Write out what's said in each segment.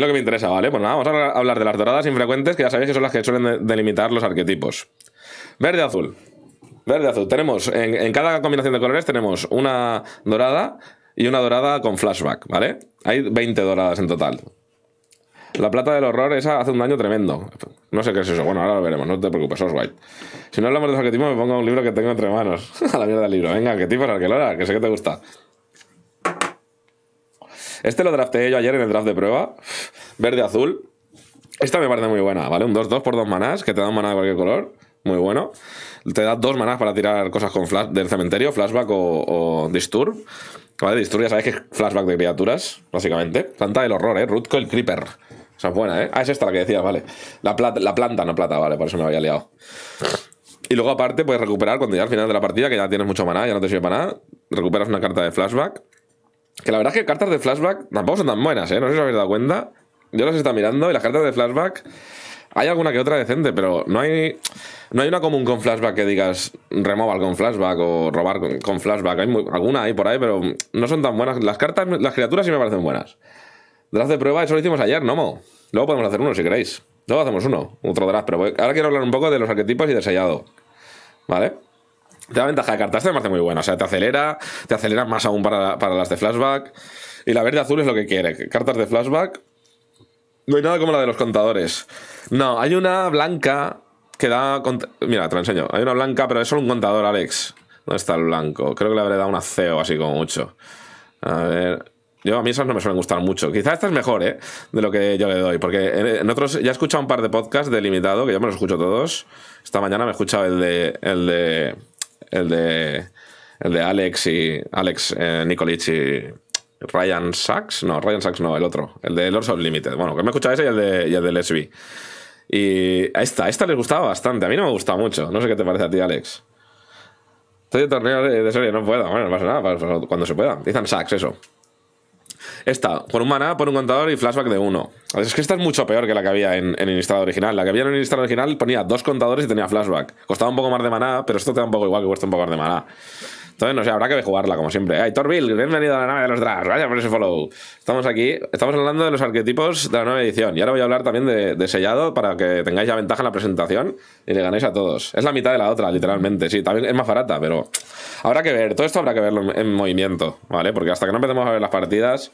lo que me interesa, ¿vale? Pues nada, vamos a hablar de las doradas infrecuentes, que ya sabéis que son las que suelen delimitar los arquetipos. Verde-azul. Verde-azul. Tenemos, en, cada combinación de colores tenemos una dorada y una dorada con flashback, ¿vale? Hay 20 doradas en total. La plata del horror, esa hace un daño tremendo. No sé qué es eso. Bueno, ahora lo veremos, no te preocupes, Oswald. Si no hablamos de los arquetipos, me pongo un libro que tengo entre manos. a la mierda del libro. Venga, arquetipos, arquelora, que sé que te gusta. Este lo drafté yo ayer en el draft de prueba. Verde-azul. Esta me parece muy buena, ¿vale? Un 2-2 por dos manás, que te da un maná de cualquier color. Muy bueno. Te da dos manás para tirar cosas con flash del cementerio, flashback o, disturb. Vale, disturb ya sabéis que es flashback de criaturas, básicamente. Planta del horror, ¿eh? Rutko el Creeper. O sea, es buena, ¿eh? Ah, es esta la que decía, vale. La, plata, la planta, no plata, vale, por eso me había liado. Y luego aparte puedes recuperar cuando ya al final de la partida, que ya tienes mucho maná, ya no te sirve para nada, recuperas una carta de flashback que la verdad es que cartas de flashback tampoco son tan buenas, ¿eh? No sé si os habéis dado cuenta. Yo las he estado mirando y las cartas de flashback. Hay alguna que otra decente, pero no hay, no hay una común con flashback que digas removal con flashback o robar con, flashback. Hay alguna ahí por ahí, pero no son tan buenas. Las cartas, las criaturas sí me parecen buenas. Draft de prueba, eso lo hicimos ayer, ¿no? Mo? Luego podemos hacer uno si queréis. Luego hacemos uno, otro draft, pero ahora quiero hablar un poco de los arquetipos y de sellado. ¿Vale? Te da ventaja de cartas, te parece muy buena. O sea, te acelera, te acelera más aún para, las de flashback. Y la verde azul es lo que quiere. Cartas de flashback. No hay nada como la de los contadores. No, hay una blanca que da. Mira, te lo enseño. Hay una blanca, pero es solo un contador, Alex. ¿Dónde está el blanco? Creo que le habré dado una CEO, así como mucho. A ver. Yo a mí esas no me suelen gustar mucho. Quizás esta es mejor, ¿eh? De lo que yo le doy. Porque en, otros. Ya he escuchado un par de podcasts de limitado, que yo me los escucho todos. Esta mañana me he escuchado el de. El de el de, el de Alex y Alex eh, Nicolich y Ryan Sachs. No, Ryan Sachs no, el otro. El de Lords of Limited. Bueno, que me escuchado ese y el, de, Lesbi Y a esta, a esta les gustaba bastante. A mí no me gusta mucho. No sé qué te parece a ti, Alex. Estoy de torneo de serie, no puedo. Bueno, no pasa nada, cuando se pueda. Dicen Sachs, eso. Esta, por un maná, por un contador y flashback de uno. Es que esta es mucho peor que la que había en, el instalado original. La que había en el instalado original ponía dos contadores y tenía flashback. Costaba un poco más de maná, pero esto te da un poco igual que cuesta un poco más de maná. Entonces, no sé, habrá que jugarla, como siempre. Ay, Torbill! bienvenido a la nave de los drags. ¡Gracias por ese follow. Estamos aquí, estamos hablando de los arquetipos de la nueva edición. Y ahora voy a hablar también de, sellado para que tengáis ya ventaja en la presentación y le ganéis a todos. Es la mitad de la otra, literalmente. Sí, también es más barata, pero habrá que ver. Todo esto habrá que verlo en, movimiento, ¿vale? Porque hasta que no empecemos a ver las partidas,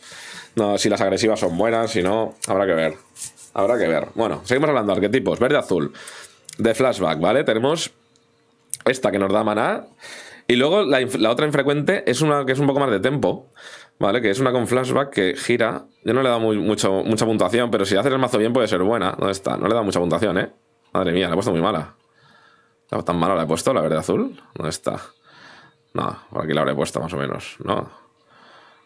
no, si las agresivas son buenas, si no, habrá que ver. Habrá que ver. Bueno, seguimos hablando de arquetipos. Verde-azul. De flashback, ¿vale? Tenemos esta que nos da maná y luego la, otra infrecuente es una que es un poco más de tempo, ¿vale? Que es una con flashback que gira. Yo no le he dado mucho, mucha puntuación, pero si haces el mazo bien puede ser buena. ¿Dónde está? No le he dado mucha puntuación, ¿eh? Madre mía, la he puesto muy mala. Tan mala la he puesto, la verde azul. ¿Dónde está? No, por aquí la habré puesto más o menos, ¿no?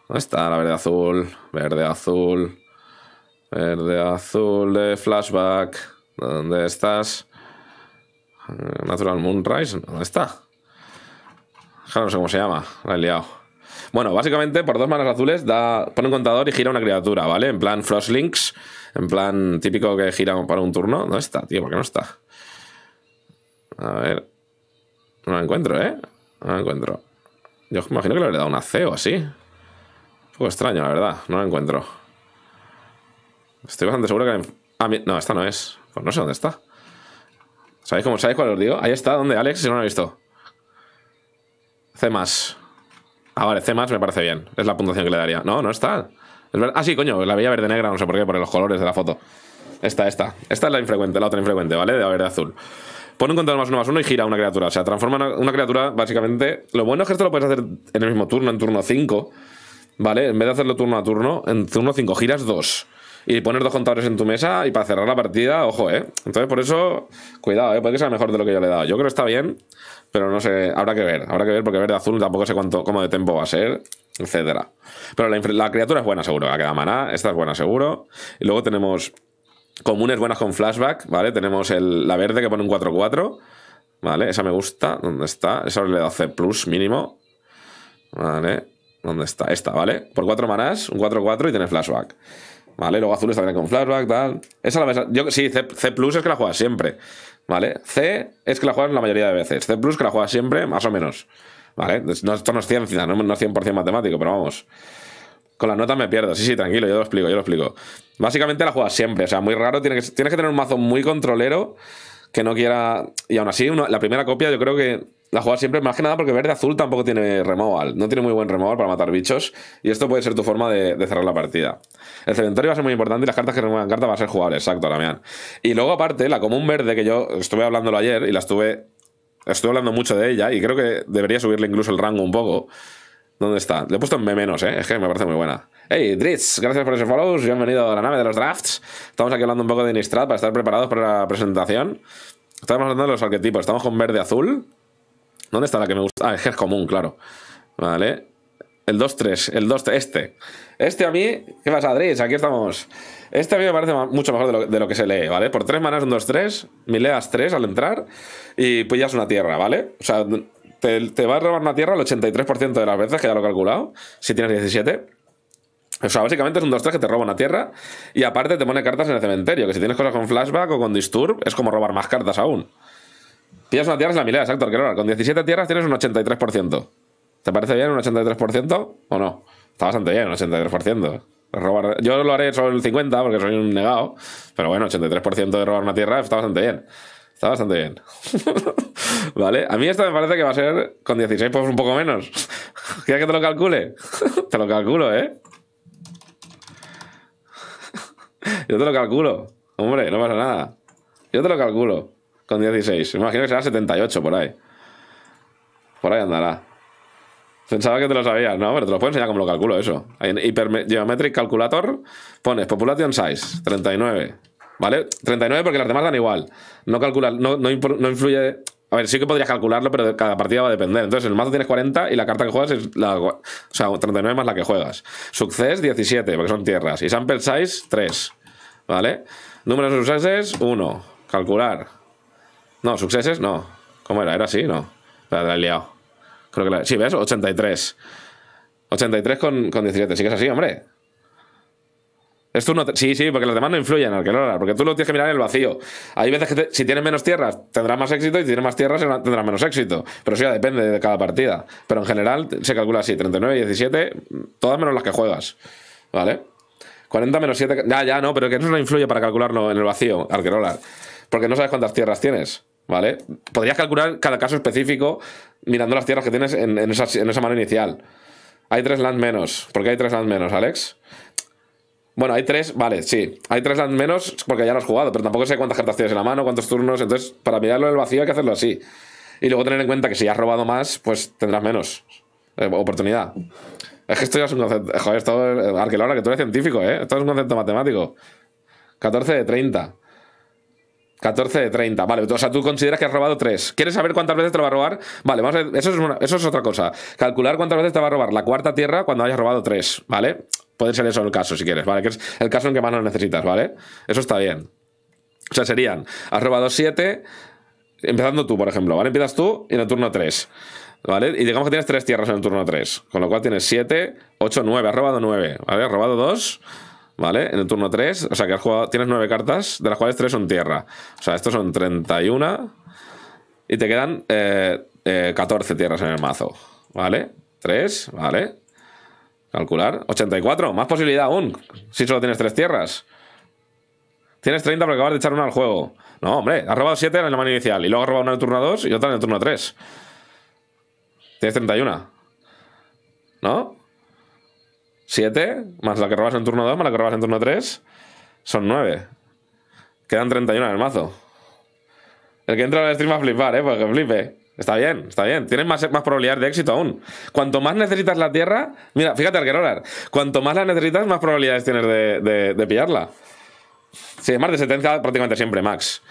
¿Dónde está la verde azul? Verde azul. Verde azul de flashback. ¿Dónde estás? Natural Moonrise. ¿Dónde está? no sé cómo se llama. La he liado. Bueno, básicamente por dos manos azules da, pone un contador y gira una criatura, ¿vale? En plan Frostlinks. En plan típico que gira para un turno. ¿Dónde está, tío? ¿Por qué no está? A ver. No la encuentro, ¿eh? No la encuentro. Yo imagino que le habré dado una C o así. Un poco extraño, la verdad. No la encuentro. Estoy bastante seguro que... ah, no, esta no es. Pues no sé dónde está. ¿Sabéis cómo sabéis cuál os digo? Ahí está, donde Alex, si no lo ha visto. C más. Ah, C me parece bien. Es la puntuación que le daría. No, no está. Es Ah, sí, coño, la veía verde negra, no sé por qué, por los colores de la foto. Esta, esta. Esta es la infrecuente, la otra infrecuente, ¿vale? De la verde azul. Pone un contador más uno más uno y gira una criatura. O sea, transforma una, una, criatura, básicamente. Lo bueno es que esto lo puedes hacer en el mismo turno, en turno 5. ¿Vale? En vez de hacerlo turno a turno, en turno 5 giras dos y poner dos contadores en tu mesa y para cerrar la partida, ojo, ¿eh? Entonces, por eso, cuidado, ¿eh? Puede que sea mejor de lo que yo le he dado. Yo creo que está bien, pero no sé, habrá que ver, habrá que ver porque verde azul tampoco sé cuánto, cómo de tiempo va a ser, etcétera. Pero la, criatura es buena, seguro. La que da maná, esta es buena, seguro. Y luego tenemos comunes buenas con flashback, ¿vale? Tenemos la verde que pone un 4-4, ¿vale? Esa me gusta, ¿dónde está? Esa le da C plus mínimo, ¿vale? ¿Dónde está? Esta, ¿vale? Por 4 manás, un 4-4 y tiene flashback. ¿Vale? Luego azules también con flashback, tal. Esa la Yo sí, C, plus es que la juegas siempre. ¿Vale? C es que la juegas la mayoría de veces. C plus que la juegas siempre, más o menos. ¿Vale? esto no es ciencia, no, es 100% matemático, pero vamos. Con las notas me pierdo. Sí, sí, tranquilo, yo lo explico, yo lo explico. Básicamente la juegas siempre, o sea, muy raro. Tienes que, que tener un mazo muy controlero que no quiera. Y aún así, la primera copia yo creo que la jugar siempre, más que nada porque verde azul tampoco tiene removal, no tiene muy buen removal para matar bichos, y esto puede ser tu forma de, cerrar la partida. El cementerio va a ser muy importante y las cartas que remuevan cartas van a ser jugables, exacto, Damián. Y luego, aparte, la común verde, que yo estuve hablándolo ayer y la estuve. Estuve hablando mucho de ella y creo que debería subirle incluso el rango un poco. ¿Dónde está? Le he puesto en B menos, ¿eh? Es que me parece muy buena. Hey, Dritz, gracias por ese follows. Bienvenido a la nave de los drafts. Estamos aquí hablando un poco de Innistrad para estar preparados para la presentación. Estamos hablando de los arquetipos. Estamos con verde-azul. ¿Dónde está la que me gusta? Ah, es común, claro. Vale. El 2-3, el 2 este. Este a mí, ¿qué pasa, Adri? Aquí estamos. Este a mí me parece mucho mejor de lo, que se lee, ¿vale? Por tres manas un 2-3, mileas 3 al entrar y pillas una tierra, ¿vale? O sea, te, te va a robar una tierra el 83% de las veces, que ya lo he calculado, si tienes 17. O sea, básicamente es un 2-3 que te roba una tierra y aparte te pone cartas en el cementerio, que si tienes cosas con flashback o con disturb es como robar más cartas aún pillas una tierra es la milera, exacto, Con 17 tierras tienes un 83%. ¿Te parece bien un 83% o no? Está bastante bien, un 83%. Yo lo haré sobre el 50 porque soy un negado. Pero bueno, 83% de robar una tierra está bastante bien. Está bastante bien. ¿Vale? A mí esto me parece que va a ser con 16, pues un poco menos. ¿Quieres que te lo calcule? te lo calculo, ¿eh? Yo te lo calculo. Hombre, no pasa nada. Yo te lo calculo con 16. Me imagino que será 78 por ahí. Por ahí andará. Pensaba que te lo sabías, ¿no? Pero te lo puedo enseñar cómo lo calculo eso. En Hyper Geometric Calculator pones Population Size, 39. ¿Vale? 39 porque las demás dan igual. No, calcula, no, influye... A ver, sí que podrías calcularlo, pero cada partida va a depender. Entonces, el mazo tienes 40 y la carta que juegas es la... O sea, 39 más la que juegas. Success, 17, porque son tierras. Y sample size, 3. ¿Vale? Número de successes, 1. Calcular. No, suceses, no. ¿Cómo era? ¿Era así? No. La, he liado. Creo que la... Sí, ¿ves? 83. 83 con, con 17. Sí que es así, hombre. Esto no Sí, sí, porque las demás no influyen, Arquelora, porque tú lo tienes que mirar en el vacío. Hay veces que si tienes menos tierras tendrás más éxito y si tienes más tierras tendrás menos éxito. Pero eso ya depende de cada partida. Pero en general se calcula así, 39 y 17, todas menos las que juegas. ¿Vale? 40 menos 7... Ya, ya, no, pero que eso no influye para calcularlo en el vacío, arquerolar Porque no sabes cuántas tierras tienes. ¿vale? Podrías calcular cada caso específico mirando las tierras que tienes en, esa, mano inicial. Hay tres land menos. ¿Por qué hay tres land menos, Alex? Bueno, hay tres, vale, sí. Hay tres land menos porque ya lo has jugado, pero tampoco sé cuántas cartas tienes en la mano, cuántos turnos. Entonces, para mirarlo en el vacío hay que hacerlo así. Y luego tener en cuenta que si has robado más, pues tendrás menos eh, oportunidad. Es que esto ya es un concepto. Joder, esto es. Eh, que tú eres científico, ¿eh? Esto es un concepto matemático. 14 de 30. 14 de 30, vale. O sea, tú consideras que has robado 3. ¿Quieres saber cuántas veces te lo va a robar? Vale, vamos a ver. Eso es, una, eso es otra cosa. Calcular cuántas veces te va a robar la cuarta tierra cuando hayas robado 3, ¿vale? Puede ser eso el caso, si quieres, ¿vale? Que es el caso en que más lo necesitas, ¿vale? Eso está bien. O sea, serían, has robado 7, empezando tú, por ejemplo, ¿vale? Empiezas tú en el turno 3. ¿Vale? Y digamos que tienes 3 tierras en el turno 3, con lo cual tienes 7, 8, 9, has robado 9, ¿vale? Has robado 2, ¿vale? En el turno 3, o sea que has jugado, tienes 9 cartas, de las cuales 3 son tierra. O sea, estos son 31 y te quedan 14 eh, eh, tierras en el mazo, ¿vale? 3, ¿vale? Calcular. 84, más posibilidad aún, si solo tienes 3 tierras. Tienes 30 porque acabas de echar una al juego. No, hombre, has robado 7 en la mano inicial y luego has robado una en el turno 2 y otra en el turno 3. Tienes 31. ¿No? 7, más la que robas en turno 2, más la que robas en turno 3, son 9. Quedan 31 en el mazo. El que entra al stream va a flipar, ¿eh? Porque flipe. Está bien, está bien. Tienes más, más probabilidad de éxito aún. Cuanto más necesitas la tierra, mira, fíjate al Kerolar. Cuanto más la necesitas, más probabilidades tienes de, de, de pillarla. Sí, más de 70 prácticamente siempre, max.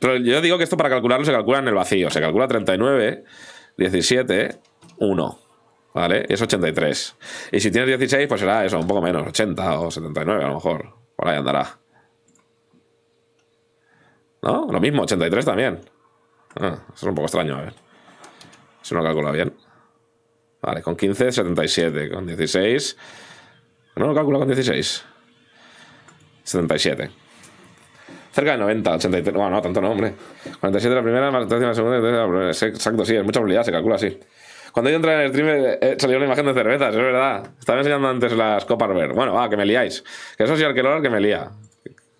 Pero yo digo que esto para calcularlo se calcula en el vacío. Se calcula 39, 17, 1. ¿vale? Es 83. Y si tienes 16, pues será eso, un poco menos, 80 o 79 a lo mejor. Por ahí andará. ¿No? Lo mismo, 83 también. Ah, eso es un poco extraño, a ver. Si no calcula bien. Vale, con 15, 77. Con 16... No lo calculo con 16. 77. Cerca de 90, 83. Bueno, no, tanto no, hombre. 47 la primera, más 13 la segunda, la primera. Exacto, sí, es mucha probabilidad, se calcula así. Cuando yo entré en el stream eh, eh, salió una imagen de cervezas, es verdad. Estaba enseñando antes las copas ver. Bueno, va, que me liáis. Que eso sí al que lo que me lía.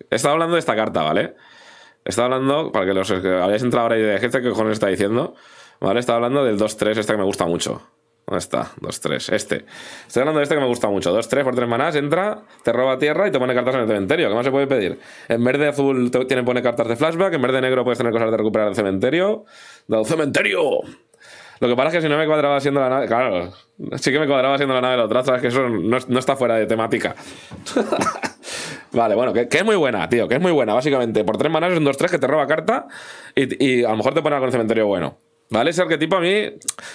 Estaba hablando de esta carta, ¿vale? estado hablando, para que los que habéis entrado ahora y de gente que cojones está diciendo, ¿vale? Estaba hablando del 2-3, este que me gusta mucho. ¿Dónde está? 2-3. Este. Estoy hablando de este que me gusta mucho. 2-3 por 3 manás, entra, te roba tierra y te pone cartas en el cementerio. ¿Qué más se puede pedir? En verde azul te pone cartas de flashback, en verde negro puedes tener cosas de recuperar el cementerio. ¡Del cementerio! Lo que pasa es que si no me cuadraba siendo la nave. Claro, sí que me cuadraba siendo la nave de los es que eso no, está fuera de temática. vale, bueno, que, es muy buena, tío, que es muy buena, básicamente. Por tres manas es un 2-3 que te roba carta y, a lo mejor te pone algo en cementerio bueno. ¿Vale? Ese arquetipo a mí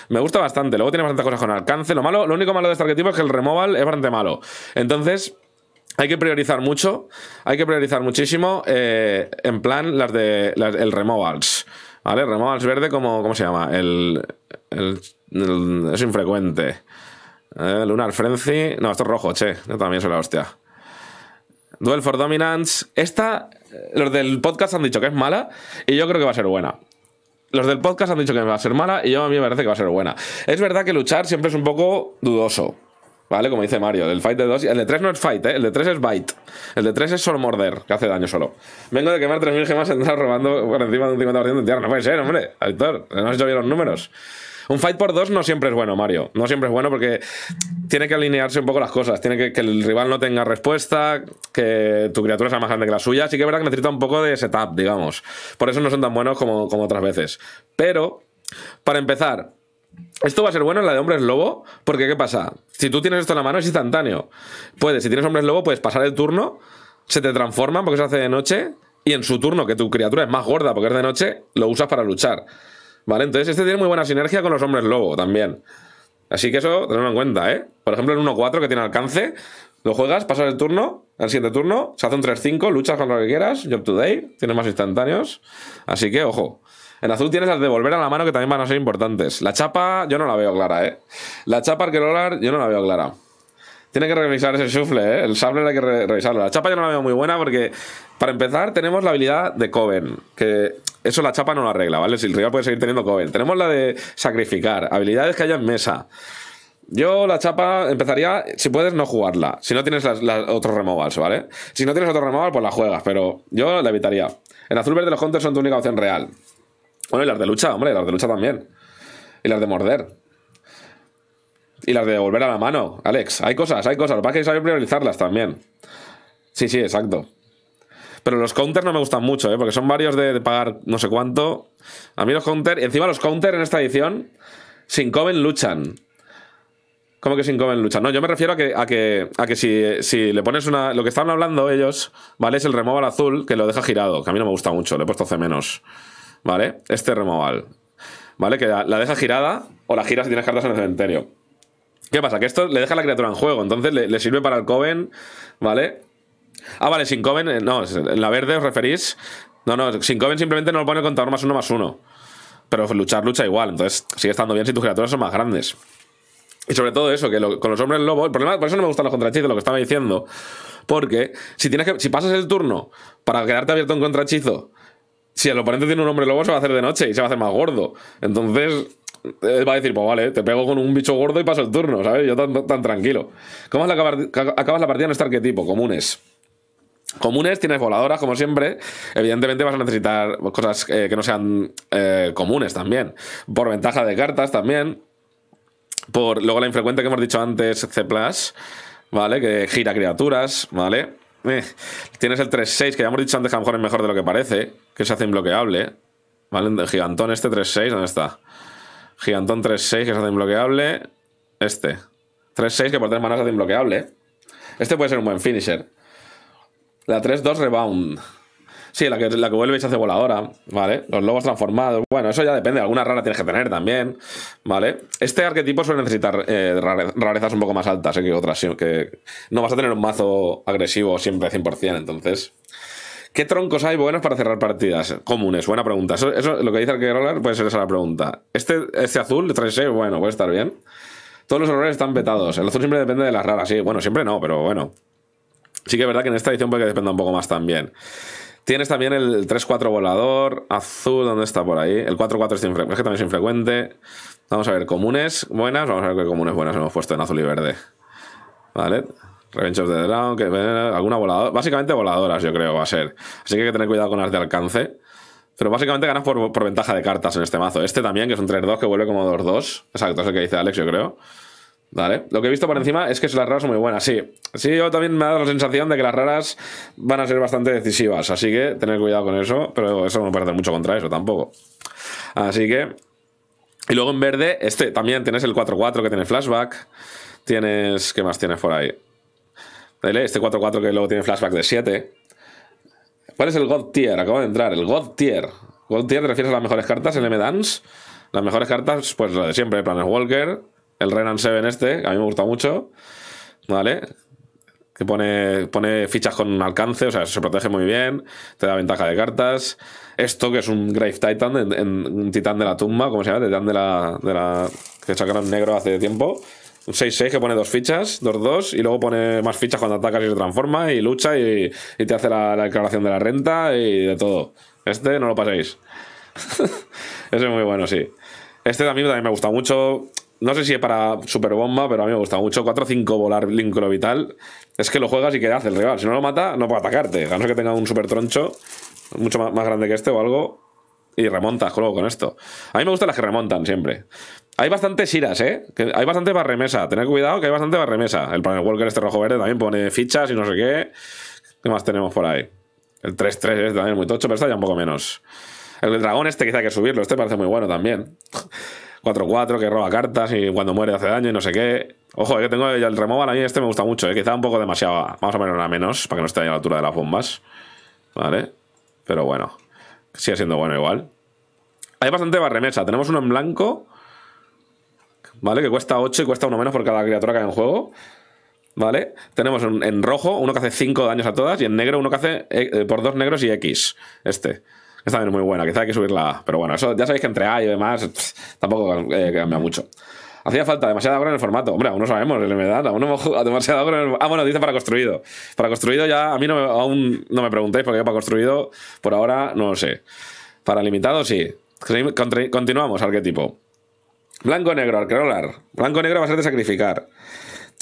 me gusta bastante. Luego tiene bastantes cosas con alcance. Lo malo, lo único malo de este arquetipo es que el removal es bastante malo. Entonces, hay que priorizar mucho, hay que priorizar muchísimo eh, en plan las de el removals, ¿vale? Removals verde como, ¿cómo se llama? El, es infrecuente. Eh, Lunar Frenzy. No, esto es rojo, che. Yo también soy la hostia. Duel for Dominance. Esta, eh, los del podcast han dicho que es mala y yo creo que va a ser buena. Los del podcast han dicho que va a ser mala y yo a mí me parece que va a ser buena. Es verdad que luchar siempre es un poco dudoso. ¿Vale? Como dice Mario, el fight de 2. El de 3 no es fight, ¿eh? El de 3 es bite. El de 3 es solo morder, que hace daño solo. Vengo de quemar 3.000 gemas entradas robando por encima de un 50% de tierra. No puede ser, hombre. Aitor, no has hecho bien los números. Un fight por dos no siempre es bueno, Mario. No siempre es bueno porque tiene que alinearse un poco las cosas. Tiene que, que el rival no tenga respuesta, que tu criatura sea más grande que la suya. Así que es verdad que necesita un poco de setup, digamos. Por eso no son tan buenos como, como otras veces. Pero, para empezar, esto va a ser bueno en la de hombres lobo, porque ¿qué pasa? Si tú tienes esto en la mano es instantáneo. Puedes, si tienes hombres lobo, puedes pasar el turno, se te transforman porque se hace de noche, y en su turno, que tu criatura es más gorda porque es de noche, lo usas para luchar. ¿Vale? Entonces este tiene muy buena sinergia con los hombres lobo también. Así que eso tenedlo en cuenta, ¿eh? Por ejemplo, el 1-4 que tiene alcance, lo juegas, pasas el turno, el siguiente turno, se hace un 3-5, luchas con lo que quieras, job today, tienes más instantáneos. Así que, ojo. En azul tienes las devolver a la mano que también van a ser importantes. La chapa, yo no la veo clara, ¿eh? La chapa arquerolar, yo no la veo clara. Tiene que revisar ese shuffle, ¿eh? El sable hay que revisarlo. La chapa yo no la veo muy buena porque, para empezar, tenemos la habilidad de Coven, que eso la chapa no la arregla, ¿vale? Si el rival puede seguir teniendo Coven. Tenemos la de sacrificar, habilidades que haya en mesa. Yo la chapa empezaría, si puedes, no jugarla. Si no tienes las, otros removals, ¿vale? Si no tienes otro removal, pues la juegas, pero yo la evitaría. El azul verde de los hunters son tu única opción real. Bueno, y las de lucha, hombre, las de lucha también. Y las de morder. Y las de devolver a la mano, Alex. Hay cosas, hay cosas. Lo que pasa que hay que priorizarlas también. Sí, sí, exacto. Pero los counters no me gustan mucho, ¿eh? porque son varios de, pagar no sé cuánto. A mí los counters, encima los counters en esta edición, sin coven luchan. ¿Cómo que sin coven luchan? No, yo me refiero a que, a que, a que si, le pones una. Lo que estaban hablando ellos, ¿vale? Es el removal azul que lo deja girado, que a mí no me gusta mucho, le he puesto C menos. ¿Vale? Este removal. ¿Vale? Que la, deja girada o la giras y tienes cartas en el cementerio. ¿Qué pasa? Que esto le deja la criatura en juego, entonces le, sirve para el Coven, ¿vale? Ah, vale, sin Coven, eh, no, en la verde os referís. No, no, sin Coven simplemente no lo pone contador más uno más uno. Pero luchar lucha igual, entonces sigue estando bien si tus criaturas son más grandes. Y sobre todo eso, que con los hombres lobo, el problema, por eso no me gustan los contrachizos, lo que estaba diciendo. Porque si tienes que, si pasas el turno para quedarte abierto en contrachizo, si el oponente tiene un hombre lobo, se va a hacer de noche y se va a hacer más gordo. Entonces, va a decir, pues vale, te pego con un bicho gordo y paso el turno, ¿sabes? Yo tan, tranquilo. ¿Cómo acabas la partida en este arquetipo? Comunes. Comunes, tienes voladoras, como siempre. Evidentemente vas a necesitar cosas eh, que no sean eh, comunes también. Por ventaja de cartas también. Por luego la infrecuente que hemos dicho antes, C, ¿vale? Que gira criaturas, ¿vale? Eh, tienes el 3-6, que ya hemos dicho antes que a lo mejor es mejor de lo que parece, que se hace imbloqueable. ¿Vale? El gigantón este 3-6, ¿dónde está? Gigantón 3-6 que es hace imbloqueable. Este. 3-6 que por 3 manos es hace imbloqueable. Este puede ser un buen finisher. La 3-2 rebound. Sí, la que, la que vuelve y se hace voladora, ¿vale? Los lobos transformados. Bueno, eso ya depende. Alguna rara tienes que tener también, ¿vale? Este arquetipo suele necesitar eh, rarezas un poco más altas ¿eh? que otras. Que no vas a tener un mazo agresivo siempre 100%, entonces... ¿Qué troncos hay buenos para cerrar partidas comunes? Buena pregunta. Eso, lo que dice el que rolar puede ser esa la pregunta. Este, este azul, 3 36, bueno, puede estar bien. Todos los errores están petados El azul siempre depende de las raras, sí. Bueno, siempre no, pero bueno. Sí que es verdad que en esta edición puede que dependa un poco más también. Tienes también el 3-4 volador, azul, ¿dónde está por ahí? El 4-4 es, es que también es infrecuente. Vamos a ver, comunes buenas, vamos a ver qué comunes buenas hemos puesto en azul y verde. Vale. Revenge de the que, alguna voladora. Básicamente voladoras, yo creo, va a ser. Así que hay que tener cuidado con las de alcance. Pero básicamente ganas por, ventaja de cartas en este mazo. Este también, que es un 3-2 que vuelve como 2-2. Exacto, es el que dice Alex, yo creo. Vale. Lo que he visto por encima es que las raras son muy buenas, sí. Sí, yo también me ha dado la sensación de que las raras van a ser bastante decisivas, así que tener cuidado con eso, pero eso no parece mucho contra eso tampoco. Así que... Y luego en verde, este también tienes el 4-4 que tiene flashback. Tienes... ¿Qué más tienes por ahí? Este 4-4 que luego tiene flashback de 7. ¿Cuál es el God Tier? Acabo de entrar. El God Tier. God Tier te refieres a las mejores cartas en M-Dance. Las mejores cartas, pues lo de siempre. Planet Walker, el Renan 7 este, que a mí me gusta mucho. ¿Vale? Que pone, pone fichas con alcance, o sea, se protege muy bien, te da ventaja de cartas. Esto que es un Grave Titan, un titán de la tumba, ¿cómo se llama? Titán de la, de la. que sacaron negro hace tiempo. 6-6 que pone dos fichas, 2-2, y luego pone más fichas cuando atacas y se transforma, y lucha, y, te hace la, declaración de la renta y de todo. Este no lo paséis. Ese es muy bueno, sí. Este a mí también me gusta mucho. No sé si es para super bomba, pero a mí me gusta mucho. 4-5 volar vínculo vital. Es que lo juegas y que hace el rival. Si no lo mata, no puede atacarte. A no que tenga un super troncho, mucho más, grande que este o algo, y remontas juego con esto. A mí me gustan las que remontan siempre. Hay bastantes iras, ¿eh? hay bastante barremesa. Tened cuidado que hay bastante barremesa. El panel Walker este rojo-verde también pone fichas y no sé qué. ¿Qué más tenemos por ahí? El 3-3 es también muy tocho, pero está ya un poco menos. El dragón este quizá hay que subirlo. Este parece muy bueno también. 4-4 que roba cartas y cuando muere hace daño y no sé qué. Ojo, eh, que tengo el removal a mí este me gusta mucho. ¿eh? Quizá un poco demasiado, Vamos a poner una menos, para que no esté a la altura de las bombas. Vale. Pero bueno, sigue siendo bueno igual. Hay bastante barremesa. Tenemos uno en blanco ¿vale? Que cuesta 8 y cuesta uno menos por cada criatura que hay en juego. ¿Vale? Tenemos en, rojo uno que hace 5 daños a todas y en negro uno que hace eh, eh, por dos negros y X. Este. está también es muy buena, quizá hay que subirla. Pero bueno, eso ya sabéis que entre A y demás tampoco eh, cambia mucho. Hacía falta demasiada obra en el formato. Hombre, aún no sabemos, en verdad. Aún no hemos jugado en el... Ah, bueno, dice para construido. Para construido ya, a mí no me, aún no me preguntéis, porque para construido, por ahora, no lo sé. Para limitado, sí. Continuamos, tipo. Blanco-negro, Arquerolar. Blanco-negro va a ser de sacrificar.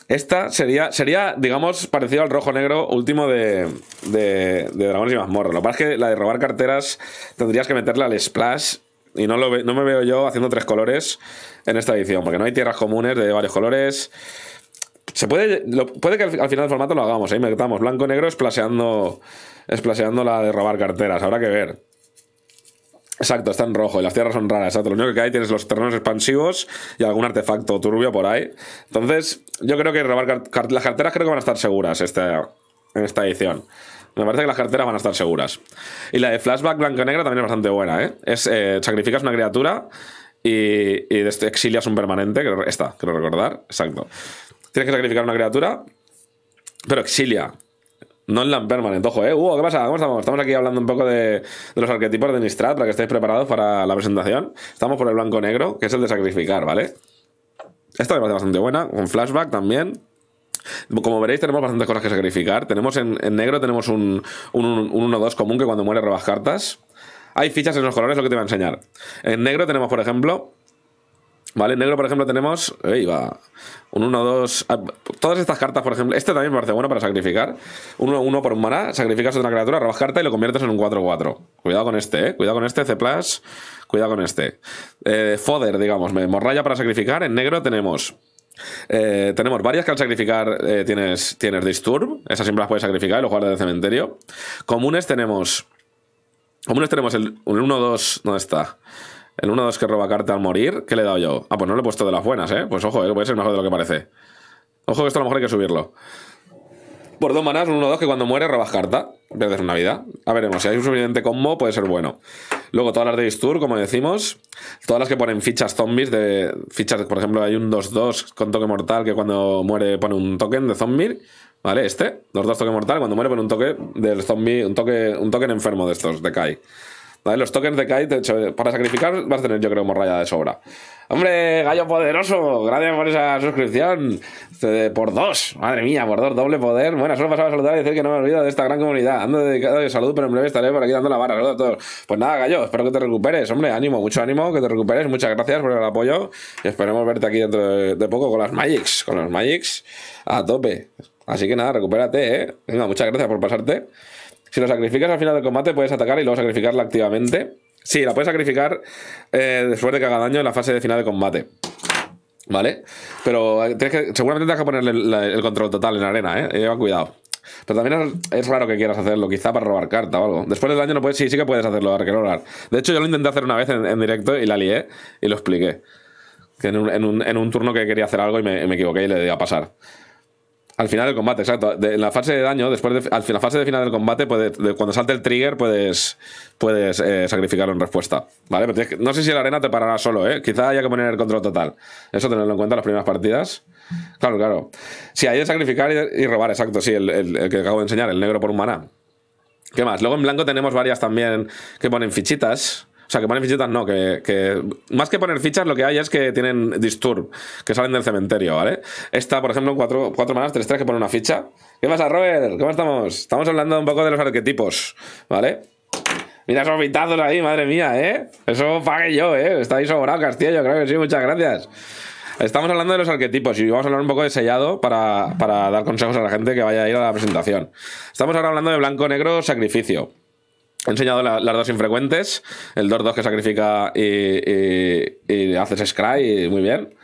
Esta sería, sería, digamos, parecido al rojo-negro último de, de, de, Dragones y Mazmorra. Lo que pasa es que la de robar carteras tendrías que meterla al Splash. Y no, lo no me veo yo haciendo tres colores en esta edición, porque no hay tierras comunes de varios colores. Se puede, lo, puede que al, final del formato lo hagamos, ahí ¿eh? metamos blanco-negro esplaseando, la de robar carteras. Habrá que ver. Exacto, está en rojo y las tierras son raras. Lo único que hay tienes los terrenos expansivos y algún artefacto turbio por ahí. Entonces, yo creo que robar las carteras creo que van a estar seguras este, en esta edición. Me parece que las carteras van a estar seguras. Y la de Flashback Blanco-Negra también es bastante buena, ¿eh? Es, eh, sacrificas una criatura y, y exilias un permanente, esta, quiero recordar. Exacto. Tienes que sacrificar una criatura, pero exilia no la permanente, Ojo, ¿eh? Hugo, ¿qué pasa? ¿Cómo estamos? Estamos aquí hablando un poco de, los arquetipos de Nistrad para que estéis preparados para la presentación. Estamos por el blanco-negro, que es el de sacrificar, ¿vale? Esta me parece bastante buena, con flashback también. Como veréis, tenemos bastantes cosas que sacrificar. Tenemos en, negro tenemos un, un, un 1-2 común que cuando muere robas cartas. Hay fichas en los colores, lo que te voy a enseñar. En negro tenemos, por ejemplo, ¿Vale? Negro, por ejemplo, tenemos. va. Un 1, 2. Ah, todas estas cartas, por ejemplo. Este también me parece bueno para sacrificar. Uno 1 por un maná. Sacrificas otra criatura, robas carta y lo conviertes en un 4-4. Cuidado con este, ¿eh? Cuidado con este, C. Cuidado con este. Eh, Foder, digamos. Me morraya para sacrificar. En negro tenemos. Eh, tenemos varias que al sacrificar eh, tienes, tienes Disturb. Esas siempre las puedes sacrificar y los guardas del cementerio. Comunes tenemos. Comunes tenemos el 1-2. ¿Dónde está? El 1-2 que roba carta al morir, ¿qué le he dado yo? Ah, pues no le he puesto de las buenas, ¿eh? Pues ojo, eh, puede ser mejor de lo que parece. Ojo que esto a lo mejor hay que subirlo. Por dos manas, el 1-2 que cuando muere robas carta. Pierdes una vida. A veremos, si hay un suficiente combo puede ser bueno. Luego todas las de Istur, como decimos. Todas las que ponen fichas zombies de... Fichas, por ejemplo, hay un 2-2 con toque mortal que cuando muere pone un token de zombie. ¿Vale? Este, 2-2 toque mortal, cuando muere pone un toque del zombie, un toque, un token enfermo de estos, de Kai. Los tokens de Kite, para sacrificar vas a tener, yo creo, morralla de sobra. ¡Hombre, gallo poderoso! Gracias por esa suscripción. por dos, madre mía, por dos, doble poder. Bueno, solo pasaba a saludar y decir que no me olvido de esta gran comunidad. Ando dedicado de salud, pero en breve estaré por aquí dando la vara. Saludos a Pues nada, gallo, espero que te recuperes. Hombre, ánimo, mucho ánimo, que te recuperes. Muchas gracias por el apoyo. Y esperemos verte aquí dentro de, poco con las Magics. Con las Magics a tope. Así que nada, recupérate, ¿eh? Venga, muchas gracias por pasarte. Si lo sacrificas al final del combate, puedes atacar y luego sacrificarla activamente. Sí, la puedes sacrificar eh, después de que haga daño en la fase de final de combate. ¿Vale? Pero eh, seguramente tienes que ponerle el, control total en arena, ¿eh? Lleva eh, cuidado. Pero también es raro que quieras hacerlo, quizá para robar carta o algo. Después del daño no puedes, sí, sí que puedes hacerlo, arquerolar. De hecho, yo lo intenté hacer una vez en, directo y la lié y lo expliqué. Que en un, turno que quería hacer algo y me, equivoqué y le di a pasar. Al final del combate, exacto. en la fase de daño, después de, al final, fase de final del combate, cuando salte el trigger, puedes, puedes eh, sacrificarlo en respuesta. ¿Vale? Pero no sé si la arena te parará solo, ¿eh? Quizá haya que poner el control total. Eso tenerlo en cuenta en las primeras partidas. Claro, claro. Si sí, hay de sacrificar y, robar, exacto, sí, el, el, que acabo de enseñar, el negro por un maná. ¿Qué más? Luego en blanco tenemos varias también que ponen fichitas. O sea, que ponen fichitas no, que, más que poner fichas lo que hay es que tienen disturb, que salen del cementerio, ¿vale? Esta, por ejemplo, cuatro, cuatro manas, 3-3 que pone una ficha. ¿Qué pasa, Robert? ¿Cómo estamos? Estamos hablando un poco de los arquetipos, ¿vale? Mira esos pitazos ahí, madre mía, ¿eh? Eso pague yo, ¿eh? Estáis sobrado, Castillo, creo que sí, muchas gracias. Estamos hablando de los arquetipos y vamos a hablar un poco de sellado para, para dar consejos a la gente que vaya a ir a la presentación. Estamos ahora hablando de blanco, negro, sacrificio. He enseñado las dos infrecuentes, el 2-2 que sacrifica y, haces Scry, muy bien.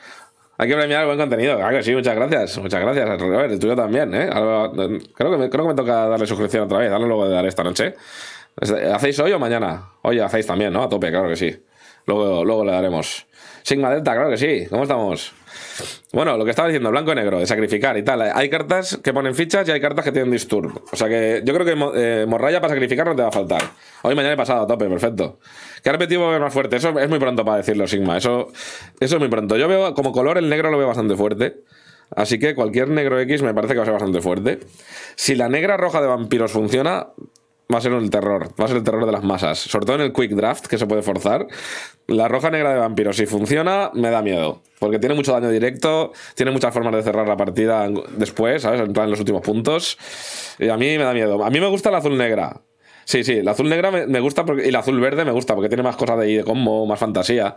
Hay que premiar el buen contenido. Claro que sí, muchas gracias. Muchas gracias, Robert. El tuyo también, ¿eh? creo, que me, toca darle suscripción otra vez. Dale luego de dar esta noche. ¿Hacéis hoy o mañana? Hoy hacéis también, ¿no? A tope, claro que sí. Luego, luego le daremos. Sigma Delta, claro que sí. ¿Cómo estamos? Bueno, lo que estaba diciendo, blanco y negro, de sacrificar y tal. Hay cartas que ponen fichas y hay cartas que tienen disturb. O sea que yo creo que eh, Morraya para sacrificar no te va a faltar. Hoy, mañana he pasado, a tope, perfecto. ¿Qué repetido más fuerte? Eso es muy pronto para decirlo, Sigma. Eso, eso es muy pronto. Yo veo, como color, el negro lo veo bastante fuerte. Así que cualquier negro X me parece que va a ser bastante fuerte. Si la negra roja de vampiros funciona, va a ser el terror, va a ser el terror de las masas. Sobre todo en el quick draft, que se puede forzar. La roja negra de vampiro, si funciona, me da miedo. Porque tiene mucho daño directo, tiene muchas formas de cerrar la partida después, ¿sabes? En en los últimos puntos. Y a mí me da miedo. A mí me gusta la azul negra. Sí, sí, la azul negra me, gusta porque, y la azul verde me gusta porque tiene más cosas de, de combo, más fantasía.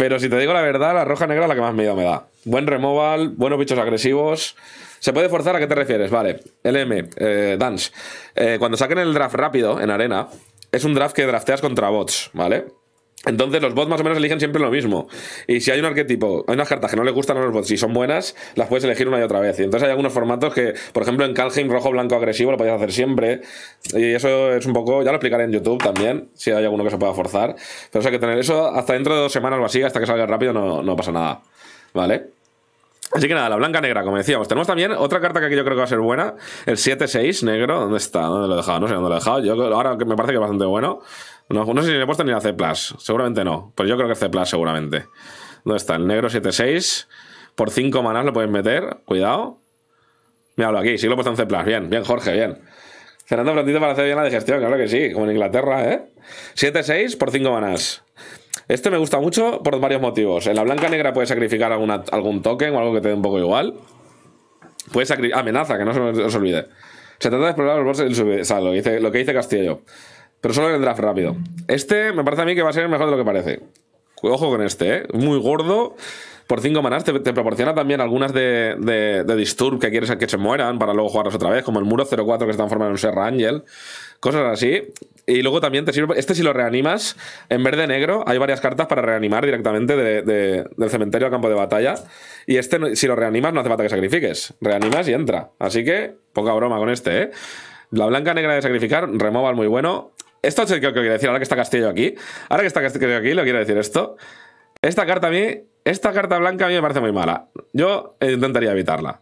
Pero si te digo la verdad, la roja negra es la que más miedo me da. Buen removal, buenos bichos agresivos. Se puede forzar, ¿a qué te refieres? Vale, LM, eh, Dance. Eh, cuando saquen el draft rápido en arena, es un draft que drafteas contra bots, ¿vale? Entonces los bots más o menos eligen siempre lo mismo. Y si hay un arquetipo, hay unas cartas que no le gustan a los bots y son buenas, las puedes elegir una y otra vez. Y entonces hay algunos formatos que, por ejemplo, en Calheim rojo, blanco, agresivo lo podías hacer siempre. Y eso es un poco, ya lo explicaré en YouTube también, si hay alguno que se pueda forzar. Pero o hay que tener eso hasta dentro de dos semanas o así, hasta que salga rápido no, no pasa nada. ¿Vale? Así que nada, la blanca negra, como decíamos. Tenemos también otra carta que yo creo que va a ser buena, el 7-6 negro. ¿Dónde está? ¿Dónde lo he dejado? No sé dónde lo he dejado. ahora me parece que es bastante bueno. No, sé si le he puesto ni la C, seguramente no. Pues yo creo que es C, seguramente. ¿Dónde está? El negro 7-6. Por 5 manas lo puedes meter, cuidado. Míralo aquí, sí lo he puesto en C, bien, bien, Jorge, bien. Cerrando platito para hacer bien la digestión, claro que sí, como en Inglaterra, ¿eh? 7-6 por 5 manas Este me gusta mucho por varios motivos. En la blanca negra puedes sacrificar alguna, algún token o algo que te dé un poco igual. Puedes sacrificar. Amenaza, que no se os olvide. Se trata de explorar los bolsos. O sea, lo que dice, lo que dice Castillo. Pero solo en el draft rápido. Este me parece a mí que va a ser mejor de lo que parece. Ojo con este, ¿eh? Muy gordo. Por 5 manas te, proporciona también algunas de, de, Disturb que quieres que se mueran para luego jugarlas otra vez, como el muro 04 que se formando en un Serra Angel. Cosas así. Y luego también te sirve. Este, si lo reanimas, en verde negro, hay varias cartas para reanimar directamente del cementerio al campo de batalla. Y este, si lo reanimas, no hace falta que sacrifiques. Reanimas y entra. Así que, poca broma con este, ¿eh? La blanca negra de sacrificar, removal muy bueno. Esto es lo que quiero decir, ahora que está Castillo aquí. Ahora que está Castillo aquí, lo quiero decir esto. Esta carta a mí, esta carta blanca a mí me parece muy mala. Yo intentaría evitarla.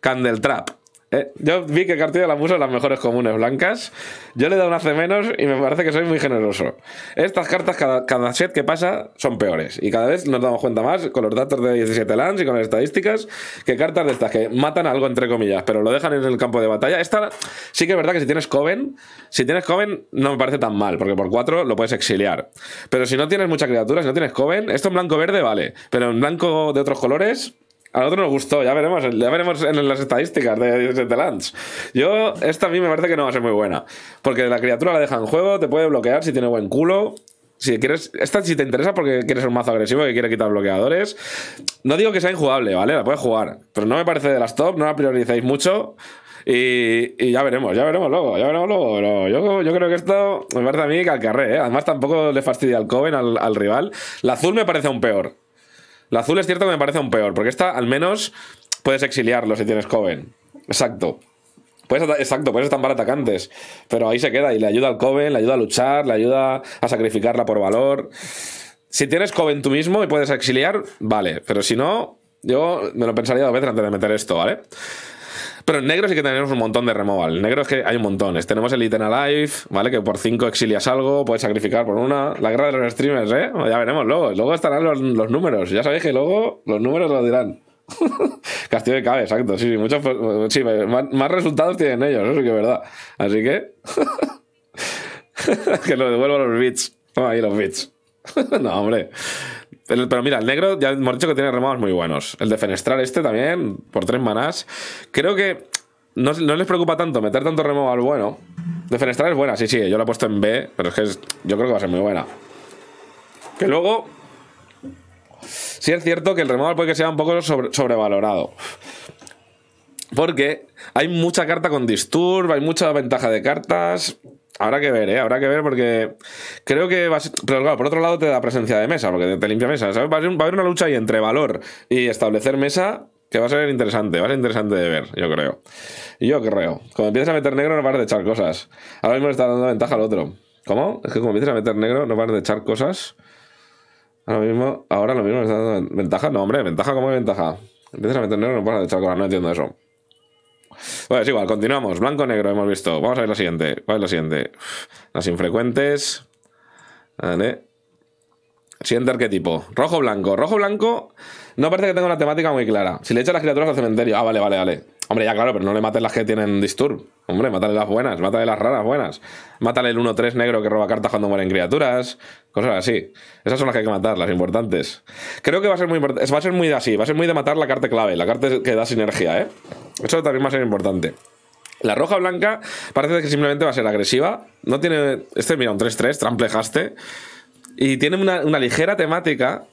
Candle Trap. Eh, yo vi que de la puso las mejores comunes blancas. Yo le he dado una hace menos y me parece que soy muy generoso. Estas cartas, cada, cada, set que pasa, son peores. Y cada vez nos damos cuenta más con los datos de 17 lands y con las estadísticas que cartas de estas que matan algo, entre comillas, pero lo dejan en el campo de batalla. Esta sí que es verdad que si tienes Coven, si tienes Coven, no me parece tan mal, porque por 4 lo puedes exiliar. Pero si no tienes mucha criatura, si no tienes Coven, esto en blanco-verde vale. Pero en blanco de otros colores, a otro nos gustó, ya veremos, ya veremos en las estadísticas de, The Yo, esta a mí me parece que no va a ser muy buena. Porque la criatura la deja en juego, te puede bloquear si tiene buen culo. Si quieres. Esta si te interesa porque quieres un mazo agresivo que quiere quitar bloqueadores. No digo que sea injugable, ¿vale? La puedes jugar. Pero no me parece de las top, no la prioricéis mucho. Y, ya veremos, ya veremos luego, ya veremos luego. Pero yo, creo que esto me parece a mí que al carré, ¿eh? Además, tampoco le fastidia al Coven, al, al rival. La azul me parece aún peor. La azul es cierto que me parece aún peor, porque esta al menos puedes exiliarlo si tienes Coven. Exacto. Puedes exacto, puedes estampar atacantes. Pero ahí se queda y le ayuda al Coven, le ayuda a luchar, le ayuda a sacrificarla por valor. Si tienes Coven tú mismo y puedes exiliar, vale. Pero si no, yo me lo pensaría dos veces antes de meter esto, ¿vale? Pero en negro sí que tenemos un montón de removal. En negro es que hay un montón. Tenemos el Eternal Life, ¿vale? Que por 5 exilias algo, puedes sacrificar por una. La guerra de los streamers, ¿eh? Ya veremos luego. Luego estarán los, números. Ya sabéis que luego los números lo dirán. Castillo de cabeza exacto. Sí, sí, sí más, resultados tienen ellos, eso que es verdad. Así que. que lo devuelvo a los bits. Toma ahí los bits. no, hombre pero mira, el negro ya hemos dicho que tiene remados muy buenos. El de Fenestral este también, por tres manás. Creo que no, les preocupa tanto meter tanto remo bueno. De es buena, sí, sí, yo lo he puesto en B, pero es que yo creo que va a ser muy buena. Que luego. Sí es cierto que el removal puede que sea un poco sobrevalorado. Porque hay mucha carta con disturb, hay mucha ventaja de cartas. Habrá que ver, ¿eh? Habrá que ver porque creo que va a ser... Pero claro, por otro lado te da presencia de mesa, porque te limpia mesa. ¿sabes? Va, a haber una lucha ahí entre valor y establecer mesa que va a ser interesante, va a ser interesante de ver, yo creo. Yo creo. Cuando empiezas a meter negro no vas a echar cosas. Ahora mismo le está dando ventaja al otro. ¿Cómo? Es que cuando empiezas a meter negro no vas a echar cosas. Ahora mismo, ahora lo mismo le está dando ventaja. No, hombre, ventaja, ¿cómo es ventaja? Empiezas a meter negro no vas a echar cosas, no entiendo eso. Bueno, es igual, continuamos. Blanco-negro hemos visto. Vamos a ver la siguiente. ¿Cuál es la siguiente? Las infrecuentes. Vale. Siguiente arquetipo. Rojo-blanco. Rojo-blanco. No parece que tenga una temática muy clara. Si le echas las criaturas al cementerio. Ah, vale, vale, vale. Hombre, ya claro, pero no le mates las que tienen disturb. Hombre, mátale las buenas, mátale las raras buenas. Mátale el 1-3 negro que roba cartas cuando mueren criaturas. Cosas así. Esas son las que hay que matar, las importantes. Creo que va a ser muy importante. Va a ser muy así, va a ser muy de matar la carta clave, la carta que da sinergia, ¿eh? Eso también va a ser importante. La roja blanca parece que simplemente va a ser agresiva. No tiene. Este, mira, un 3-3, tramplejaste. Y tiene una ligera temática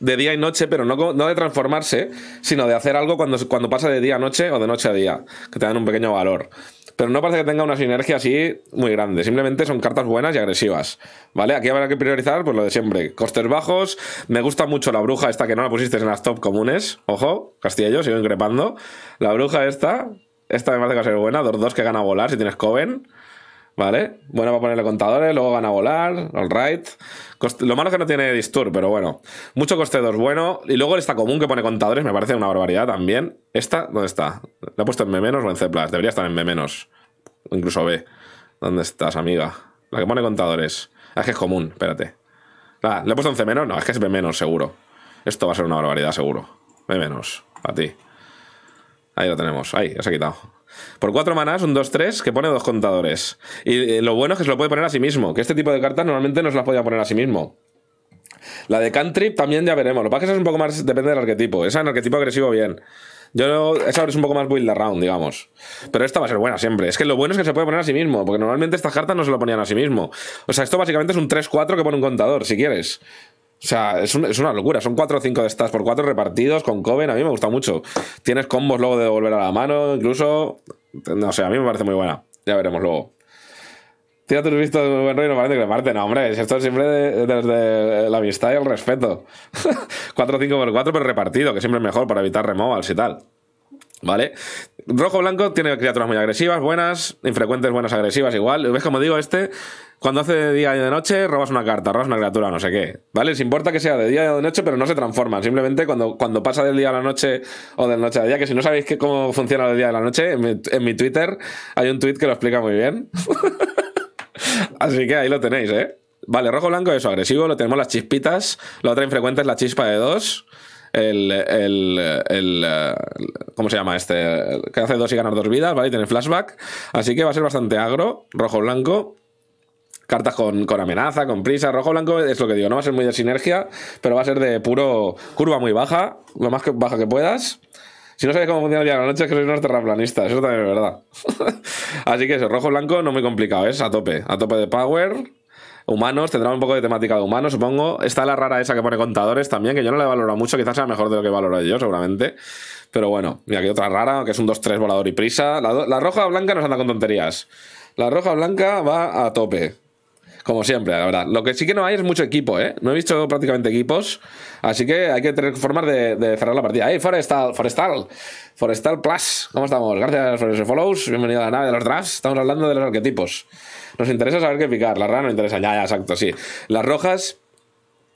de día y noche, pero no, de transformarse, sino de hacer algo cuando, cuando pasa de día a noche o de noche a día, que te dan un pequeño valor. Pero no parece que tenga una sinergia así muy grande. Simplemente son cartas buenas y agresivas. ¿Vale? Aquí habrá que priorizar pues lo de siempre. Costes bajos. Me gusta mucho la bruja esta que no la pusiste en las top comunes. Ojo, Castillo, sigo increpando. La bruja esta. Esta me parece que va a ser buena. Dos dos que gana volar si tienes Coven. ¿vale? Bueno para ponerle contadores, luego van a volar, all right. Lo malo es que no tiene disturb, pero bueno. Mucho coste 2 bueno. Y luego esta común que pone contadores me parece una barbaridad también. ¿Esta? ¿Dónde está? ¿La he puesto en M- o en C+? Debería estar en menos Incluso B. ¿Dónde estás, amiga? La que pone contadores. Ah, es que es común, espérate. Ah, la ¿Le he puesto en C-? No, es que es B- seguro. Esto va a ser una barbaridad seguro. B-, a ti. Ahí lo tenemos. Ahí, ya se ha quitado. Por 4 manas un 2-3 que pone dos contadores. Y lo bueno es que se lo puede poner a sí mismo, que este tipo de cartas normalmente no se las podía poner a sí mismo. La de Cantrip también ya veremos. Lo que pasa es que es un poco más. Depende del arquetipo. Esa en arquetipo agresivo, bien. Yo esa es un poco más build around, digamos. Pero esta va a ser buena siempre. Es que lo bueno es que se puede poner a sí mismo, porque normalmente estas cartas no se lo ponían a sí mismo. O sea, esto básicamente es un 3-4 que pone un contador, si quieres. O sea, es, una locura. Son 4 o 5 de estas por 4 repartidos con Coven. A mí me gusta mucho. Tienes combos luego de volver a la mano, incluso. No sé, a mí me parece muy buena. Ya veremos luego. visto, un buen rollo, no parece que le No, hombre, esto es siempre desde la amistad y el respeto. 4 5 por 4 pero repartido, que siempre es mejor para evitar removals y tal. ¿Vale? Rojo blanco tiene criaturas muy agresivas, buenas, infrecuentes, buenas agresivas igual. ¿Ves como digo? Este cuando hace de día y de noche, robas una carta, robas una criatura, no sé qué. ¿Vale? Les importa que sea de día o de noche, pero no se transforman. Simplemente cuando, cuando pasa del día a la noche o de noche a día, que si no sabéis cómo funciona el día de la noche, en mi, Twitter hay un tweet que lo explica muy bien. Así que ahí lo tenéis, ¿eh? Vale, rojo blanco, eso, agresivo, lo tenemos las chispitas. La otra infrecuente es la chispa de dos. El, el, el, ¿Cómo se llama este? Que hace dos y gana dos vidas, ¿vale? tiene flashback. Así que va a ser bastante agro, rojo blanco cartas con, amenaza, con prisa. Rojo blanco es lo que digo, no va a ser muy de sinergia, pero va a ser de puro curva muy baja, lo más baja que puedas. Si no sabes cómo funciona el día de la noche, es que sois unos terraplanistas, eso también es verdad. Así que eso, rojo blanco no muy complicado, es a tope, a tope de power. Humanos, tendrá un poco de temática de humanos, supongo. Está la rara esa que pone contadores también, que yo no la he valorado mucho, quizás sea mejor de lo que valoro yo, seguramente. Pero bueno, mira, aquí otra rara, que es un 2-3 volador y prisa. La, la roja blanca nos anda con tonterías. La roja blanca va a tope como siempre, la verdad. Lo que sí que no hay es mucho equipo, ¿eh? No he visto prácticamente equipos, así que hay que tener formas de, cerrar la partida. ¡Hey, Forestal! ¡Forestal! Forestal Plus, ¿cómo estamos? Gracias por los follows, bienvenido a la nave de los drafts. Estamos hablando de los arquetipos. Nos interesa saber qué picar, la rana no interesa. Ya, ya, exacto, sí. Las rojas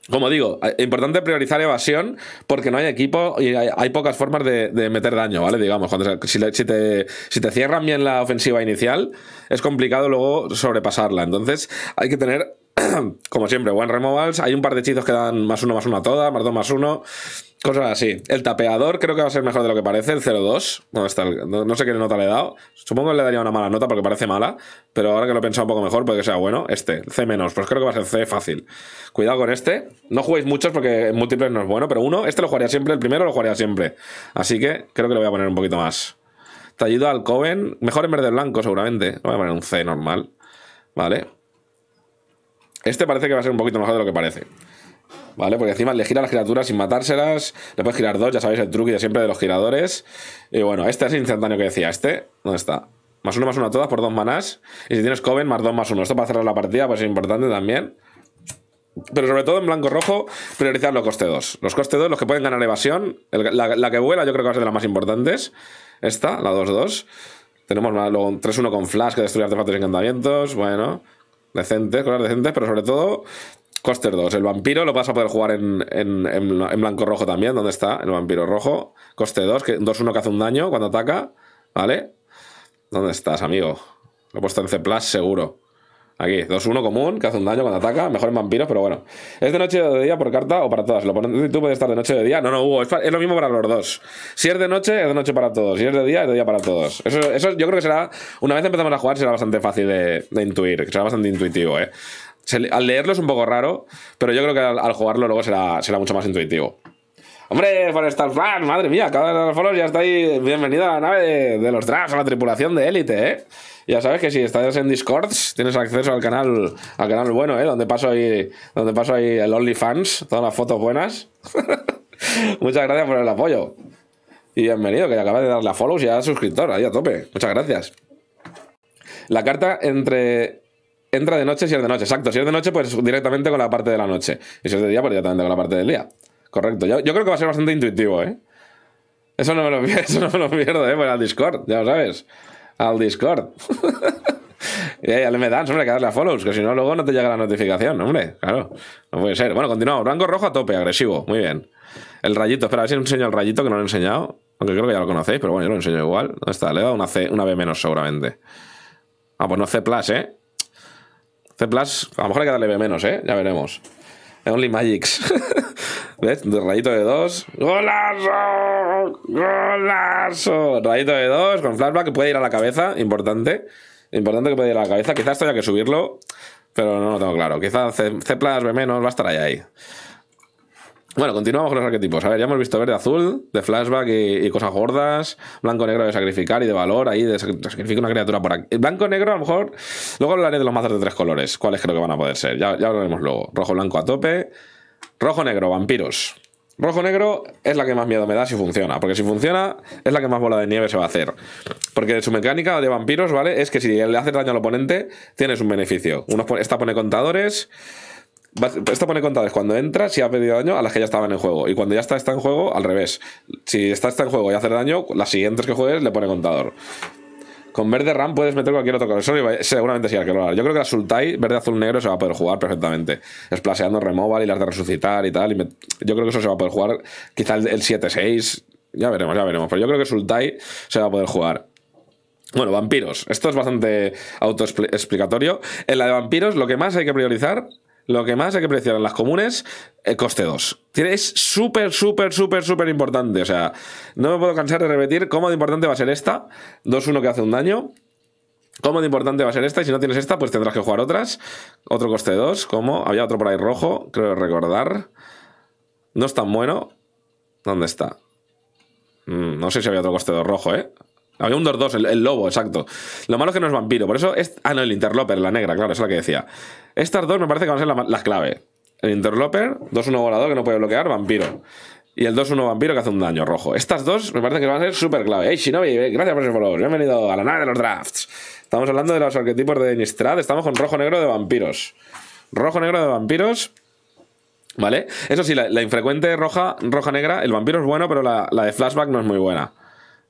como digo, eh, importante priorizar evasión porque no hay equipo y hay, pocas formas de, meter daño, ¿vale? Digamos, cuando, si, te, si, te, cierran bien la ofensiva inicial, es complicado luego sobrepasarla. Entonces, hay que tener, como siempre, one removals. Hay un par de hechizos que dan más uno, más uno a todas, más dos, más uno. Cosas así. El tapeador creo que va a ser mejor de lo que parece, el 0.2. No, está no, sé qué nota le he dado. Supongo que le daría una mala nota porque parece mala, pero ahora que lo he pensado un poco mejor, puede que sea bueno. Este, C-, menos pues creo que va a ser C fácil. Cuidado con este. No juguéis muchos porque en múltiples no es bueno, pero uno, este lo jugaría siempre, el primero lo jugaría siempre. Así que creo que lo voy a poner un poquito más. Tallido al Coven, mejor en verde blanco seguramente. voy a poner un C normal. Vale. Este parece que va a ser un poquito mejor de lo que parece. ¿vale? Porque encima le gira las criaturas sin matárselas, le puedes girar dos, ya sabéis el truque de siempre de los giradores. Y bueno, este es instantáneo que decía, este, ¿dónde está? Más uno, más uno a todas por dos manás. Y si tienes Coven, más dos, más uno. Esto para cerrar la partida, pues es importante también. Pero sobre todo en blanco-rojo, priorizar los coste 2. Los coste 2, los que pueden ganar evasión. la, que vuela yo creo que va a ser de las más importantes. Esta, la 2-2. Tenemos luego un 3-1 con flash que destruye artefactos y encantamientos. Bueno, decentes, cosas decentes, pero sobre todo Coster 2. El vampiro lo vas a poder jugar en, blanco-rojo también, ¿Dónde está el vampiro rojo. Coste 2, que 2-1 que hace un daño cuando ataca. ¿Vale? ¿Dónde estás, amigo? Lo he puesto en C, seguro. Aquí, 2-1 común, que hace un daño cuando ataca. Mejor en vampiros, pero bueno. ¿Es de noche o de día por carta o para todas? ¿Lo pones, ¿Tú puedes estar de noche o de día? No, no, Hugo, es, lo mismo para los dos. Si es de noche, es de noche para todos. Si es de día, es de día para todos. Eso, eso yo creo que será. Una vez empezamos a jugar, será bastante fácil de, de intuir. Será bastante intuitivo, ¿eh? al leerlo es un poco raro, pero yo creo que al, jugarlo luego será, será mucho más intuitivo. Hombre, Forestal Fan! madre mía, cada de los follows ya está ahí. Bienvenido a la nave de, los drags a la tripulación de élite, ¿eh? Ya sabes que si estás en Discord, tienes acceso al canal, al canal bueno, ¿eh? Donde paso ahí, donde paso ahí el OnlyFans, todas las fotos buenas. Muchas gracias por el apoyo. Y bienvenido, que acabas de darle a follows y a suscriptor, ahí a tope. Muchas gracias. La carta entre entra de noche si es de noche. Exacto, si es de noche, pues directamente con la parte de la noche. Y si es de día, pues directamente con la parte del día. Correcto. Yo, creo que va a ser bastante intuitivo, ¿eh? Eso no me lo, pierdo, ¿eh? Pues al Discord, ya lo sabes. Al Discord. y ahí, al me dan, hombre, que darle a follows, que si no, luego no te llega la notificación, hombre. Claro, no puede ser. Bueno, continuamos. Rango rojo a tope, agresivo. Muy bien. El rayito, espera, a ver si enseño el rayito que no lo he enseñado. Aunque creo que ya lo conocéis, pero bueno, yo lo enseño igual. ¿Dónde está? Le he dado una C, una B menos seguramente. Ah, pues no C ¿eh? C++ este a lo mejor hay que darle B menos, ¿eh? Ya veremos. Only Magics. ¿Ves? rayito de dos ¡Golazo! ¡Golazo! Rayito de 2 con flashback que puede ir a la cabeza. Importante. Importante que puede ir a la cabeza. Quizás tenga que subirlo, pero no lo tengo claro. Quizás C, B menos va a estar ahí. ahí. Bueno, continuamos con los arquetipos. A ver, ya hemos visto verde, azul, de flashback y, cosas gordas. Blanco, negro de sacrificar y de valor. Ahí de sacrifica una criatura por aquí. Eh, blanco, negro, a lo mejor. Luego hablaré de los mazos de tres colores. ¿Cuáles creo que van a poder ser? Ya, ya hablaremos luego. Rojo, blanco a tope. Rojo, negro, vampiros. Rojo negro es la que más miedo me da si funciona, porque si funciona es la que más bola de nieve se va a hacer. Porque su mecánica de vampiros, ¿vale? Es que si le haces daño al oponente, tienes un beneficio. Uno, esta pone contadores, esto pone contadores cuando entra, si ha pedido daño, a las que ya estaban en juego. Y cuando ya está, en juego, al revés. Si está, está en juego y hace daño, las siguientes que juegues le pone contador. Con verde RAM puedes meter cualquier otro color. seguramente sí, que Yo creo que la Sultai, verde, azul, negro, se va a poder jugar perfectamente. Esplaseando removal y las de resucitar y tal. Y Yo creo que eso se va a poder jugar. Quizá el, el 7-6. Ya veremos, ya veremos. Pero yo creo que Sultai se va a poder jugar. Bueno, vampiros. Esto es bastante autoexplicatorio. En la de vampiros, lo que más hay que priorizar lo que más hay que preciar en las comunes, el eh, coste 2. Es súper, súper, súper, súper importante. O sea, no me puedo cansar de repetir cómo de importante va a ser esta. 2-1 que hace un daño. Cómo de importante va a ser esta. Y si no tienes esta, pues tendrás que jugar otras. Otro coste 2, como había otro por ahí rojo, creo recordar. No es tan bueno. ¿Dónde está? Mm, no sé si había otro coste 2 rojo, ¿eh? Había ah, un 2-2, el, lobo, exacto. Lo malo es que no es vampiro, por eso es. Ah, no, el interloper, la negra, claro, es la que decía. Estas dos me parece que van a ser las clave. El interloper, 2-1 volador que no puede bloquear, vampiro. Y el 2-1 vampiro que hace un daño rojo. Estas dos me parece que van a ser súper clave. Hey, Shinobi, gracias por ese follow. Bienvenido a la nave de los drafts. Estamos hablando de los arquetipos de Nistrad Estamos con rojo-negro de vampiros. Rojo-negro de vampiros. ¿Vale? Eso sí, la, infrecuente roja, roja-negra, el vampiro es bueno, pero la de flashback no es muy buena.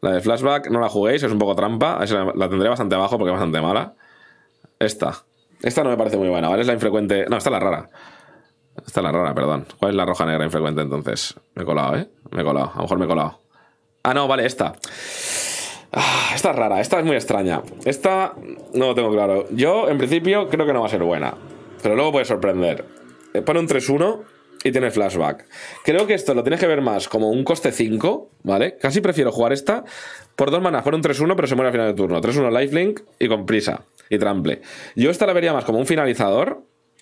La de Flashback no la juguéis, es un poco trampa. la tendré bastante abajo porque es bastante mala. Esta. Esta no me parece muy buena, ¿vale? Es la infrecuente. No, esta es la rara. Esta es la rara, perdón. ¿Cuál es la roja negra infrecuente entonces? Me he colado, ¿eh? Me he colado. A lo mejor me he colado. Ah, no, vale, esta. Ah, esta es rara, esta es muy extraña. Esta no lo tengo claro. Yo, en principio, creo que no va a ser buena. Pero luego puede sorprender. Eh, pone un 3-1 y tiene flashback. Creo que esto lo tienes que ver más como un coste 5, ¿vale? Casi prefiero jugar esta por dos manas, por un 3-1, pero se muere al final de turno. 3-1 lifelink y con prisa y trample. Yo esta la vería más como un finalizador,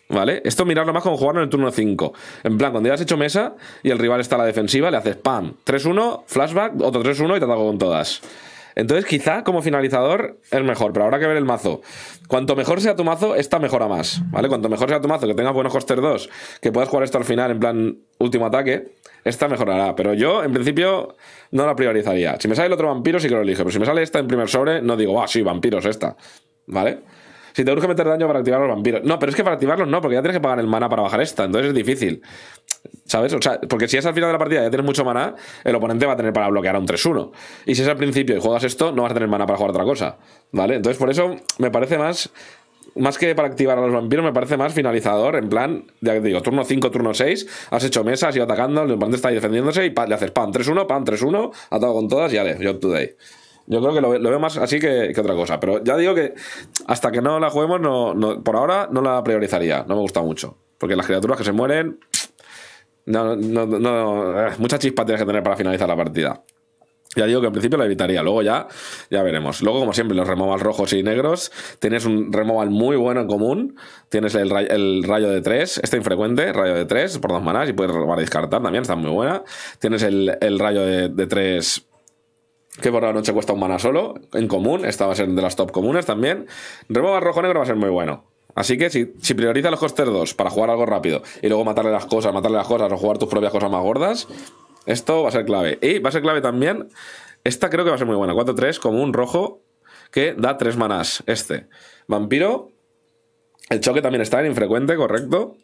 ¿vale? Esto mirarlo más como jugarlo en el turno 5. En plan, cuando ya has hecho mesa y el rival está a la defensiva, le haces pam, 3-1, flashback, otro 3-1 y te ataco con todas. Entonces, quizá como finalizador, es mejor, pero habrá que ver el mazo. Cuanto mejor sea tu mazo, esta mejora más, ¿vale? Cuanto mejor sea tu mazo, que tengas buenos coster 2, que puedas jugar esto al final en plan último ataque, esta mejorará. Pero yo, en principio, no la priorizaría. Si me sale el otro vampiro, sí que lo elijo. Pero si me sale esta en primer sobre, no digo, ah, sí, vampiros esta, ¿vale? Si te urge meter daño para activar los vampiros. No, pero es que para activarlos no, porque ya tienes que pagar el mana para bajar esta, entonces es difícil. ¿Sabes? O sea, porque si es al final de la partida ya tienes mucho maná, el oponente va a tener para bloquear a un 3-1. Y si es al principio y juegas esto, no vas a tener maná para jugar otra cosa. ¿Vale? Entonces, por eso me parece más. Más que para activar a los vampiros, me parece más finalizador. En plan, ya digo, turno 5, turno 6, has hecho mesas, has ido atacando, el oponente está ahí defendiéndose y le haces pan 3-1, pan 3-1, atado con todas y ya le, yo today. Yo creo que lo, veo más así que, otra cosa. Pero ya digo que hasta que no la juguemos, no, por ahora no la priorizaría. No me gusta mucho. Porque las criaturas que se mueren no, no, no, eh, chispas tienes que tener para finalizar la partida. Ya digo que en principio la evitaría, luego ya, ya veremos. Luego, como siempre, los removals rojos y negros. Tienes un removal muy bueno en común. Tienes el, rayo de 3, este infrecuente, rayo de 3 por dos manas y puedes robar y descartar también, está muy buena. Tienes el, rayo de, de 3 que por la noche cuesta un mana solo, en común. Esta va a ser de las top comunes también. Removal rojo-negro va a ser muy bueno. Así que si, prioriza priorizas los costes 2 para jugar algo rápido y luego matarle las cosas, matarle las cosas o jugar tus propias cosas más gordas, esto va a ser clave. Y va a ser clave también. Esta creo que va a ser muy buena. 4-3 como un rojo que da 3 manás. Este. Vampiro. El choque también está en infrecuente, correcto.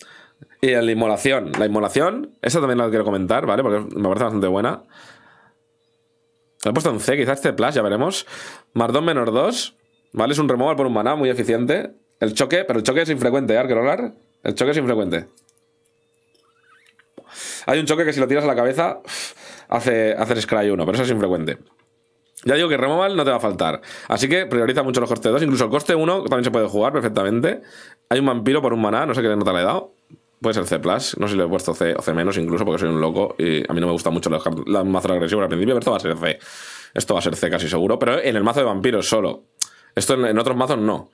Y la inmolación. La inmolación, esta también la quiero comentar, ¿vale? Porque me parece bastante buena. Le he puesto un C, quizás este plus, ya veremos. Más 2 menos 2. ¿Vale? Es un removal por un maná muy eficiente. El choque, pero el choque es infrecuente, ¿eh, El choque es infrecuente. Hay un choque que si lo tiras a la cabeza hace, hacer Scry 1, pero eso es infrecuente. Ya digo que Removal no te va a faltar. Así que prioriza mucho los costes 2. Incluso el coste 1 también se puede jugar perfectamente. Hay un vampiro por un maná, no sé qué nota le he dado. Puede ser C, no sé si le he puesto C o C menos, incluso porque soy un loco y a mí no me gusta mucho la mazo agresivo al principio, pero esto va a ser C. Esto va a ser C casi seguro, pero en el mazo de vampiros solo. Esto en otros mazos no.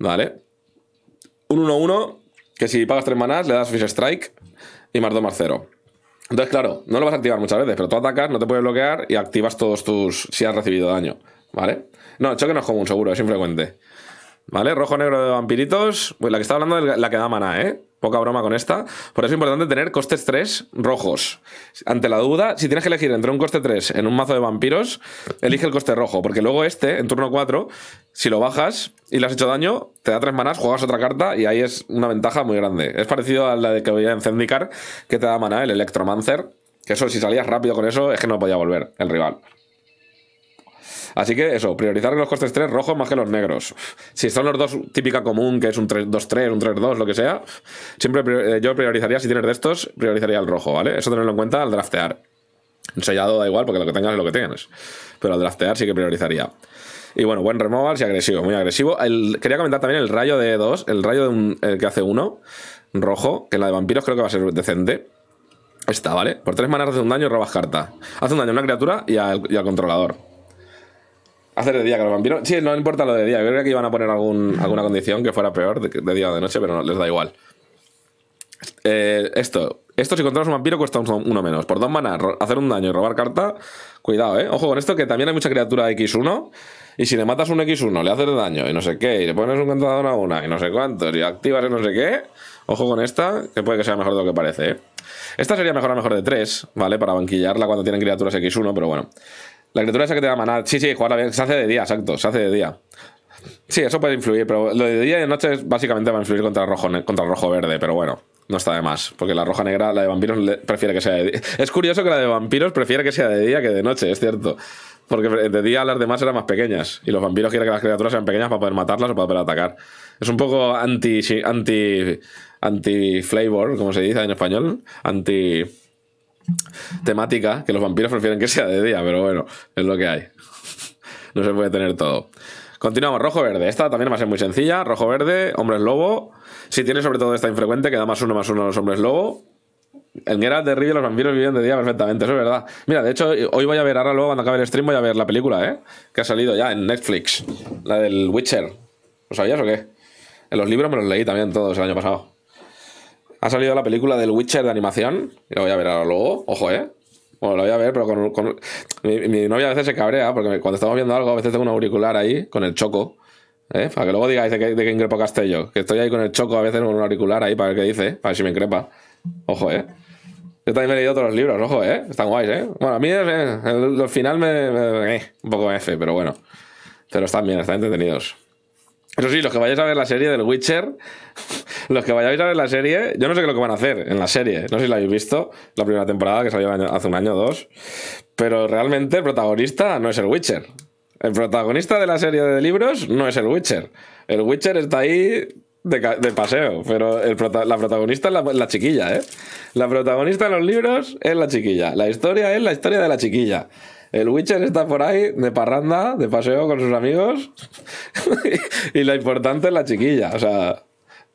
Vale. Un 1-1, que si pagas 3 manás, le das Fish Strike y más 2 más 0. Entonces, claro, no lo vas a activar muchas veces, pero tú atacas, no te puedes bloquear y activas todos tus. si has recibido daño. ¿Vale? No, choque no es común, seguro, es infrecuente. ¿Vale? Rojo, negro de vampiritos. Pues la que está hablando es la que da maná, ¿eh? poca broma con esta. Por eso es importante tener costes 3 rojos. Ante la duda, si tienes que elegir entre un coste 3 en un mazo de vampiros, elige el coste rojo, porque luego este, en turno 4, si lo bajas y le has hecho daño, te da 3 manas, juegas otra carta y ahí es una ventaja muy grande. Es parecido a la de que voy a en que te da mana el Electromancer, que eso si salías rápido con eso es que no podía volver el rival. Así que eso, priorizar los costes 3 rojos más que los negros. Si son los dos típica común, que es un 2-3, un 3-2, lo que sea, siempre eh, yo priorizaría, si tienes de estos, priorizaría el rojo, ¿vale? Eso tenerlo en cuenta al draftear. Sellado da igual, porque lo que tengas es lo que tengas Pero al draftear sí que priorizaría. Y bueno, buen removal y agresivo, muy agresivo. quería comentar también el rayo de 2, el rayo de un, que hace 1, rojo, que la de vampiros creo que va a ser decente. Está, ¿vale? Por tres maneras hace un daño y robas carta. Hace un daño a una criatura y al controlador. Hacer de día que los vampiros... Sí, no importa lo de día. Yo creo que iban a poner algún, alguna condición que fuera peor de, día o de noche, pero no, les da igual. Eh, esto. Esto, si encontramos un vampiro, cuesta uno menos. Por dos manas, hacer un daño y robar carta. Cuidado, eh. Ojo con esto, que también hay mucha criatura X1. Y si le matas un X1, le haces daño y no sé qué. Y le pones un cantador a una y no sé cuántos. Y activas y no sé qué. Ojo con esta, que puede que sea mejor de lo que parece, eh. Esta sería mejor a mejor de tres, ¿vale? Para banquillarla cuando tienen criaturas X1, pero bueno. La criatura esa que te da manar, Sí, sí, jugarla bien. Se hace de día, exacto. Se hace de día. Sí, eso puede influir, pero lo de día y de noche básicamente va a influir contra el rojo, contra rojo verde, pero bueno, no está de más. Porque la roja negra, la de vampiros, prefiere que sea de día. Es curioso que la de vampiros prefiere que sea de día que de noche, es cierto. Porque de día las demás eran más pequeñas. Y los vampiros quieren que las criaturas sean pequeñas para poder matarlas o para poder atacar. Es un poco anti. anti. anti-flavor, como se dice en español. Anti temática que los vampiros prefieren que sea de día, pero bueno, es lo que hay. No se puede tener todo. Continuamos, rojo-verde. Esta también va a ser muy sencilla. Rojo-verde, hombres lobo. Si tiene sobre todo esta infrecuente, que da más uno más uno a los hombres lobo. En Geralt de Rivia los vampiros viven de día perfectamente, eso es verdad. Mira, de hecho, hoy voy a ver, ahora luego cuando acabe el stream voy a ver la película, ¿eh? Que ha salido ya en Netflix, la del Witcher. ¿Lo sabías o qué? En los libros me los leí también todos el año pasado. Ha salido la película del Witcher de animación. Y voy a ver ahora luego. Ojo, ¿eh? Bueno, lo voy a ver, pero con... Mi, novia a veces se cabrea, porque cuando estamos viendo algo, a veces tengo un auricular ahí con el choco. ¿eh? Para que luego digáis de qué, de Castello. Que estoy ahí con el choco a veces con un auricular ahí para ver qué dice, para ver si me increpa. Ojo, ¿eh? Yo también he leído otros libros, ojo, ¿eh? Están guays, ¿eh? Bueno, a mí eh, el, el, final me, eh, Un poco F, pero bueno. Pero están bien, están entretenidos. Pero sí, los que vayáis a ver la serie del Witcher, los que vayáis a ver la serie, yo no sé qué es lo que van a hacer en la serie. No sé si la habéis visto, la primera temporada que salió hace un año o dos. Pero realmente el protagonista no es el Witcher. El protagonista de la serie de libros no es el Witcher. El Witcher está ahí de, paseo, pero la protagonista es la, la, chiquilla, ¿eh? La protagonista de los libros es la chiquilla. La historia es la historia de la chiquilla. El Witcher está por ahí de parranda, de paseo con sus amigos. y lo importante es la chiquilla. O sea.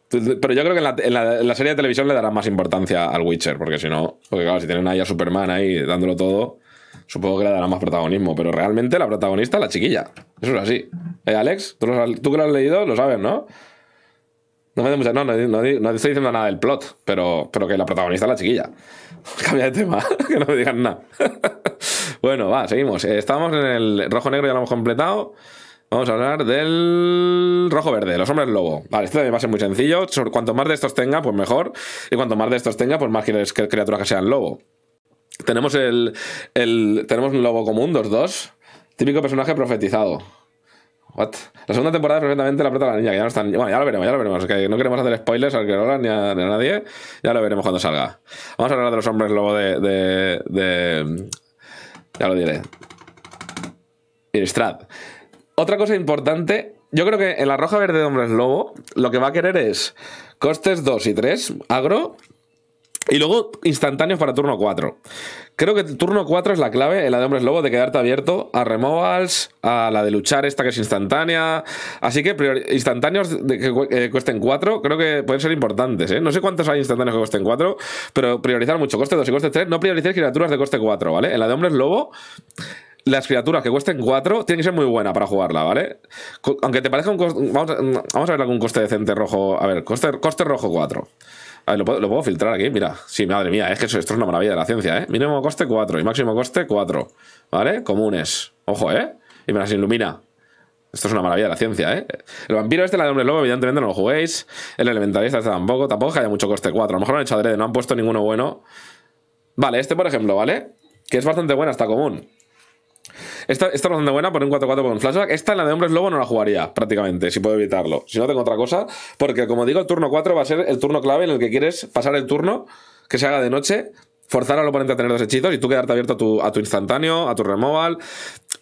Pero yo creo que en la, serie de televisión le dará más importancia al Witcher, porque si no. Porque claro, si tienen ahí a Superman ahí dándolo todo, supongo que le dará más protagonismo. Pero realmente la protagonista es la chiquilla. Eso es así. Eh, Alex, ¿tú, que lo has leído, lo sabes, ¿no? No me mucha, no, no, estoy diciendo nada del plot, pero, pero que la protagonista es la chiquilla. Cambia de tema, que no me digan nada. bueno, va, seguimos. Eh, Estamos en el rojo-negro, ya lo hemos completado. Vamos a hablar del rojo verde, los hombres lobo. Vale, esto también va a ser muy sencillo. Cuanto más de estos tenga, pues mejor. Y cuanto más de estos tenga, pues más quieres que criaturas que sean lobo. Tenemos el, el tenemos un lobo común, Dos Dos Típico personaje profetizado. La segunda temporada perfectamente la de la niña, ya no Bueno, ya lo veremos, ya lo veremos. no queremos hacer spoilers al que no ni a, nadie. Ya lo veremos cuando salga. Vamos a hablar de los hombres lobo de. de, Ya lo diré. strat. Otra cosa importante. Yo creo que en la roja verde de hombres lobo, lo que va a querer es costes 2 y 3, agro, y luego instantáneos para turno 4. Creo que turno 4 es la clave, en la de Hombres Lobo, de quedarte abierto a removals, a la de luchar esta que es instantánea. Así que instantáneos de que eh, cuesten 4 creo que pueden ser importantes. ¿eh? No sé cuántos hay instantáneos que cuesten 4, pero priorizar mucho coste 2 y coste 3. No priorices criaturas de coste 4, ¿vale? En la de Hombres Lobo las criaturas que cuesten 4 tienen que ser muy buena para jugarla, ¿vale? Aunque te parezca un coste. Vamos a, ver algún coste decente rojo. A ver, coste, coste rojo 4. ¿lo puedo, filtrar aquí, mira. Sí, madre mía, es que esto es una maravilla de la ciencia, ¿eh? Mínimo coste 4 y máximo coste 4. ¿Vale? Comunes. Ojo, ¿eh? Y me las ilumina. Esto es una maravilla de la ciencia, ¿eh? El vampiro este, la de hombre lobo, evidentemente no lo juguéis. El elementalista este tampoco. Tampoco que haya mucho coste 4. A lo mejor han hecho adrede, no han puesto ninguno bueno. Vale, este por ejemplo, ¿vale? Que es bastante buena, está común. Esta, buena, por un 4-4 con flashback. Esta, la de hombres lobo, no la jugaría prácticamente, si puedo evitarlo. Si no tengo otra cosa, porque como digo, el turno 4 va a ser el turno clave en el que quieres pasar el turno que se haga de noche, forzar al oponente a tener dos hechizos y tú quedarte abierto a tu, instantáneo, a tu removal.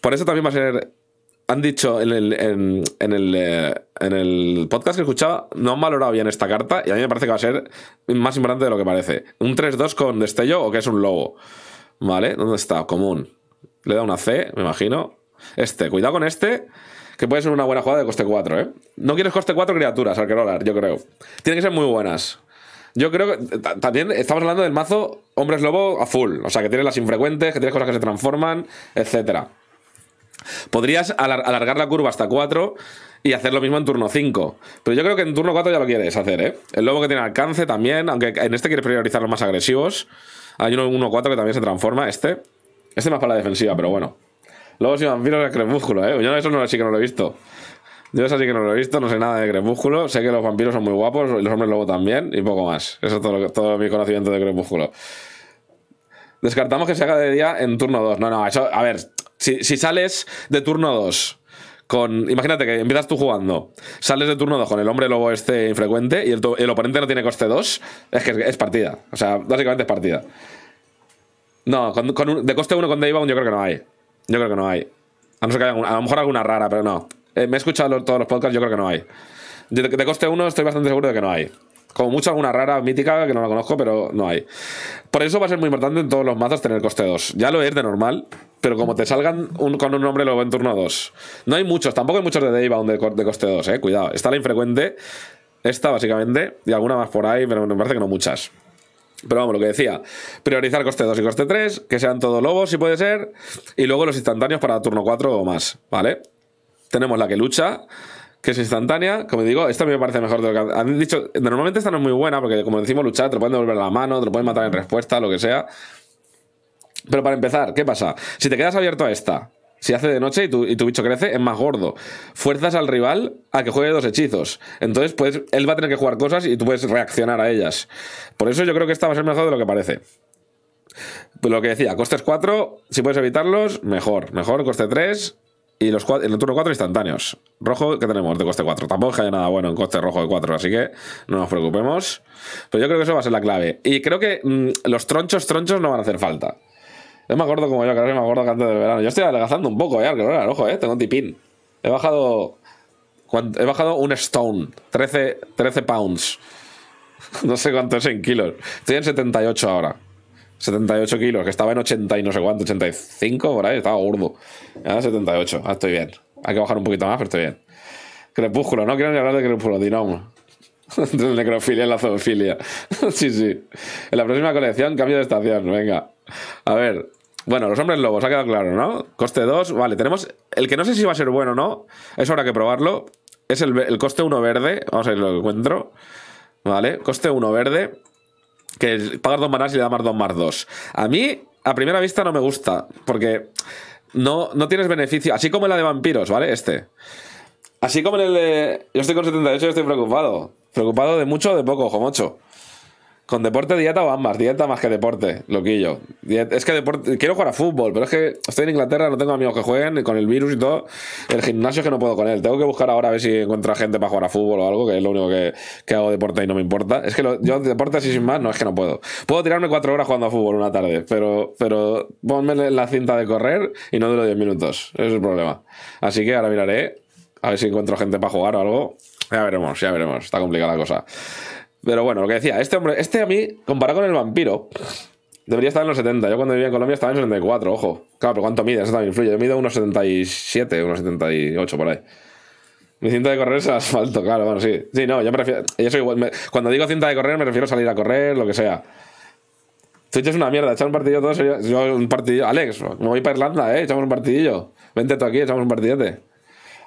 Por eso también va a ser han dicho en el, el, eh, en el, podcast que escuchaba, no han valorado bien esta carta y a mí me parece que va a ser más importante de lo que parece. Un 3-2 con destello o que es un lobo. ¿Vale? ¿Dónde está? Común. Le da una C, me imagino. Este, cuidado con este, que puede ser una buena jugada de coste 4, ¿eh? No quieres coste 4 criaturas, hablar yo creo. Tienen que ser muy buenas. Yo creo que también estamos hablando del mazo Hombres Lobo a full. O sea, que tienes las infrecuentes, que tienes cosas que se transforman, etc Podrías alargar la curva hasta 4 y hacer lo mismo en turno 5. Pero yo creo que en turno 4 ya lo quieres hacer, ¿eh? El lobo que tiene alcance también, aunque en este quieres priorizar los más agresivos. Hay uno 1-4 que también se transforma, este. Este más para la defensiva, pero bueno. Luego si vampiros de crepúsculo, ¿eh? Yo eso sí que no lo he visto. Yo eso sí que no lo he visto, no sé nada de crepúsculo. Sé que los vampiros son muy guapos y los hombres lobo también y poco más. Eso es todo, mi conocimiento de crepúsculo. Descartamos que se haga de día en turno 2. No, no, a ver, si, sales de turno 2 con. Imagínate que empiezas tú jugando, sales de turno 2 con el hombre lobo este infrecuente y el, el oponente no tiene coste 2, es que es partida. O sea, básicamente es partida. No, de coste 1 con Daybound yo creo que no hay. Yo creo que no hay. A no ser que haya a lo mejor alguna rara, pero no. Eh, me he escuchado todos los podcasts, yo creo que no hay. De, coste 1 estoy bastante seguro de que no hay. Como mucho alguna rara mítica que no la conozco, pero no hay. Por eso va a ser muy importante en todos los mazos tener coste 2. Ya lo es de normal, pero como te salgan con un nombre luego en turno 2. No hay muchos, tampoco hay muchos de Daybound de, de coste 2, eh. Cuidado. Está la infrecuente, esta básicamente, y alguna más por ahí, pero me parece que no muchas. Pero vamos, lo que decía, priorizar coste 2 y coste 3, que sean todos lobos si puede ser, y luego los instantáneos para turno 4 o más, ¿vale? Tenemos la que lucha, que es instantánea, como digo, esta me parece mejor de lo que han dicho, normalmente esta no es muy buena, porque como decimos luchar, te lo pueden devolver la mano, te lo pueden matar en respuesta, lo que sea. Pero para empezar, ¿qué pasa? Si te quedas abierto a esta, si hace de noche y tu, bicho crece, es más gordo. Fuerzas al rival a que juegue dos hechizos. Entonces, pues, él va a tener que jugar cosas y tú puedes reaccionar a ellas. Por eso yo creo que esta va a ser mejor de lo que parece. Pues lo que decía, costes 4, si puedes evitarlos, mejor. Mejor, coste 3 y los en el turno 4 instantáneos. Rojo que tenemos de coste 4. Tampoco hay nada bueno en coste rojo de 4, así que no nos preocupemos. Pero yo creo que eso va a ser la clave. Y creo que mm, los tronchos, tronchos no van a hacer falta. No me acuerdo como yo, claro que me antes del verano. Yo estoy adelgazando un poco, ya, que no ojo, eh. Tengo un tipín. He bajado. He bajado un stone. 13, 13 pounds. no sé cuánto es en kilos. Estoy en 78 ahora. 78 kilos, que estaba en 80 y no sé cuánto, 85 por ahí, estaba gordo. Ahora 78, Ah, estoy bien. Hay que bajar un poquito más, pero estoy bien. Crepúsculo, no quiero ni hablar de Crepúsculo, Dinamo. la necrofilia y la zoofilia. sí, sí. En la próxima colección, cambio de estación, venga. A ver, bueno, los hombres lobos, ha quedado claro, ¿no? Coste 2, vale, tenemos... El que no sé si va a ser bueno o no, es hora que probarlo. Es el, coste 1 verde, vamos a ver lo que encuentro. Vale, coste 1 verde, que pagas 2 manás y le da más 2 más 2. A mí, a primera vista, no me gusta, porque no, no tienes beneficio. Así como en la de vampiros, ¿vale? Este. Así como el de... Yo estoy con 78 y estoy preocupado. Preocupado de mucho o de poco, ojo mucho? Con deporte dieta o ambas. Dieta más que deporte, loquillo. es que quiero jugar a fútbol, pero es que estoy en Inglaterra, no tengo amigos que jueguen, y con el virus y todo. El gimnasio es que no puedo con él. Tengo que buscar ahora a ver si encuentro gente para jugar a fútbol o algo, que es lo único que, que hago deporte y no me importa. Es que yo deporte así sin más, no es que no puedo. Puedo tirarme cuatro horas jugando a fútbol una tarde, pero, pero ponme la cinta de correr y no duro diez minutos. Ese es el problema. Así que ahora miraré a ver si encuentro gente para jugar o algo. Ya veremos, ya veremos. Está complicada la cosa. Pero bueno, lo que decía, este hombre, este a mí, comparado con el vampiro, debería estar en los 70. Yo cuando vivía en Colombia estaba en 74, ojo. Claro, pero ¿cuánto mide? Eso también influye. Yo mido unos 77, unos 78 por ahí. Mi cinta de correr es asfalto, claro, bueno, sí. Sí, no, yo me cuando digo cinta de correr, me refiero a salir a correr, lo que sea. Twitch es una mierda, echar un partidillo todo Yo un partidillo. Alex, me voy para Irlanda, eh, echamos un partidillo. Vente tú aquí, echamos un partidete.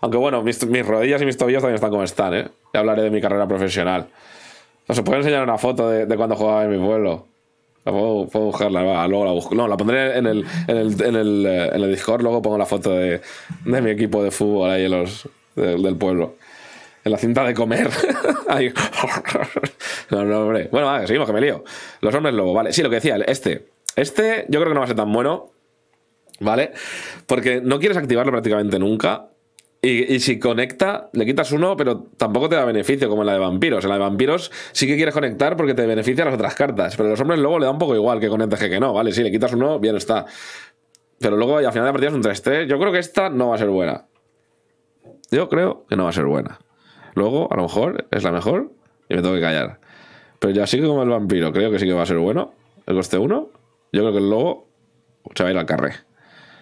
Aunque bueno, mis, rodillas y mis tobillos también están como están, eh. Ya hablaré de mi carrera profesional se puedo enseñar una foto de, cuando jugaba en mi pueblo. La puedo, buscarla, luego la busco. No, la pondré en el, eh, Discord, luego pongo la foto de, mi equipo de fútbol ahí en los, del pueblo. En la cinta de comer. no, no, hombre. Bueno, vale, seguimos, que me lío. Los hombres lobo, vale. Sí, lo que decía, este. Este yo creo que no va a ser tan bueno, ¿vale? Porque no quieres activarlo prácticamente nunca. Y, si conecta, le quitas uno, pero tampoco te da beneficio, como en la de vampiros. En la de vampiros sí que quieres conectar porque te beneficia las otras cartas. Pero a los hombres luego le da un poco igual que conectes que, que no, ¿vale? Si le quitas uno, bien está. Pero luego al final de la partida es un 3-3. Yo creo que esta no va a ser buena. Yo creo que no va a ser buena. Luego, a lo mejor, es la mejor y me tengo que callar. Pero ya así que como el vampiro, creo que sí que va a ser bueno. El coste 1, yo creo que el lobo se va a ir al carré.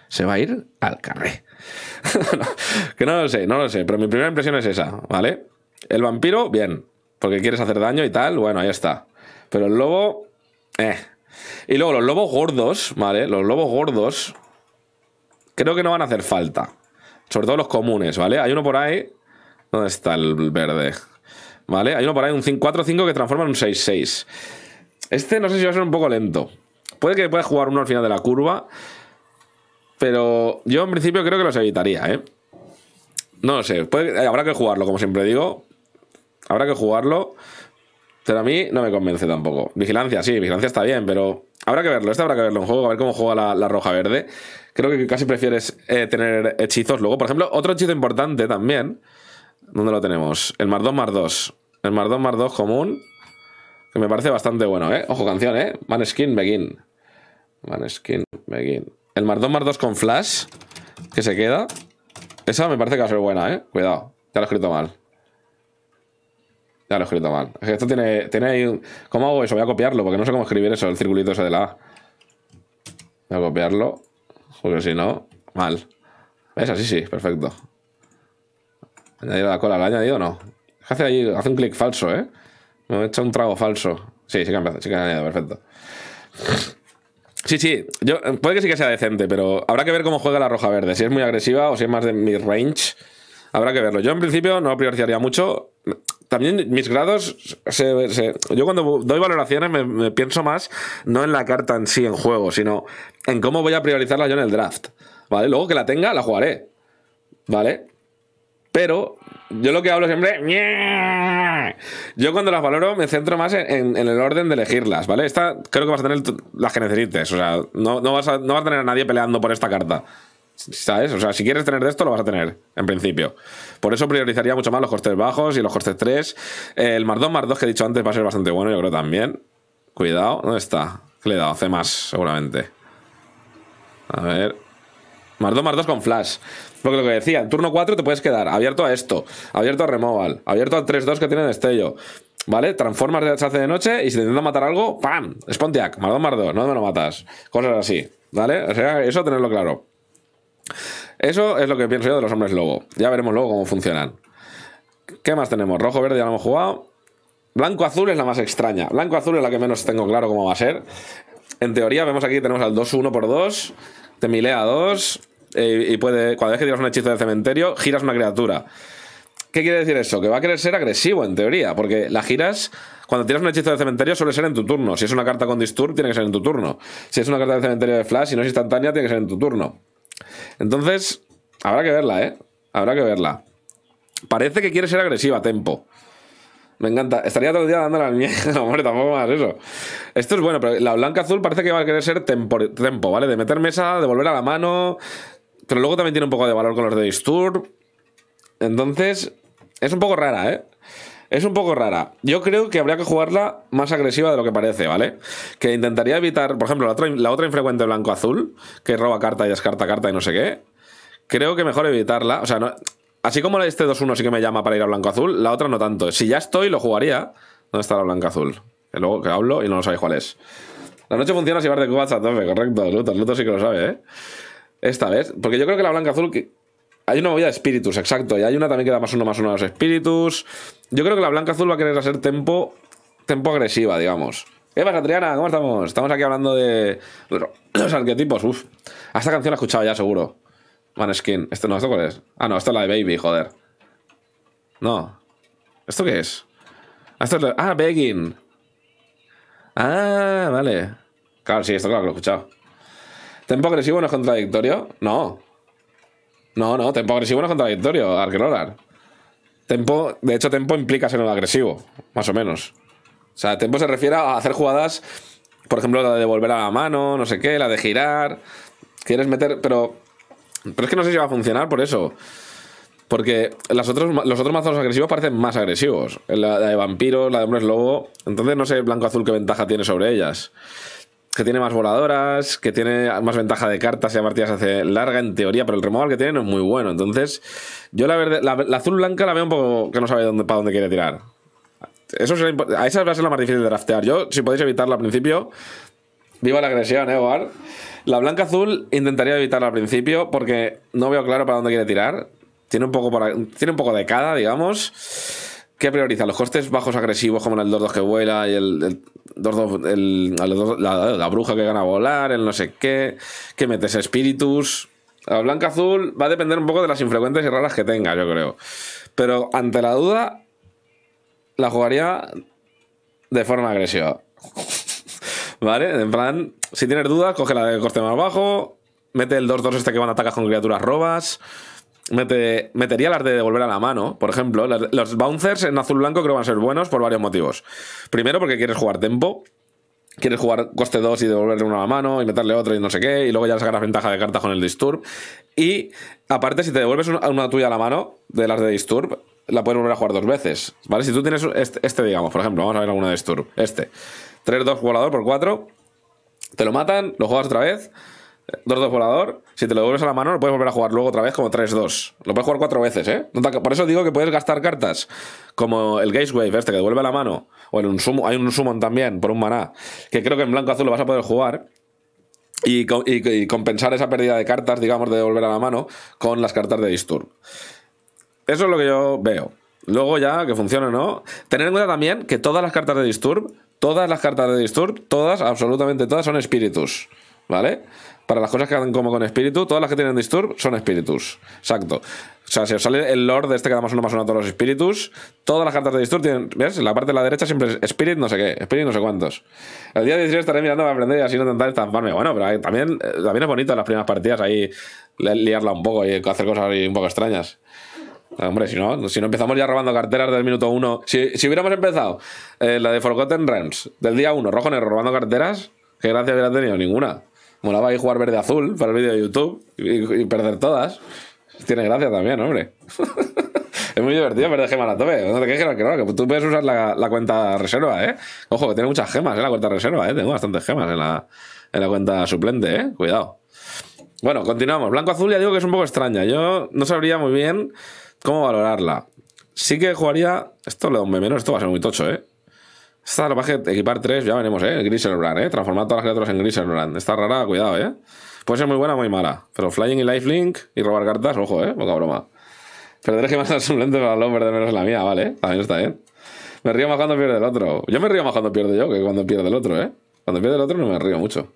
Se va a ir al carré. que no lo sé, no lo sé, pero mi primera impresión es esa, ¿vale? El vampiro, bien, porque quieres hacer daño y tal, bueno, ahí está. Pero el lobo, eh. Y luego los lobos gordos, ¿vale? Los lobos gordos creo que no van a hacer falta. Sobre todo los comunes, ¿vale? Hay uno por ahí. ¿Dónde está el verde? ¿Vale? Hay uno por ahí, un 4-5 que transforma en un 6-6. Este no sé si va a ser un poco lento. Puede que pueda jugar uno al final de la curva pero yo en principio creo que los evitaría, ¿eh? No lo sé. Eh, habrá que jugarlo, como siempre digo. Habrá que jugarlo. Pero a mí no me convence tampoco. Vigilancia, sí, vigilancia está bien, pero habrá que verlo. Este habrá que verlo en juego, a ver cómo juega la, roja verde. Creo que casi prefieres eh, tener hechizos luego. Por ejemplo, otro hechizo importante también. ¿Dónde lo tenemos? El Mardón 2 2. El Mardón 2 2 común. Que me parece bastante bueno, ¿eh? Ojo, canción, ¿eh? Man skin, begin. Man skin, begin. El más 2 2 con Flash, que se queda. Esa me parece que va a ser buena, ¿eh? Cuidado, ya lo he escrito mal. Ya lo he escrito mal. Esto tiene, ahí ¿Cómo hago eso? Voy a copiarlo, porque no sé cómo escribir eso, el circulito ese de la A. Voy a copiarlo, porque si no, mal. esa Así sí, perfecto. Añadir la cola, ¿la ha añadido o no? Hace, ahí, hace un clic falso, ¿eh? Me he hecho un trago falso. Sí, sí que, ha añadido, perfecto. Sí, sí, yo, puede que sí que sea decente, pero habrá que ver cómo juega la roja verde, si es muy agresiva o si es más de mi range Habrá que verlo. Yo en principio no priorizaría mucho. También mis grados, yo cuando doy valoraciones me, me, pienso más no en la carta en sí, en juego, sino en cómo voy a priorizarla yo en el draft. ¿Vale? Luego que la tenga, la jugaré. ¿Vale? Pero yo lo que hablo siempre. Yo cuando las valoro me centro más en, el orden de elegirlas, ¿vale? Esta creo que vas a tener las que necesites. O sea, no, vas a, no vas a tener a nadie peleando por esta carta. ¿Sabes? O sea, si quieres tener de esto, lo vas a tener, en principio. Por eso priorizaría mucho más los costes bajos y los costes 3. El Mardón 2, que he dicho antes va a ser bastante bueno, yo creo también. Cuidado, ¿dónde está? ¿Qué le he C más, seguramente. A ver. Más 2, con flash. Porque lo que decía, en turno 4 te puedes quedar abierto a esto, abierto a removal, abierto a 3-2 que tiene Destello. ¿Vale? Transformas de hace de noche y si te intenta matar algo, ¡pam! Spontiac Mardón Mardón, no me lo matas. Cosas así, ¿vale? O sea, eso tenerlo claro. Eso es lo que pienso yo de los hombres lobo. Ya veremos luego cómo funcionan. ¿Qué más tenemos? Rojo, verde ya lo hemos jugado. Blanco azul es la más extraña. Blanco azul es la que menos tengo claro cómo va a ser. En teoría, vemos aquí tenemos al 2-1 por 2, Temilea 2, eh, y puede, cuando ves que tiras un hechizo de cementerio, giras una criatura. ¿Qué quiere decir eso? Que va a querer ser agresivo, en teoría, porque la giras, cuando tiras un hechizo de cementerio, suele ser en tu turno. Si es una carta con disturb, tiene que ser en tu turno. Si es una carta de cementerio de flash y no es instantánea, tiene que ser en tu turno. Entonces, habrá que verla, ¿eh? Habrá que verla. Parece que quiere ser agresiva, Tempo. Me encanta. Estaría todo el día dándole al miedo. tampoco más eso. Esto es bueno, pero la blanca azul parece que va a querer ser tempo, ¿vale? De meter mesa, de volver a la mano, pero luego también tiene un poco de valor con los de Disturb. Entonces, es un poco rara, ¿eh? Es un poco rara. Yo creo que habría que jugarla más agresiva de lo que parece, ¿vale? Que intentaría evitar, por ejemplo, la otra, la otra infrecuente blanco-azul, que roba carta y descarta carta y no sé qué. Creo que mejor evitarla. O sea, así como la este 2-1 sí que me llama para ir a blanco-azul, la otra no tanto. Si ya estoy, lo jugaría. ¿Dónde está la blanco-azul? Que luego que hablo y no lo sabéis cuál es. La noche funciona si vas de Cuba a correcto. Luto, Luto sí que lo sabe, ¿eh? Esta vez, porque yo creo que la blanca azul Hay una movida de espíritus, exacto. Y hay una también que da más uno más uno a los espíritus. Yo creo que la blanca azul va a querer hacer tempo, tempo agresiva, digamos. ¿Qué pasa, Triana? ¿Cómo estamos? Estamos aquí hablando de los arquetipos. uff esta canción la he escuchado ya, seguro. Van Skin. esto no, ¿esto cuál es? Ah, no, esto es la de Baby, joder. No. ¿Esto qué es? Ah, ah Begging. Ah, vale. Claro, sí, esto claro que lo he escuchado. ¿Tempo agresivo no es contradictorio? No. No, no, tempo agresivo no es contradictorio, hablar. Tempo, de hecho, tempo implica ser un agresivo, más o menos. O sea, tempo se refiere a hacer jugadas, por ejemplo, la de volver a la mano, no sé qué, la de girar. Quieres meter, pero. Pero es que no sé si va a funcionar por eso. Porque las otros, los otros mazos agresivos parecen más agresivos. La, de vampiros, la de hombres lobo. Entonces no sé blanco-azul qué ventaja tiene sobre ellas que tiene más voladoras, que tiene más ventaja de cartas y a partidas hace larga en teoría, pero el removal que tiene no es muy bueno. Entonces, yo la, verde, la, azul blanca la veo un poco que no sabe dónde, para dónde quiere tirar. Eso a esa va a ser la más difícil de draftear. Yo, si podéis evitarla al principio, viva la agresión, ¿eh, La blanca azul intentaría evitarla al principio porque no veo claro para dónde quiere tirar. Tiene un poco, tiene un poco de cada, digamos. ¿Qué prioriza? ¿Los costes bajos agresivos como el 2-2 que vuela y el, la, bruja que gana a volar, el no sé qué? que metes? Espíritus. La blanca azul va a depender un poco de las infrecuentes y raras que tenga, yo creo. Pero ante la duda, la jugaría de forma agresiva. ¿Vale? En plan, si tienes dudas, coge la de coste más bajo, mete el 2-2 este que van a atacar con criaturas robas metería las de devolver a la mano, por ejemplo. los bouncers en azul-blanco creo que van a ser buenos por varios motivos. Primero, porque quieres jugar tempo. Quieres jugar coste 2 y devolverle uno a la mano y meterle otro y no sé qué, y luego ya sacas ventaja de cartas con el Disturb. Y aparte, si te devuelves una, una tuya a la mano de las de Disturb, la puedes volver a jugar dos veces. ¿Vale? Si tú tienes este, digamos, por ejemplo, vamos a ver alguna de Disturb. Este. 3-2 volador por 4. Te lo matan, lo juegas otra vez. 2-2 volador. Si te lo devuelves a la mano, lo puedes volver a jugar luego otra vez como 3-2. Lo puedes jugar cuatro veces, ¿eh? Por eso digo que puedes gastar cartas como el Wave este que devuelve a la mano, o un sumo hay un Summon también por un maná, que creo que en blanco azul lo vas a poder jugar. Y, compensar esa pérdida de cartas, digamos, de devolver a la mano con las cartas de Disturb. Eso es lo que yo veo. Luego ya, que funcione o no. Tener en cuenta también que todas las cartas de Disturb, todas las cartas de Disturb, todas, absolutamente todas, son espíritus. ¿Vale? para las cosas que hacen como con espíritu, todas las que tienen disturb son espíritus. Exacto. O sea, si os sale el lord de este que da más uno más uno a todos los espíritus, todas las cartas de disturb tienen. ¿Ves? la parte de la derecha siempre es spirit no sé qué, spirit no sé cuántos. El día 16 estaré mirando para aprender y así no intentar estamparme. Bueno, pero también, eh, también es bonito en las primeras partidas ahí liarla un poco y hacer cosas un poco extrañas. Hombre, si no, si no empezamos ya robando carteras del minuto uno. Si, hubiéramos empezado eh, la de Forgotten Realms del día uno, rojo negro, robando carteras, ¿qué gracia hubiera tenido? Ninguna. Molaba ahí jugar verde-azul para el vídeo de YouTube y, perder todas. Tiene gracia también, hombre. es muy divertido perder gemas a tope. No te quejes, que que tú puedes usar la, cuenta reserva, ¿eh? Ojo, que tiene muchas gemas en ¿eh? la cuenta reserva, ¿eh? Tengo bastantes gemas en la, en la cuenta suplente, ¿eh? Cuidado. Bueno, continuamos. Blanco-azul ya digo que es un poco extraña. Yo no sabría muy bien cómo valorarla. Sí que jugaría... Esto le doy un menos, esto va a ser muy tocho, ¿eh? Esta salvaje, equipar 3, ya veremos, ¿eh? Griselbrand, ¿eh? Transformar todas las criaturas en Griselbrand. Está rara, cuidado, ¿eh? Puede ser muy buena o muy mala. Pero Flying y Lifelink y robar cartas, ojo, ¿eh? Poca broma. que más al suplente para el de menos la mía, ¿vale? También está bien. Me río más cuando pierde el otro. Yo me río más cuando pierde yo que cuando pierde el otro, ¿eh? Cuando pierde el otro no me río mucho.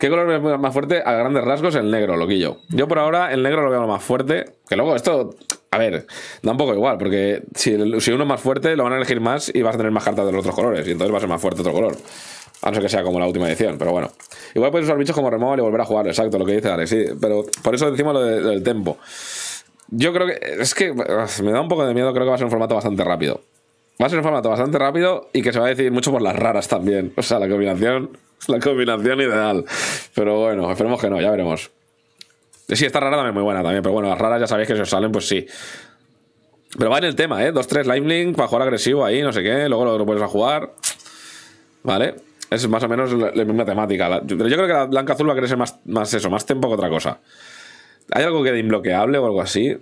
¿Qué color es más fuerte? A grandes rasgos, el negro, loquillo. Yo por ahora el negro lo veo más fuerte. Que luego esto, a ver, da un poco igual, porque si, uno es más fuerte, lo van a elegir más y vas a tener más cartas de los otros colores. Y entonces va a ser más fuerte otro color. A no ser que sea como la última edición, pero bueno. Igual puedes usar bichos como removal y volver a jugar, exacto, lo que dice Alex. Sí, pero por eso decimos lo del tempo. Yo creo que. Es que me da un poco de miedo, creo que va a ser un formato bastante rápido. Va a ser un formato bastante rápido y que se va a decidir mucho por las raras también. O sea, la combinación la combinación ideal. Pero bueno, esperemos que no, ya veremos. Sí, esta rara también es muy buena también, pero bueno, las raras ya sabéis que si os salen, pues sí. Pero va en el tema, ¿eh? 2-3 Limelink para jugar agresivo ahí, no sé qué, luego lo, puedes a jugar. Vale. Es más o menos la, misma temática. pero yo creo que la blanca azul va a querer más, eso, más tempo que otra cosa. ¿Hay algo que de inbloqueable o algo así?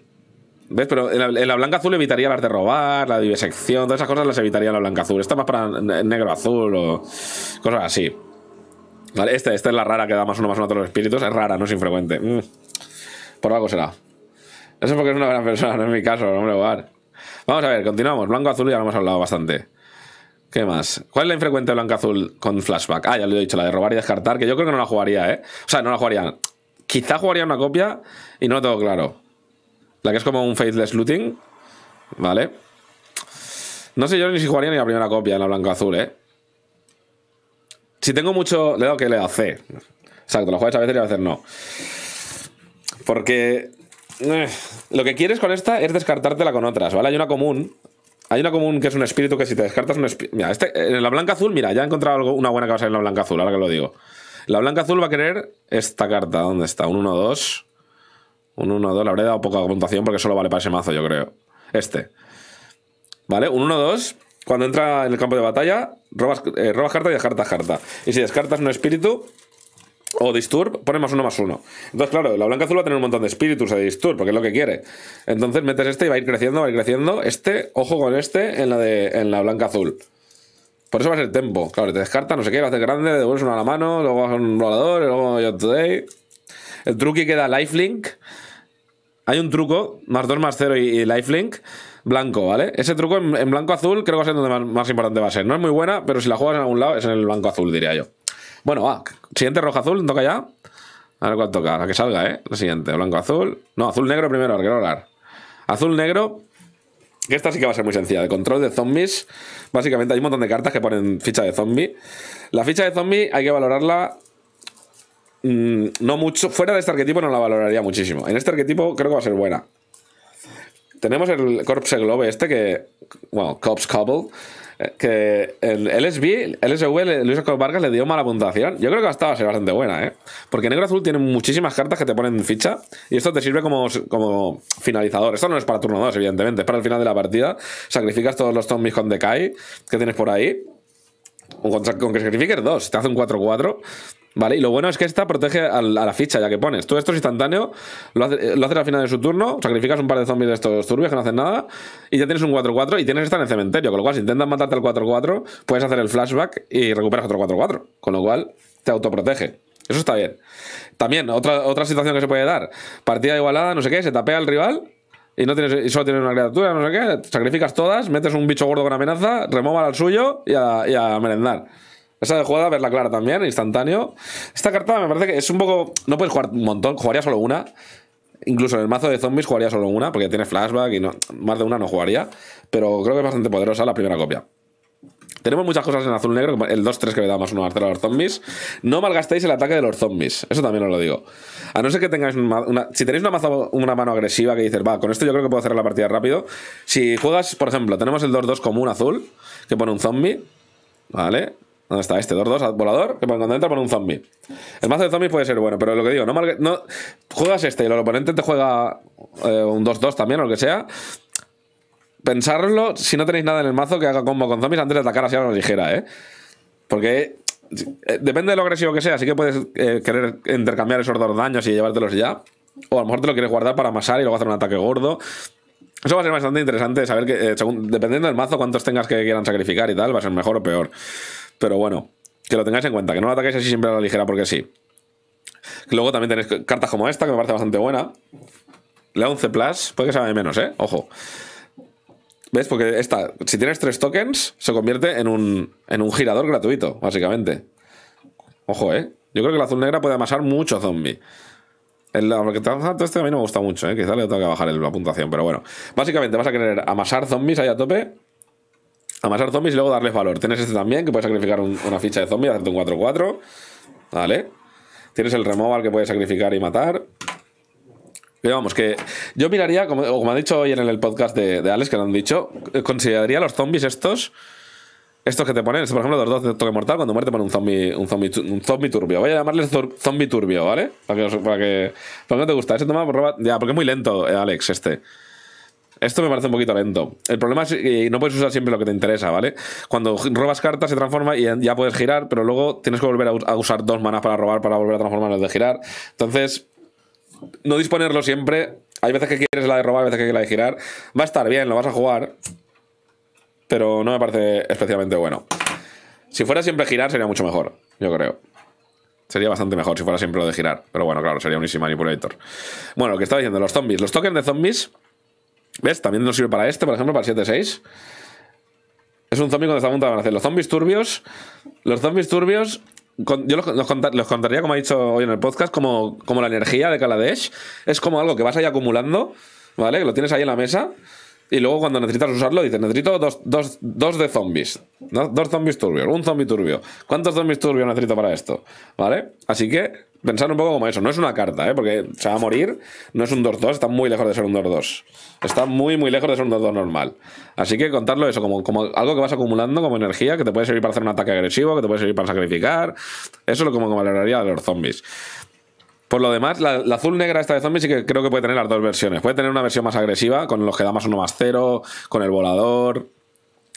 ¿Ves? Pero en la, blanca azul evitaría las de robar, la divisección todas esas cosas las evitaría la blanca azul. Está más para negro azul o cosas así. Vale, esta, esta es la rara que da más uno más uno a todos los espíritus. Es rara, no es infrecuente. Mm. Por algo será. Eso es porque es una gran persona, no es mi caso, hombre, Vamos a ver, continuamos. Blanco azul ya lo hemos hablado bastante. ¿Qué más? ¿Cuál es la infrecuente blanco azul con flashback? Ah, ya lo he dicho, la de robar y descartar, que yo creo que no la jugaría, ¿eh? O sea, no la jugaría. Quizá jugaría una copia y no lo tengo claro. La que es como un faithless looting. Vale. No sé yo ni si jugaría ni la primera copia en la blanco azul, ¿eh? Si tengo mucho. Le he dado que le hace C. Exacto, lo juegas a veces y a veces no. Porque. Eh, lo que quieres con esta es descartártela con otras, ¿vale? Hay una común. Hay una común que es un espíritu que si te descartas un espíritu. Mira, este, en eh, la blanca azul, mira, ya he encontrado algo, una buena que en la blanca azul, ahora que lo digo. La blanca azul va a querer esta carta. ¿Dónde está? Un 1-2. Un 1-2. Le habré dado poca puntuación porque solo vale para ese mazo, yo creo. Este. ¿Vale? Un 1-2. Cuando entra en el campo de batalla, Robas, eh, carta y descartas carta. Y si descartas un espíritu, o Disturb, pone más uno más uno. Entonces, claro, la blanca azul va a tener un montón de espíritus de Disturb, porque es lo que quiere. Entonces metes este y va a ir creciendo, va a ir creciendo. Este, ojo con este en la, de, en la blanca azul. Por eso va a ser tempo. Claro, te descarta, no sé qué, a hacer grande, devuelves uno a la mano, luego vas a un volador, luego yo today. El truqui queda lifelink. Hay un truco, más 2 más 0 y lifelink, blanco, ¿vale? Ese truco en, blanco-azul creo que va a ser donde más, importante va a ser. No es muy buena, pero si la juegas en algún lado es en el blanco-azul, diría yo. Bueno, va. Siguiente rojo-azul, toca ya. A ver cuál toca, la que salga, ¿eh? La siguiente, blanco-azul. No, azul-negro primero, quiero hablar. Azul-negro, que esta sí que va a ser muy sencilla. De control de zombies. Básicamente hay un montón de cartas que ponen ficha de zombie. La ficha de zombie hay que valorarla. Mm, no mucho. Fuera de este arquetipo no la valoraría muchísimo. En este arquetipo creo que va a ser buena. Tenemos el Corpse Globe este que, bueno, Corpse Cobble, eh, que el el LSV, Luis Vargas le dio mala puntuación. Yo creo que estaba va a ser bastante buena, ¿eh? Porque Negro Azul tiene muchísimas cartas que te ponen ficha y esto te sirve como, como finalizador. Esto no es para turno 2, evidentemente, es para el final de la partida. Sacrificas todos los zombies con Decay que tienes por ahí. Con, con que sacrifiques dos, te hace un 4-4 ¿Vale? Y lo bueno es que esta protege a la ficha ya que pones. Tú esto es instantáneo, lo, hace, eh, lo haces al final de su turno, sacrificas un par de zombies de estos turbios que no hacen nada, y ya tienes un 4-4 y tienes esta en el cementerio. Con lo cual, si intentas matarte al 4-4, puedes hacer el flashback y recuperas otro 4-4. Con lo cual, te autoprotege. Eso está bien. También, otra, otra situación que se puede dar: partida igualada, no sé qué, se tapea al rival y, no tienes, y solo tienes una criatura, no sé qué, sacrificas todas, metes un bicho gordo con amenaza, Remóvala al suyo y a, y a merendar. Esa de jugada, verla clara también, instantáneo. Esta carta me parece que es un poco. No puedes jugar un montón, jugaría solo una. Incluso en el mazo de zombies jugaría solo una, porque tiene flashback y no, más de una no jugaría. Pero creo que es bastante poderosa la primera copia. Tenemos muchas cosas en azul negro, el 2-3 que le da más uno a los zombies. No malgastéis el ataque de los zombies, eso también os lo digo. A no ser que tengáis si tenéis una, una mano agresiva que dices, va, con esto yo creo que puedo hacer la partida rápido. Si juegas, por ejemplo, tenemos el 2-2 común azul, que pone un zombie, ¿vale? ¿Dónde está este? 2-2 volador, que cuando entra por un zombie. El mazo de zombies puede ser bueno, pero lo que digo, no, no juegas este y el oponente te juega eh, un 2-2 también o lo que sea. Pensarlo si no tenéis nada en el mazo que haga combo con zombies antes de atacar así a la ligera, ¿eh? Porque eh, depende de lo agresivo que sea, así que puedes eh, querer intercambiar esos dos daños y llevártelos ya. O a lo mejor te lo quieres guardar para amasar y luego hacer un ataque gordo. Eso va a ser bastante interesante saber que, dependiendo del mazo, cuántos tengas que quieran sacrificar y tal, va a ser mejor o peor. Pero bueno, que lo tengáis en cuenta, que no lo atacáis así siempre a la ligera porque sí. Luego también tenéis cartas como esta, que me parece bastante buena. La 11 Plus, puede que sea de menos, ¿eh? Ojo. ¿Ves? Porque esta, si tienes tres tokens, se convierte en un, en un girador gratuito, básicamente. Ojo, ¿eh? Yo creo que la azul negra puede amasar mucho zombie. El, este a mí no me gusta mucho, ¿eh? quizá le tengo que bajar la puntuación, pero bueno. Básicamente vas a querer amasar zombies ahí a tope Amasar zombies y luego darles valor. Tienes este también, que puedes sacrificar una ficha de zombie, hacerte un 4-4. Vale. Tienes el removal que puedes sacrificar y matar. Pero vamos, que yo miraría, como, como ha dicho hoy en el podcast de, Alex, que lo han dicho, eh, consideraría los zombies estos. Estos que te ponen, por ejemplo, los dos de toque mortal, cuando muerte ponen un zombie, un zombie, turbio. Voy a llamarles zombie turbio, ¿vale? Para que, no te gusta. ya, porque es muy lento, eh, Alex, este. Esto me parece un poquito lento. El problema es que no puedes usar siempre lo que te interesa, ¿vale? Cuando robas cartas se transforma y ya puedes girar, pero luego tienes que volver a usar dos manas para robar, para volver a transformar lo de girar. Entonces, no disponerlo siempre. Hay veces que quieres la de robar, hay veces que quieres la de girar. Va a estar bien, lo vas a jugar, pero no me parece especialmente bueno. Si fuera siempre girar sería mucho mejor, yo creo. Sería bastante mejor si fuera siempre lo de girar. Pero bueno, claro, sería un Easy Manipulator. Bueno, lo que estaba diciendo, los zombies. Los tokens de zombies ¿Ves? También nos sirve para este, por ejemplo, para el 7-6. Es un zombie cuando está de hacer Los zombies turbios. Los zombies turbios. yo los, contaría, como ha dicho hoy en el podcast, como, como la energía de Kaladesh. Es como algo que vas ahí acumulando, ¿vale? Que lo tienes ahí en la mesa. Y luego cuando necesitas usarlo, dices, necesito dos, dos de zombies. Dos, dos, zombies turbios, un zombie turbio. ¿Cuántos zombies turbios necesito para esto? ¿Vale? Así que Pensar un poco como eso. No es una carta, ¿eh? porque se va a morir. No es un 2-2, está muy lejos de ser un 2-2. Está muy, muy lejos de ser un 2-2 normal. Así que contarlo eso, como, como algo que vas acumulando como energía, que te puede servir para hacer un ataque agresivo, que te puede servir para sacrificar. Eso es lo como valoraría a los zombies. Por lo demás, la, azul negra esta de zombies sí que creo que puede tener las dos versiones. Puede tener una versión más agresiva, con los que da más uno más cero, con el volador,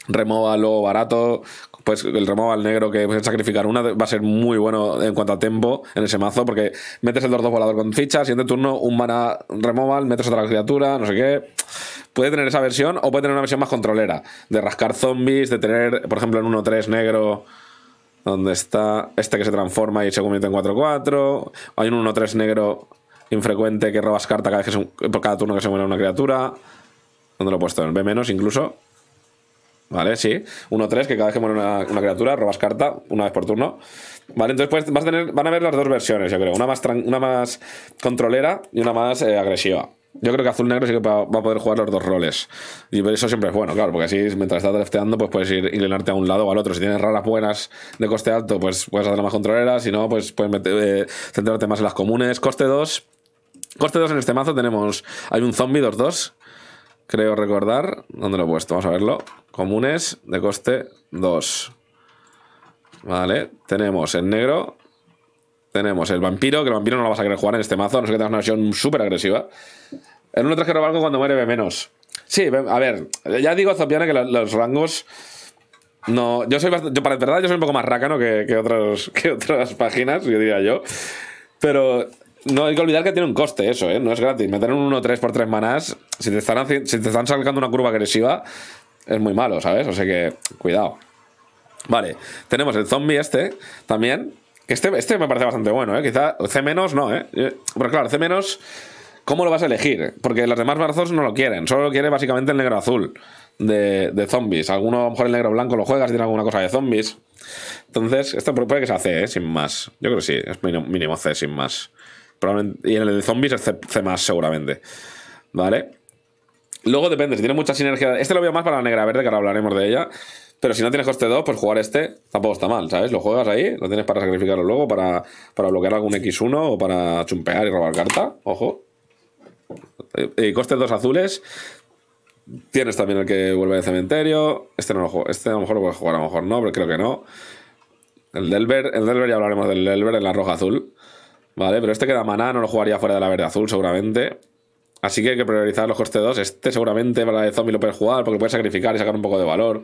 remóvalo barato, pues el removal negro que puedes sacrificar una va a ser muy bueno en cuanto a tempo en ese mazo, porque metes el 2-2 volador con ficha, siguiente turno, un mana removal, metes otra criatura, no sé qué. Puede tener esa versión o puede tener una versión más controlera, de rascar zombies, de tener, por ejemplo, en 1-3 negro donde está este que se transforma y se convierte en 4-4. Hay un 1-3 negro infrecuente que robas carta cada, que por cada turno que se muere una criatura. ¿Dónde lo he puesto? En B- incluso. ¿vale? Sí. 1-3, que cada vez que muere una, criatura, robas carta una vez por turno. Vale, entonces pues, vas a tener, van a haber las dos versiones, yo creo. Una más, una más controlera y una más eh, agresiva. Yo creo que Azul Negro sí que va a poder jugar los dos roles. Y eso siempre es bueno, claro, porque así mientras estás drafteando, pues puedes ir inclinarte a un lado o al otro. Si tienes raras buenas de coste alto, pues puedes hacer más controlera. Si no, pues puedes meter, eh, centrarte más en las comunes. Coste 2. Coste 2 en este mazo tenemos. Hay un zombie 2-2 creo recordar. ¿Dónde lo he puesto? Vamos a verlo. Comunes de coste 2. Vale, tenemos el negro. Tenemos el vampiro, que el vampiro no lo vas a querer jugar en este mazo, no sé que tengas una versión súper agresiva. El 1 3 que roba algo cuando muere ve menos. Sí, a ver, ya digo Zopiana que los, rangos. No, yo soy bastante, yo para verdad yo soy un poco más rácano que, que, que otras páginas, yo diría yo. Pero no hay que olvidar que tiene un coste eso, ¿eh? No es gratis. Meter un 1-3 por 3 manás, si te, están, si te están sacando una curva agresiva, es muy malo, ¿sabes? O sea que, cuidado. Vale, tenemos el zombie este también. Que este, este me parece bastante bueno, ¿eh? Quizá C- no, ¿eh? ¿eh? Pero claro, C-, ¿cómo lo vas a elegir? Porque los demás barzos no lo quieren. Solo lo quiere básicamente el negro azul de, de zombies. Alguno, a lo mejor el negro blanco lo juegas tiene alguna cosa de zombies. Entonces, esto puede que sea C, ¿eh? Sin más. Yo creo que sí, es mínimo C, sin más. Probablemente, y en el de zombies es C, más seguramente. ¿Vale? Luego depende, si tiene mucha sinergia. Este lo veo más para la negra verde, que ahora hablaremos de ella. Pero si no tienes coste 2, pues jugar este tampoco está mal, ¿sabes? Lo juegas ahí, lo tienes para sacrificarlo luego, para, para bloquear algún X1 o para chumpear y robar carta. Ojo. Y coste 2 azules. Tienes también el que vuelve de cementerio. Este no lo juego. Este a lo mejor lo puedes jugar, a lo mejor no, pero creo que no. El Delver, el Delver ya hablaremos del Delver en la roja azul. Vale, pero este que da maná no lo jugaría fuera de la verde azul seguramente. Así que hay que priorizar los costes 2. Este seguramente para la zombie lo puedes jugar porque puedes sacrificar y sacar un poco de valor.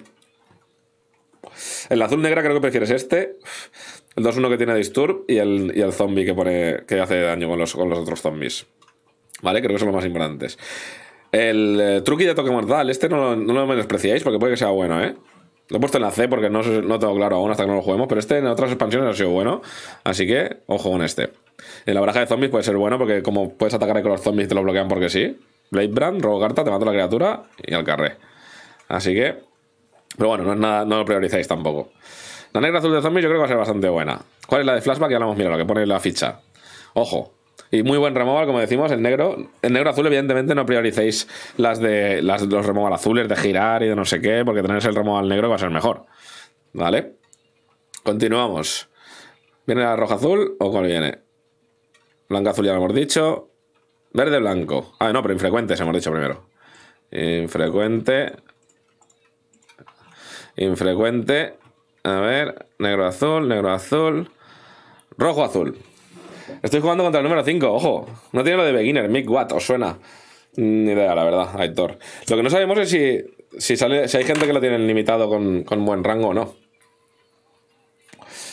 El azul negra creo que prefieres este. El 2-1 que tiene Disturb y el, y zombie que, pone, que hace daño con los, con los otros zombies. ¿Vale? Creo que son los más importantes. El eh, Truki de toque mortal, este no, lo menospreciáis porque puede que sea bueno, ¿eh? Lo he puesto en la C porque no, no tengo claro aún hasta que no lo juguemos, pero este en otras expansiones ha sido bueno. Así que, ojo con este. En la baraja de zombies puede ser bueno porque como puedes atacar con los zombies te lo bloquean porque sí. Blade Brand, robo carta, te mato la criatura y al carré. Así que... Pero bueno, no, es nada, no lo prioricéis tampoco. La negra azul de zombies yo creo que va a ser bastante buena. ¿Cuál es la de flashback? Ya la hemos mirado, que pone la ficha. Ojo. Y muy buen removal, como decimos, el negro. El negro azul, evidentemente, no prioricéis las de los removal azules de girar y de no sé qué, porque tener el removal negro va a ser mejor. ¿Vale? Continuamos. ¿Viene la roja azul o cuál viene? Blanco azul ya lo hemos dicho. Verde blanco. Ah, no, pero infrecuentes hemos dicho primero. Infrecuente. Infrecuente. A ver, negro azul, negro azul. Rojo azul. Estoy jugando contra el número 5, ojo. No tiene lo de beginner, Mick Watt, os suena. Mm, ni idea, la verdad, Aitor. Lo que no sabemos es si, si, sale, si hay gente que lo tiene limitado con, con buen rango o no.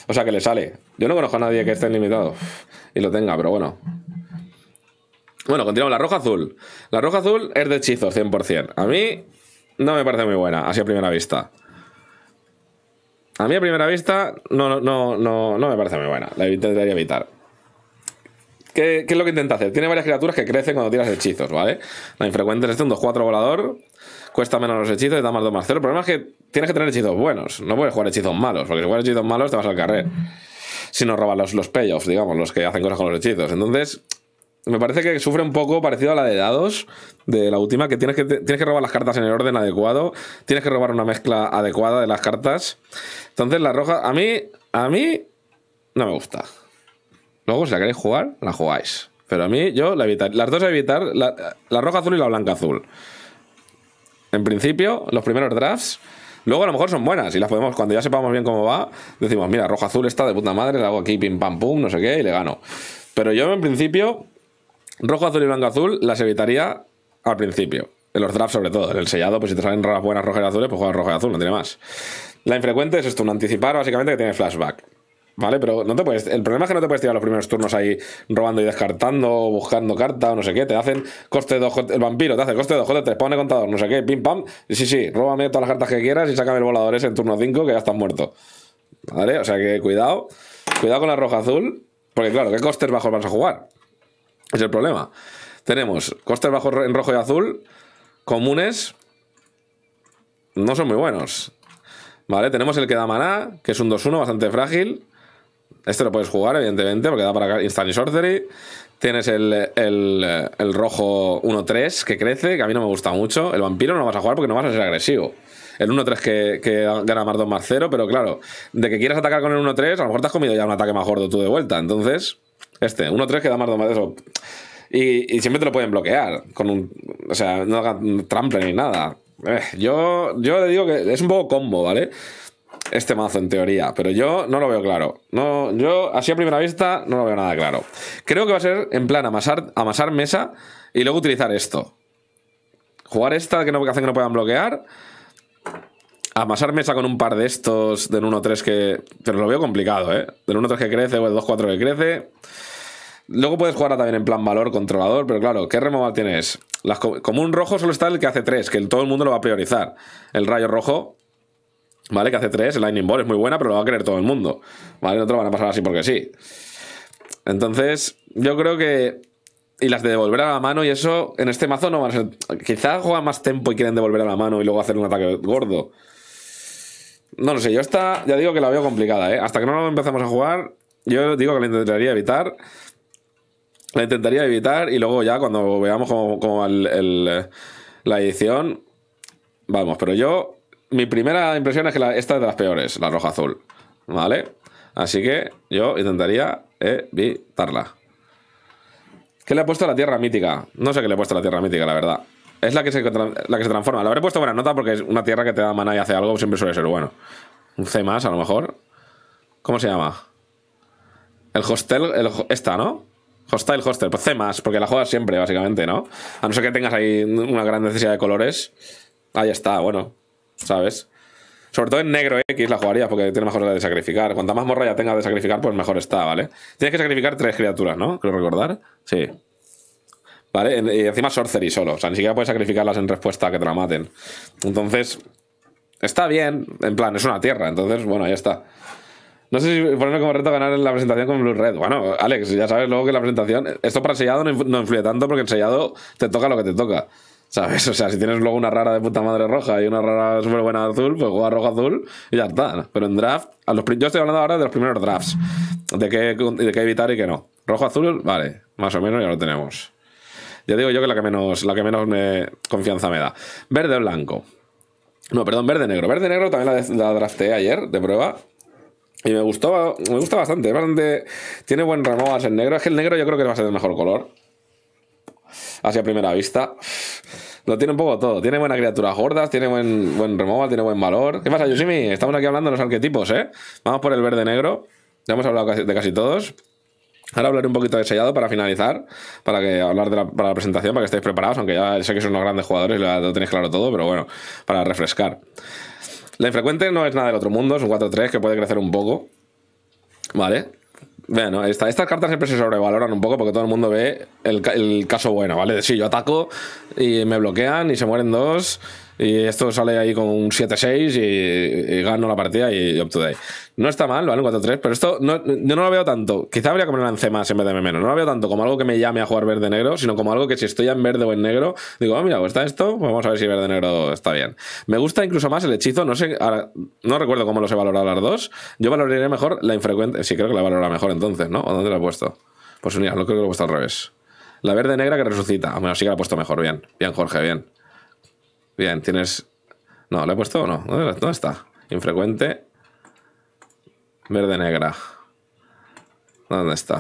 O sea, que le sale. Yo no conozco a nadie que esté limitado y lo tenga, pero bueno. Bueno, continuamos. La roja azul. La roja azul es de hechizo, 100%. A mí no me parece muy buena, así a primera vista. A mí a primera vista no, no, no, no me parece muy buena. La intentaría evitar. ¿Qué, es lo que intenta hacer? Tiene varias criaturas que crecen cuando tiras hechizos, ¿vale? La infrecuente es este, un 2-4 volador. Cuesta menos los hechizos y da más 2 más 0. El problema es que tienes que tener hechizos buenos. No puedes jugar hechizos malos, porque si juegas hechizos malos te vas al carrer. Si no los, los payoffs, digamos, los que hacen cosas con los hechizos. Entonces, me parece que sufre un poco parecido a la de dados, de la última, que tienes que, que robar las cartas en el orden adecuado, tienes que robar una mezcla adecuada de las cartas. Entonces, la roja, a mí, a mí, no me gusta. Luego, si la queréis jugar, la jugáis. Pero a mí, yo la evitar. Las dos a evitar, la, la roja azul y la blanca azul. En principio, los primeros drafts Luego a lo mejor son buenas y las podemos, cuando ya sepamos bien cómo va, decimos, mira, rojo azul está de puta madre, le hago aquí pim pam pum, no sé qué, y le gano. Pero yo en principio, rojo azul y blanco azul las evitaría al principio. En los drafts sobre todo. En el sellado, pues si te salen las buenas rojas y azules, pues juegas rojo y azul, no tiene más. La infrecuente es esto, un anticipar básicamente que tiene flashback. ¿vale? Pero no te puedes. El problema es que no te puedes tirar los primeros turnos ahí robando y descartando, buscando carta o no sé qué. Te hacen coste 2, el vampiro te hace coste 2, te pone contador, no sé qué, pim pam. Sí, sí, róbame todas las cartas que quieras y sácame el volador ese en turno 5 que ya estás muerto. ¿Vale? O sea que cuidado, cuidado con la roja azul, porque claro, ¿qué costes bajos vas a jugar? Es el problema. Tenemos costes bajos en rojo y azul, comunes, no son muy buenos. Vale, tenemos el que da maná, que es un 2-1 bastante frágil. Este lo puedes jugar, evidentemente, porque da para Instant y Sorcery. Tienes el, rojo 1-3 que crece, que a mí no me gusta mucho. El vampiro no lo vas a jugar porque no vas a ser agresivo. El 1-3 que, que, gana más 2 más 0, pero claro, de que quieras atacar con el 1-3, a lo mejor te has comido ya un ataque más gordo tú de vuelta. Entonces, este, 1-3 que da más 2 más eso. Y, siempre te lo pueden bloquear. Con un, o sea, no hagan trample ni nada. Eh, yo, yo le digo que es un poco combo, ¿vale? este mazo en teoría, pero yo no lo veo claro. No, yo así a primera vista no lo veo nada claro. Creo que va a ser en plan amasar, amasar mesa y luego utilizar esto. Jugar esta que no hacen que no puedan bloquear. Amasar mesa con un par de estos del 1-3 que... Pero lo veo complicado, ¿eh? Del 1-3 que crece o el 2-4 que crece. Luego puedes jugar también en plan valor controlador, pero claro, ¿qué removal tienes? como un rojo solo está el que hace 3, que todo el mundo lo va a priorizar. El rayo rojo ¿Vale? Que hace tres, el Lightning Ball es muy buena, pero lo va a querer todo el mundo. ¿Vale? No te lo van a pasar así porque sí. Entonces, yo creo que. Y las de devolver a la mano y eso, en este mazo no van a ser. Quizás juegan más tempo y quieren devolver a la mano y luego hacer un ataque gordo. No lo sé, yo esta, ya digo que la veo complicada, ¿eh? Hasta que no lo empecemos a jugar, yo digo que la intentaría evitar. La intentaría evitar y luego ya cuando veamos Como va el, la edición. Vamos, pero yo mi primera impresión es que esta es de las peores, la roja azul. ¿Vale? Así que yo intentaría eh, evitarla. ¿Qué le he puesto a la tierra mítica? No sé qué le he puesto a la tierra mítica, la verdad. Es la que se, la que se transforma. La habré puesto buena nota porque es una tierra que te da mana y hace algo, siempre suele ser bueno. Un C más, a lo mejor. ¿Cómo se llama? El hostel, el, esta, ¿no? Hostel, hostel, pues C porque la juegas siempre, básicamente, ¿no? A no ser que tengas ahí una gran necesidad de colores. Ahí está, bueno. ¿sabes? Sobre todo en negro X eh, la jugarías porque tiene mejor la de sacrificar. Cuanta más morra ya tenga de sacrificar, pues mejor está, ¿vale? Tienes que sacrificar tres criaturas, ¿no? Creo recordar. Sí. ¿Vale? Y encima sorcery solo. O sea, ni siquiera puedes sacrificarlas en respuesta a que te la maten. Entonces, está bien. En plan, es una tierra. Entonces, bueno, ahí está. No sé si ponerme como reto ganar en la presentación con Blue Red. Bueno, Alex, ya sabes luego que la presentación. Esto para sellado no influye tanto porque el sellado te toca lo que te toca. ¿Sabes? O sea, si tienes luego una rara de puta madre roja y una rara súper buena azul, pues juega rojo azul y ya está. Pero en draft, a los, yo estoy hablando ahora de los primeros drafts, de qué, de evitar y qué no. Rojo azul, vale, más o menos ya lo tenemos. Ya digo yo que la que menos, la que menos me, confianza me da. Verde blanco. No, perdón, verde negro. Verde negro también la, la drafté ayer de prueba. Y me gustó, me gusta bastante, bastante. Tiene buen removas el negro. Es que el negro yo creo que va a ser el mejor color así a primera vista. Lo tiene un poco todo. Tiene buenas criaturas gordas, tiene buen, buen removal, tiene buen valor. ¿Qué pasa, Yoshimi? Estamos aquí hablando de los arquetipos, ¿eh? Vamos por el verde-negro. Ya hemos hablado de casi todos. Ahora hablaré un poquito de sellado para finalizar, para que hablar de la, para la presentación, para que estéis preparados, aunque ya sé que son unos grandes jugadores y lo tenéis claro todo, pero bueno, para refrescar. La infrecuente no es nada del otro mundo, es un 4-3 que puede crecer un poco. ¿Vale? Bueno, esta, estas cartas siempre se sobrevaloran un poco porque todo el mundo ve el, caso bueno, ¿vale? Si yo ataco y me bloquean y se mueren dos y esto sale ahí con un 7-6 y, gano la partida y, up to No está mal, ¿vale? Un 4-3, pero esto no, yo no lo veo tanto. Quizá habría que poner en C más en vez de M menos. No lo veo tanto como algo que me llame a jugar verde-negro, sino como algo que si estoy en verde o en negro, digo, ah, mira, pues está esto, pues vamos a ver si verde-negro está bien. Me gusta incluso más el hechizo, no sé, no recuerdo cómo los he valorado las dos. Yo valoraría mejor la infrecuente. Sí, creo que la valora mejor entonces, ¿no? ¿O dónde la he puesto? Pues mira, no creo que lo he puesto al revés. La verde-negra que resucita. Ah, bueno, sí que la he puesto mejor, bien. Bien, Jorge, bien. Bien, tienes... No, ¿le he puesto o no? ¿Dónde está? Infrecuente. Verde-negra. ¿Dónde está?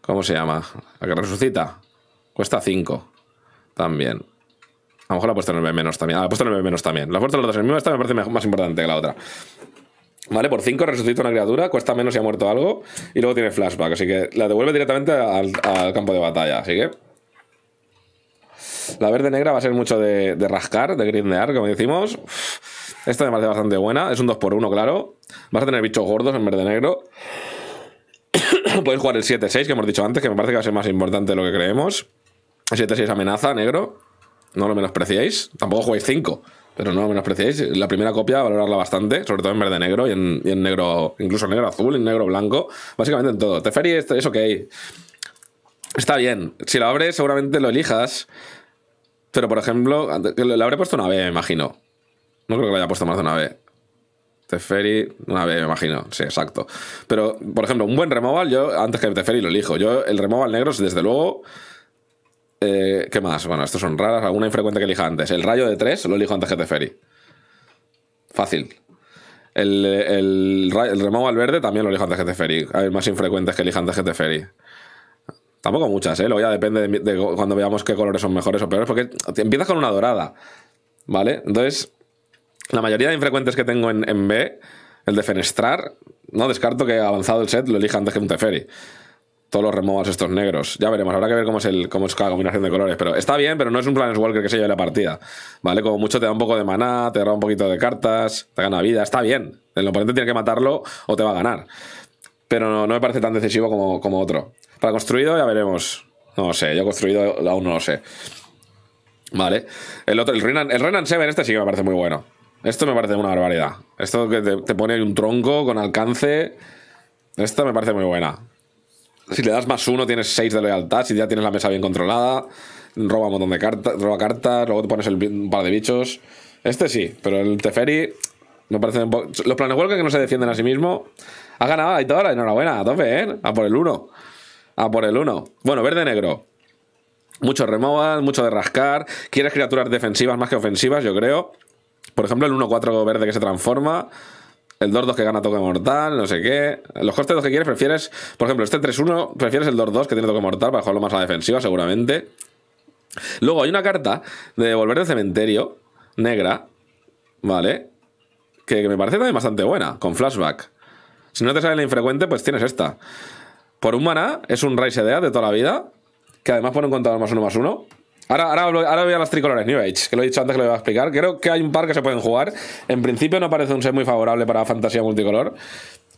¿Cómo se llama? La que resucita. Cuesta 5. También. A lo mejor la he puesto en el B menos también. Ah, la he puesto en el B menos también. La he puesto en dos. El mismo esta me parece más importante que la otra. Vale, por 5 resucita una criatura, cuesta menos si ha muerto algo, y luego tiene flashback, así que la devuelve directamente al, al campo de batalla, así que la verde negra va a ser mucho de, rascar, de grindear, como decimos. Esta me parece bastante buena. Es un 2x1, claro. Vas a tener bichos gordos en verde negro. Podéis jugar el 7-6, que hemos dicho antes, que me parece que va a ser más importante de lo que creemos. El 7-6 amenaza, negro. No lo menospreciéis. Tampoco jugáis 5, pero no lo menospreciéis. La primera copia, valorarla bastante, sobre todo en verde-negro y en, negro, incluso en negro-azul, en negro-blanco. Básicamente en todo. Teferi es, es ok. Está bien. Si lo abres, seguramente lo elijas. Pero, por ejemplo, le habré puesto una B, me imagino. No creo que le haya puesto más de una B. Teferi, una B, me imagino. Sí, exacto. Pero, por ejemplo, un buen removal, yo antes que Teferi lo elijo. Yo, el removal negro, desde luego. Eh, ¿Qué más? Bueno, estos son raras. Alguna infrecuente que elija antes. El rayo de 3 lo elijo antes que Teferi. Fácil. El, el, removal verde también lo elijo antes que Teferi. Hay más infrecuentes que elija antes que Teferi. Tampoco muchas, ¿eh? lo ya depende de, cuando veamos qué colores son mejores o peores, porque empiezas con una dorada, ¿vale? Entonces, la mayoría de infrecuentes que tengo en, en B, el de Fenestrar, no descarto que avanzado el set lo elija antes que un Teferi. Todos los removals estos negros. Ya veremos, habrá que ver cómo es, el, cómo es cada combinación de colores. Pero está bien, pero no es un Planeswalker que se lleve la partida. ¿Vale? Como mucho te da un poco de maná, te da un poquito de cartas, te gana vida. Está bien. El oponente tiene que matarlo o te va a ganar pero no, me parece tan decisivo como, como otro. Para construido ya veremos. No lo sé, yo construido aún no lo sé. Vale. El otro, el Renan, el Renan 7, este sí que me parece muy bueno. Esto me parece una barbaridad. Esto que te, pone ahí un tronco con alcance. esto me parece muy buena. Si le das más uno, tienes seis de lealtad. Si ya tienes la mesa bien controlada, roba un montón de cartas, roba cartas, luego te pones un par de bichos. Este sí, pero el Teferi me parece un poco. Los que no se defienden a sí mismo ha ganado la enhorabuena, a tope, ¿eh? A por el 1. A por el 1. Bueno, verde-negro. Mucho removal, mucho de rascar. Quieres criaturas defensivas más que ofensivas, yo creo. Por ejemplo, el 1-4 verde que se transforma. El 2-2 que gana toque mortal, no sé qué. Los costes 2 que quieres prefieres, por ejemplo, este 3-1, prefieres el 2-2 que tiene toque mortal para jugarlo más a la defensiva, seguramente. Luego hay una carta de volver del cementerio, negra, ¿vale? Que, que me parece también bastante buena, con flashback. Si no te sale la infrecuente, pues tienes esta. Por un maná, es un Rise Edea de toda la vida, que además pone un contador más uno más uno. Ahora, ahora, ahora voy a las tricolores New Age, que lo he dicho antes que lo iba a explicar. Creo que hay un par que se pueden jugar. En principio no parece un set muy favorable para fantasía multicolor,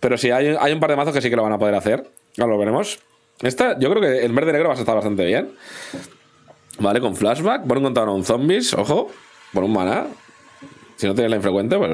pero sí hay, hay un par de mazos que sí que lo van a poder hacer. Ahora lo veremos. Esta, yo creo que el verde negro vas a estar bastante bien. Vale, con flashback. Pon un contador a un zombies, ojo. Por un maná. Si no tienes la infrecuente, pues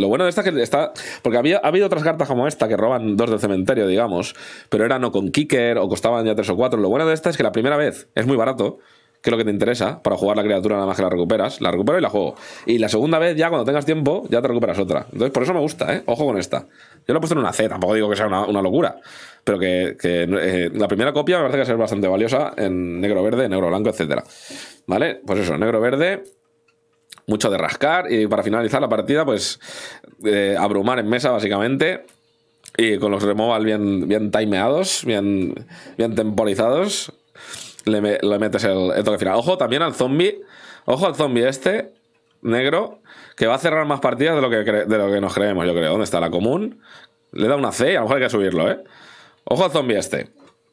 lo bueno de esta es que está. Porque había, ha habido otras cartas como esta que roban dos del cementerio, digamos, pero eran o con kicker o costaban ya tres o cuatro. Lo bueno de esta es que la primera vez es muy barato que es lo que te interesa, para jugar la criatura nada más que la recuperas, la recupero y la juego. Y la segunda vez, ya cuando tengas tiempo, ya te recuperas otra. Entonces, por eso me gusta, ¿eh? Ojo con esta. Yo la he puesto en una C, tampoco digo que sea una, locura, pero que, eh, la primera copia me parece que va ser bastante valiosa en negro-verde, negro-blanco, etc. ¿Vale? Pues eso, negro-verde, mucho de rascar. Y para finalizar la partida, pues eh, abrumar en mesa, básicamente. Y con los removals bien, bien timeados, bien, bien temporizados, le, metes el, el toque final. Ojo también al zombie. Ojo al zombie este, negro, que va a cerrar más partidas de lo que, de lo que nos creemos, yo creo. ¿Dónde está la común? Le da una C, a lo mejor hay que subirlo, ¿eh? Ojo al zombie este.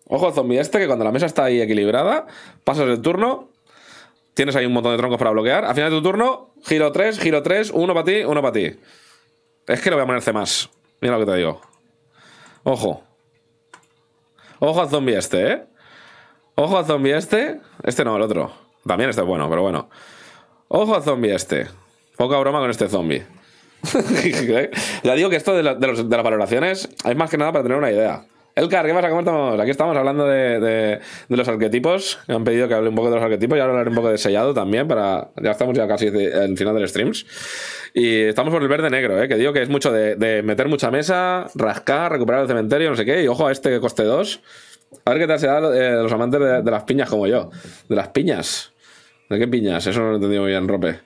Ojo al zombie este, que cuando la mesa está ahí equilibrada, pasas el turno, tienes ahí un montón de troncos para bloquear. Al final de tu turno, Giro 3, giro 3, uno para ti, uno para ti. Es que lo voy a C más. Mira lo que te digo. Ojo. Ojo al zombie este, ¿eh? Ojo al zombie este. Este no, el otro. También este es bueno, pero bueno. Ojo al zombie este. Poca broma con este zombie. ¿Eh? ya digo que esto de, de las valoraciones es más que nada para tener una idea. Elcar, ¿qué pasa? ¿Cómo estamos? Aquí estamos hablando de, los arquetipos. Me han pedido que hable un poco de los arquetipos y ahora hablaré un poco de sellado también. Para... Ya estamos ya casi al final del streams. Y estamos por el verde negro, ¿eh? que digo que es mucho de, meter mucha mesa, rascar, recuperar el cementerio, no sé qué. Y ojo a este que coste dos. A ver qué tal se da eh, los amantes de, las piñas como yo. De las piñas. ¿De qué piñas? Eso no lo he entendido muy bien, Rope. Esto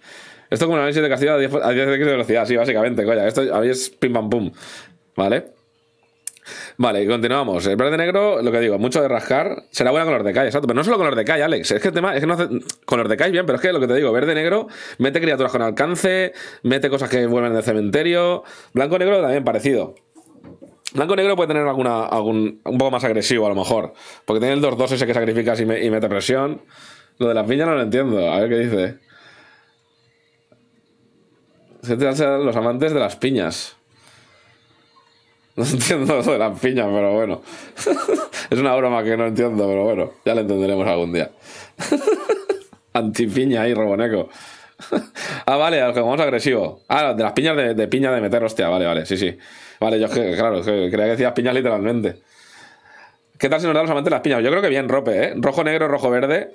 es como un análisis de castigo a 10, de velocidad, sí, básicamente, coña. Esto a es pim pam pum. ¿Vale? Vale, continuamos. El verde negro, lo que digo, mucho de rascar. Será buena con los de calle, exacto. Pero no solo con los de calle, Alex. Es que el tema es que no hace. Con los de calle, bien, pero es que lo que te digo, verde negro, mete criaturas con alcance, mete cosas que vuelven del cementerio. Blanco negro también parecido. Blanco negro puede tener alguna, algún, un poco más agresivo, a lo mejor. Porque tiene el 2-2 ese que sacrificas y, mete presión. Lo de las piñas no lo entiendo. A ver qué dice. Los amantes de las piñas. No entiendo eso de las piñas, pero bueno. es una broma que no entiendo, pero bueno, ya la entenderemos algún día. Antipiña ahí, Roboneco. ah, vale, al que vamos agresivo. Ah, de las piñas de, piña de meter, hostia, vale, vale, sí, sí. Vale, yo claro, creía que decías piñas literalmente. ¿Qué tal si nos damos solamente las piñas? Yo creo que bien, rope, ¿eh? Rojo, negro, rojo, verde.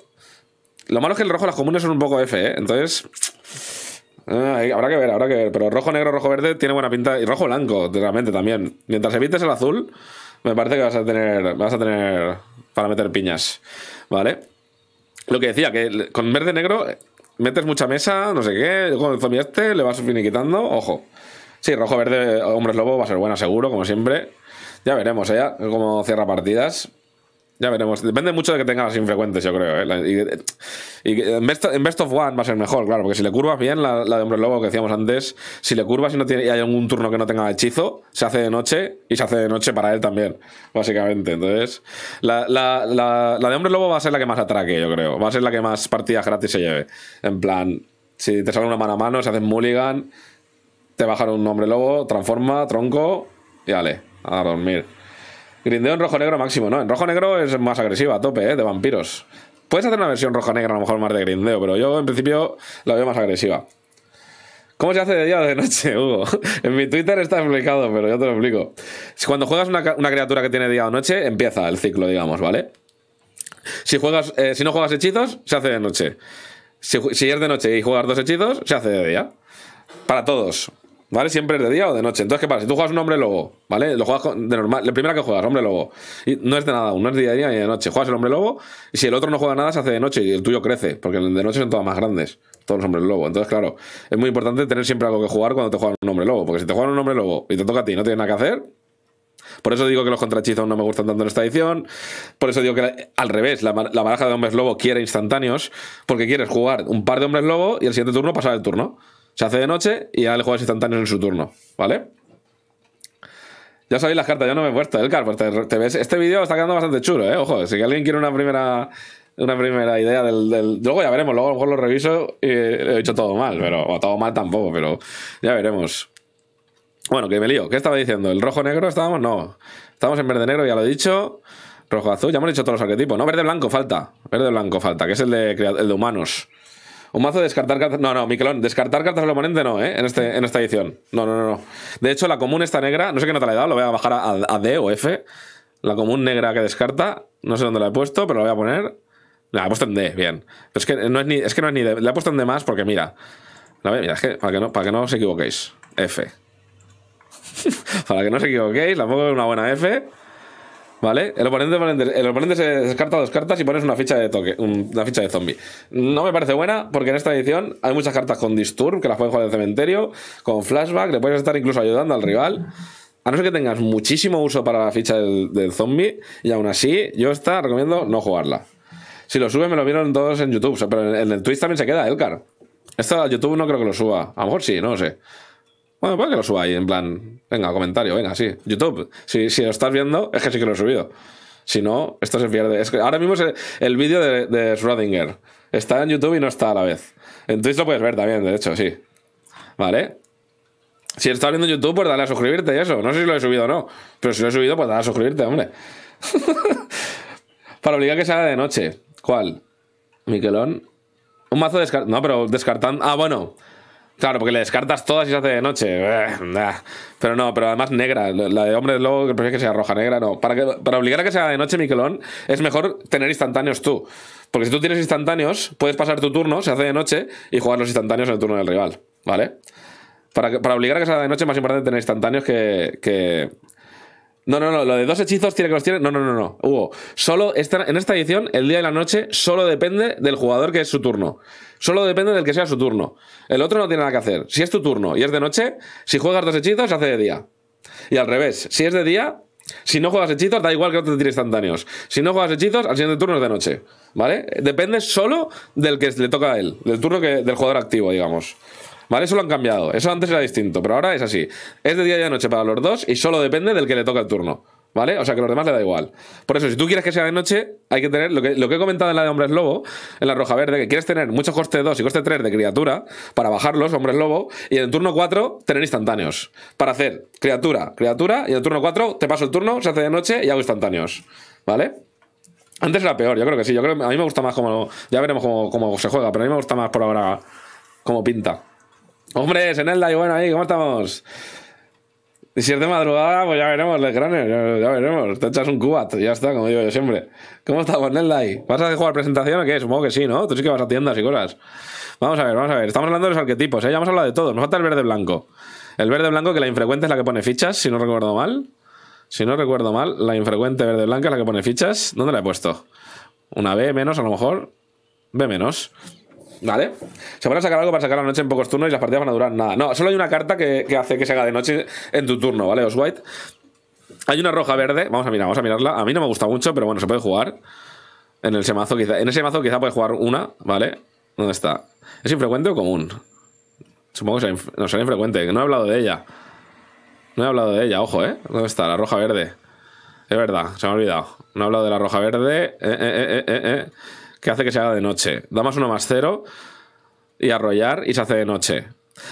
Lo malo es que el rojo, las comunes son un poco F, ¿eh? Entonces, Ah, habrá que ver, habrá que ver. Pero rojo, negro, rojo, verde tiene buena pinta. Y rojo, blanco, realmente también. Mientras evites el azul, me parece que vas a tener. Vas a tener. Para meter piñas. ¿Vale? Lo que decía, que con verde, negro. Eh, metes mucha mesa, no sé qué. Con el zombie este le vas finiquitando. Ojo. Sí, rojo, verde, hombres lobo va a ser buena, seguro, como siempre. Ya veremos, allá ¿eh? como cómo cierra partidas. Ya veremos. Depende mucho de que tenga las infrecuentes, yo creo. ¿eh? en, best, of One va a ser mejor, claro, porque si le curvas bien, la, de Hombre Lobo que decíamos antes, si le curvas y, no tiene, hay algún turno que no tenga hechizo, se hace de noche y se hace de noche para él también, básicamente. Entonces, la, de Hombre Lobo va a ser la que más atraque, yo creo. Va a ser la que más partidas gratis se lleve. En plan, si te sale una mano a mano, se hace mulligan, te bajan un Hombre Lobo, transforma, tronco y dale, a dormir. Grindeo en rojo negro máximo, ¿no? En rojo negro es más agresiva, a tope, ¿eh? De vampiros. Puedes hacer una versión rojo negra, a lo mejor más de grindeo, pero yo en principio la veo más agresiva. ¿Cómo se hace de día o de noche, Hugo? en mi Twitter está explicado, pero yo te lo explico. Cuando juegas una, criatura que tiene día o noche, empieza el ciclo, digamos, ¿vale? Si, juegas, eh, si no juegas hechizos, se hace de noche. Si, si es de noche y juegas dos hechizos, se hace de día. Para todos. ¿Vale? Siempre es de día o de noche. Entonces, ¿qué pasa? Si tú juegas un hombre lobo, ¿vale? Lo juegas de normal. La primera que juegas, hombre lobo. Y no es de nada uno no es de día, día ni de noche. Juegas el hombre lobo y si el otro no juega nada, se hace de noche y el tuyo crece. Porque de noche son todas más grandes. Todos los hombres lobo. Entonces, claro, es muy importante tener siempre algo que jugar cuando te juegan un hombre lobo. Porque si te juegan un hombre lobo y te toca a ti y no tienes nada que hacer, por eso digo que los contrachizos no me gustan tanto en esta edición. Por eso digo que al revés, la, la, baraja de hombres lobo quiere instantáneos, porque quieres jugar un par de hombres lobo y el siguiente turno pasar el turno. Se hace de noche y ya le juegas instantáneos en su turno, ¿vale? Ya sabéis las cartas, ya no me he puesto el car, pues te, ves. Este vídeo está quedando bastante chulo, ¿eh? Ojo, si alguien quiere una primera una primera idea del, Luego ya veremos, luego a lo lo reviso y he hecho todo mal, pero. O todo mal tampoco, pero ya veremos. Bueno, que me lío. ¿Qué estaba diciendo? ¿El rojo-negro estábamos? No. estamos en verde-negro, ya lo he dicho. Rojo-azul, ya hemos dicho todos los arquetipos. No, verde-blanco falta. Verde-blanco falta, que es el de, el de humanos. Un mazo de descartar cartas. No, no, Miquelón, descartar cartas del oponente no, ¿eh? Este, en, esta edición. No, no, no, no. De hecho, la común está negra, no sé qué nota le he dado, lo voy a bajar a, D o F. La común negra que descarta, no sé dónde la he puesto, pero la voy a poner. La he puesto en D, bien. es que no es ni, es D. La he puesto en D más porque, mira. La voy, mira, es que para que no, para que no os equivoquéis. F. para que no os equivoquéis, la pongo en una buena F. ¿Vale? El oponente, el se descarta dos cartas y pones una ficha de toque, una ficha de zombie. No me parece buena, porque en esta edición hay muchas cartas con Disturb, que las puedes jugar en el cementerio, con flashback, le puedes estar incluso ayudando al rival. A no ser que tengas muchísimo uso para la ficha del, zombie, y aún así, yo esta recomiendo no jugarla. Si lo sube, me lo vieron todos en YouTube, pero en, el Twitch también se queda, Elcar. Esto YouTube no creo que lo suba. A lo mejor sí, no lo sé. Bueno, puede que lo suba ahí, en plan, venga, comentario, venga, sí. YouTube, si, lo estás viendo, es que sí que lo he subido. Si no, esto se pierde. Es que ahora mismo es el, vídeo de, Schrodinger Schrödinger. Está en YouTube y no está a la vez. En Twitch lo puedes ver también, de hecho, sí. ¿Vale? Si estás viendo YouTube, pues dale a suscribirte y eso. No sé si lo he subido o no. Pero si lo he subido, pues dale a suscribirte, hombre. Para obligar que sea de noche. ¿Cuál? Miquelón. Un mazo descartando. No, pero descartando. Ah, bueno. Claro, porque le descartas todas y se hace de noche. Eh, pero no, pero además negra. La de hombre lobo, que prefiero que sea roja, negra, no. Para, que, para obligar a que sea de noche, Miquelón, es mejor tener instantáneos tú. Porque si tú tienes instantáneos, puedes pasar tu turno, se hace de noche, y jugar los instantáneos en el turno del rival. ¿Vale? Para, para obligar a que sea de noche, más importante tener instantáneos que, No, no, no, lo de dos hechizos tiene que los tiene. No, no, no, no. Hugo, solo esta, en esta edición, el día y la noche solo depende del jugador que es su turno. Solo depende del que sea su turno. El otro no tiene nada que hacer. Si es tu turno y es de noche, si juegas dos hechizos, hace de día. Y al revés, si es de día, si no juegas hechizos, da igual que otro te tire instantáneos. Si no juegas hechizos, al siguiente turno es de noche. ¿Vale? Depende solo del que le toca a él, del turno que, del jugador activo, digamos. ¿Vale? Eso lo han cambiado. Eso antes era distinto, pero ahora es así. Es de día y de noche para los dos y solo depende del que le toca el turno. ¿Vale? O sea que a los demás le da igual. Por eso, si tú quieres que sea de noche, hay que tener lo que, he comentado en la de hombres lobo, en la roja verde, que quieres tener mucho coste 2 y coste 3 de criatura para bajarlos, hombres lobo, y en el turno 4 tener instantáneos. Para hacer criatura, criatura, y en el turno 4 te paso el turno, se hace de noche y hago instantáneos. ¿Vale? Antes era peor, yo creo que sí. Yo creo a mí me gusta más como. Ya veremos cómo, se juega, pero a mí me gusta más por ahora cómo pinta. Hombres, en el y bueno, ahí, ¿cómo estamos? Y si es de madrugada, pues ya veremos, Les ya, veremos. Te echas un cubat, ya está, como digo yo siempre. ¿Cómo está el like? ¿Vas a jugar presentación o qué? Supongo que sí, ¿no? Tú sí que vas a tiendas y cosas. Vamos a ver, vamos a ver. Estamos hablando de los arquetipos, ¿eh? Ya hemos hablado de todo. Nos falta el verde-blanco. El verde-blanco, que la infrecuente es la que pone fichas, si no recuerdo mal. Si no recuerdo mal, la infrecuente verde-blanca es la que pone fichas. ¿Dónde la he puesto? Una B menos, a lo mejor. B menos. ¿Vale? Se van a sacar algo para sacar la noche en pocos turnos y las partidas van a durar nada. No, solo hay una carta que, hace que se haga de noche en tu turno, ¿vale? Os White. Hay una roja verde. Vamos a mirar, vamos a mirarla. A mí no me gusta mucho, pero bueno, se puede jugar. En el semazo quizá. En ese mazo quizá puede jugar una, ¿vale? ¿Dónde está? ¿Es infrecuente o común? Supongo que no, será infrecuente, no he hablado de ella. No he hablado de ella, ojo, ¿eh? ¿Dónde está? La roja verde. Es verdad, se me ha olvidado. No he hablado de la roja verde. Eh, eh, eh, eh, eh que hace que se haga de noche. Da más uno más cero y arrollar y se hace de noche.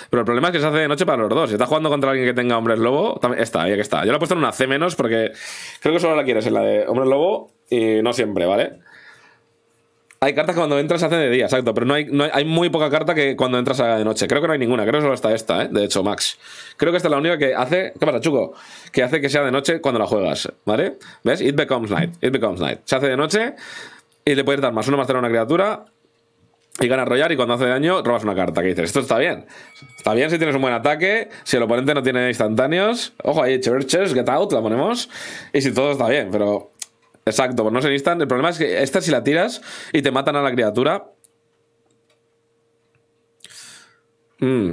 Pero el problema es que se hace de noche para los dos. Si estás jugando contra alguien que tenga hombres lobo, está, Ahí que está. Yo la he puesto en una C menos porque creo que solo la quieres en la de hombres lobo y no siempre, ¿vale? Hay cartas que cuando entras se hacen de día, exacto, pero no hay, no hay, muy poca carta que cuando entras se haga de noche. Creo que no hay ninguna, creo que solo está esta, ¿eh? De hecho, Max. Creo que esta es la única que hace. ¿Qué pasa, Chuco? Que hace que sea de noche cuando la juegas, ¿vale? ¿Ves? It becomes night. It becomes night. Se hace de noche y le puedes dar más uno más a una criatura. Y gana rollar y cuando hace daño robas una carta. Que dices, esto está bien. Está bien si tienes un buen ataque, si el oponente no tiene instantáneos. Ojo ahí, Churches, Get Out, la ponemos. Y si todo está bien, pero... Exacto, pues no se instant El problema es que esta si la tiras y te matan a la criatura... Mm,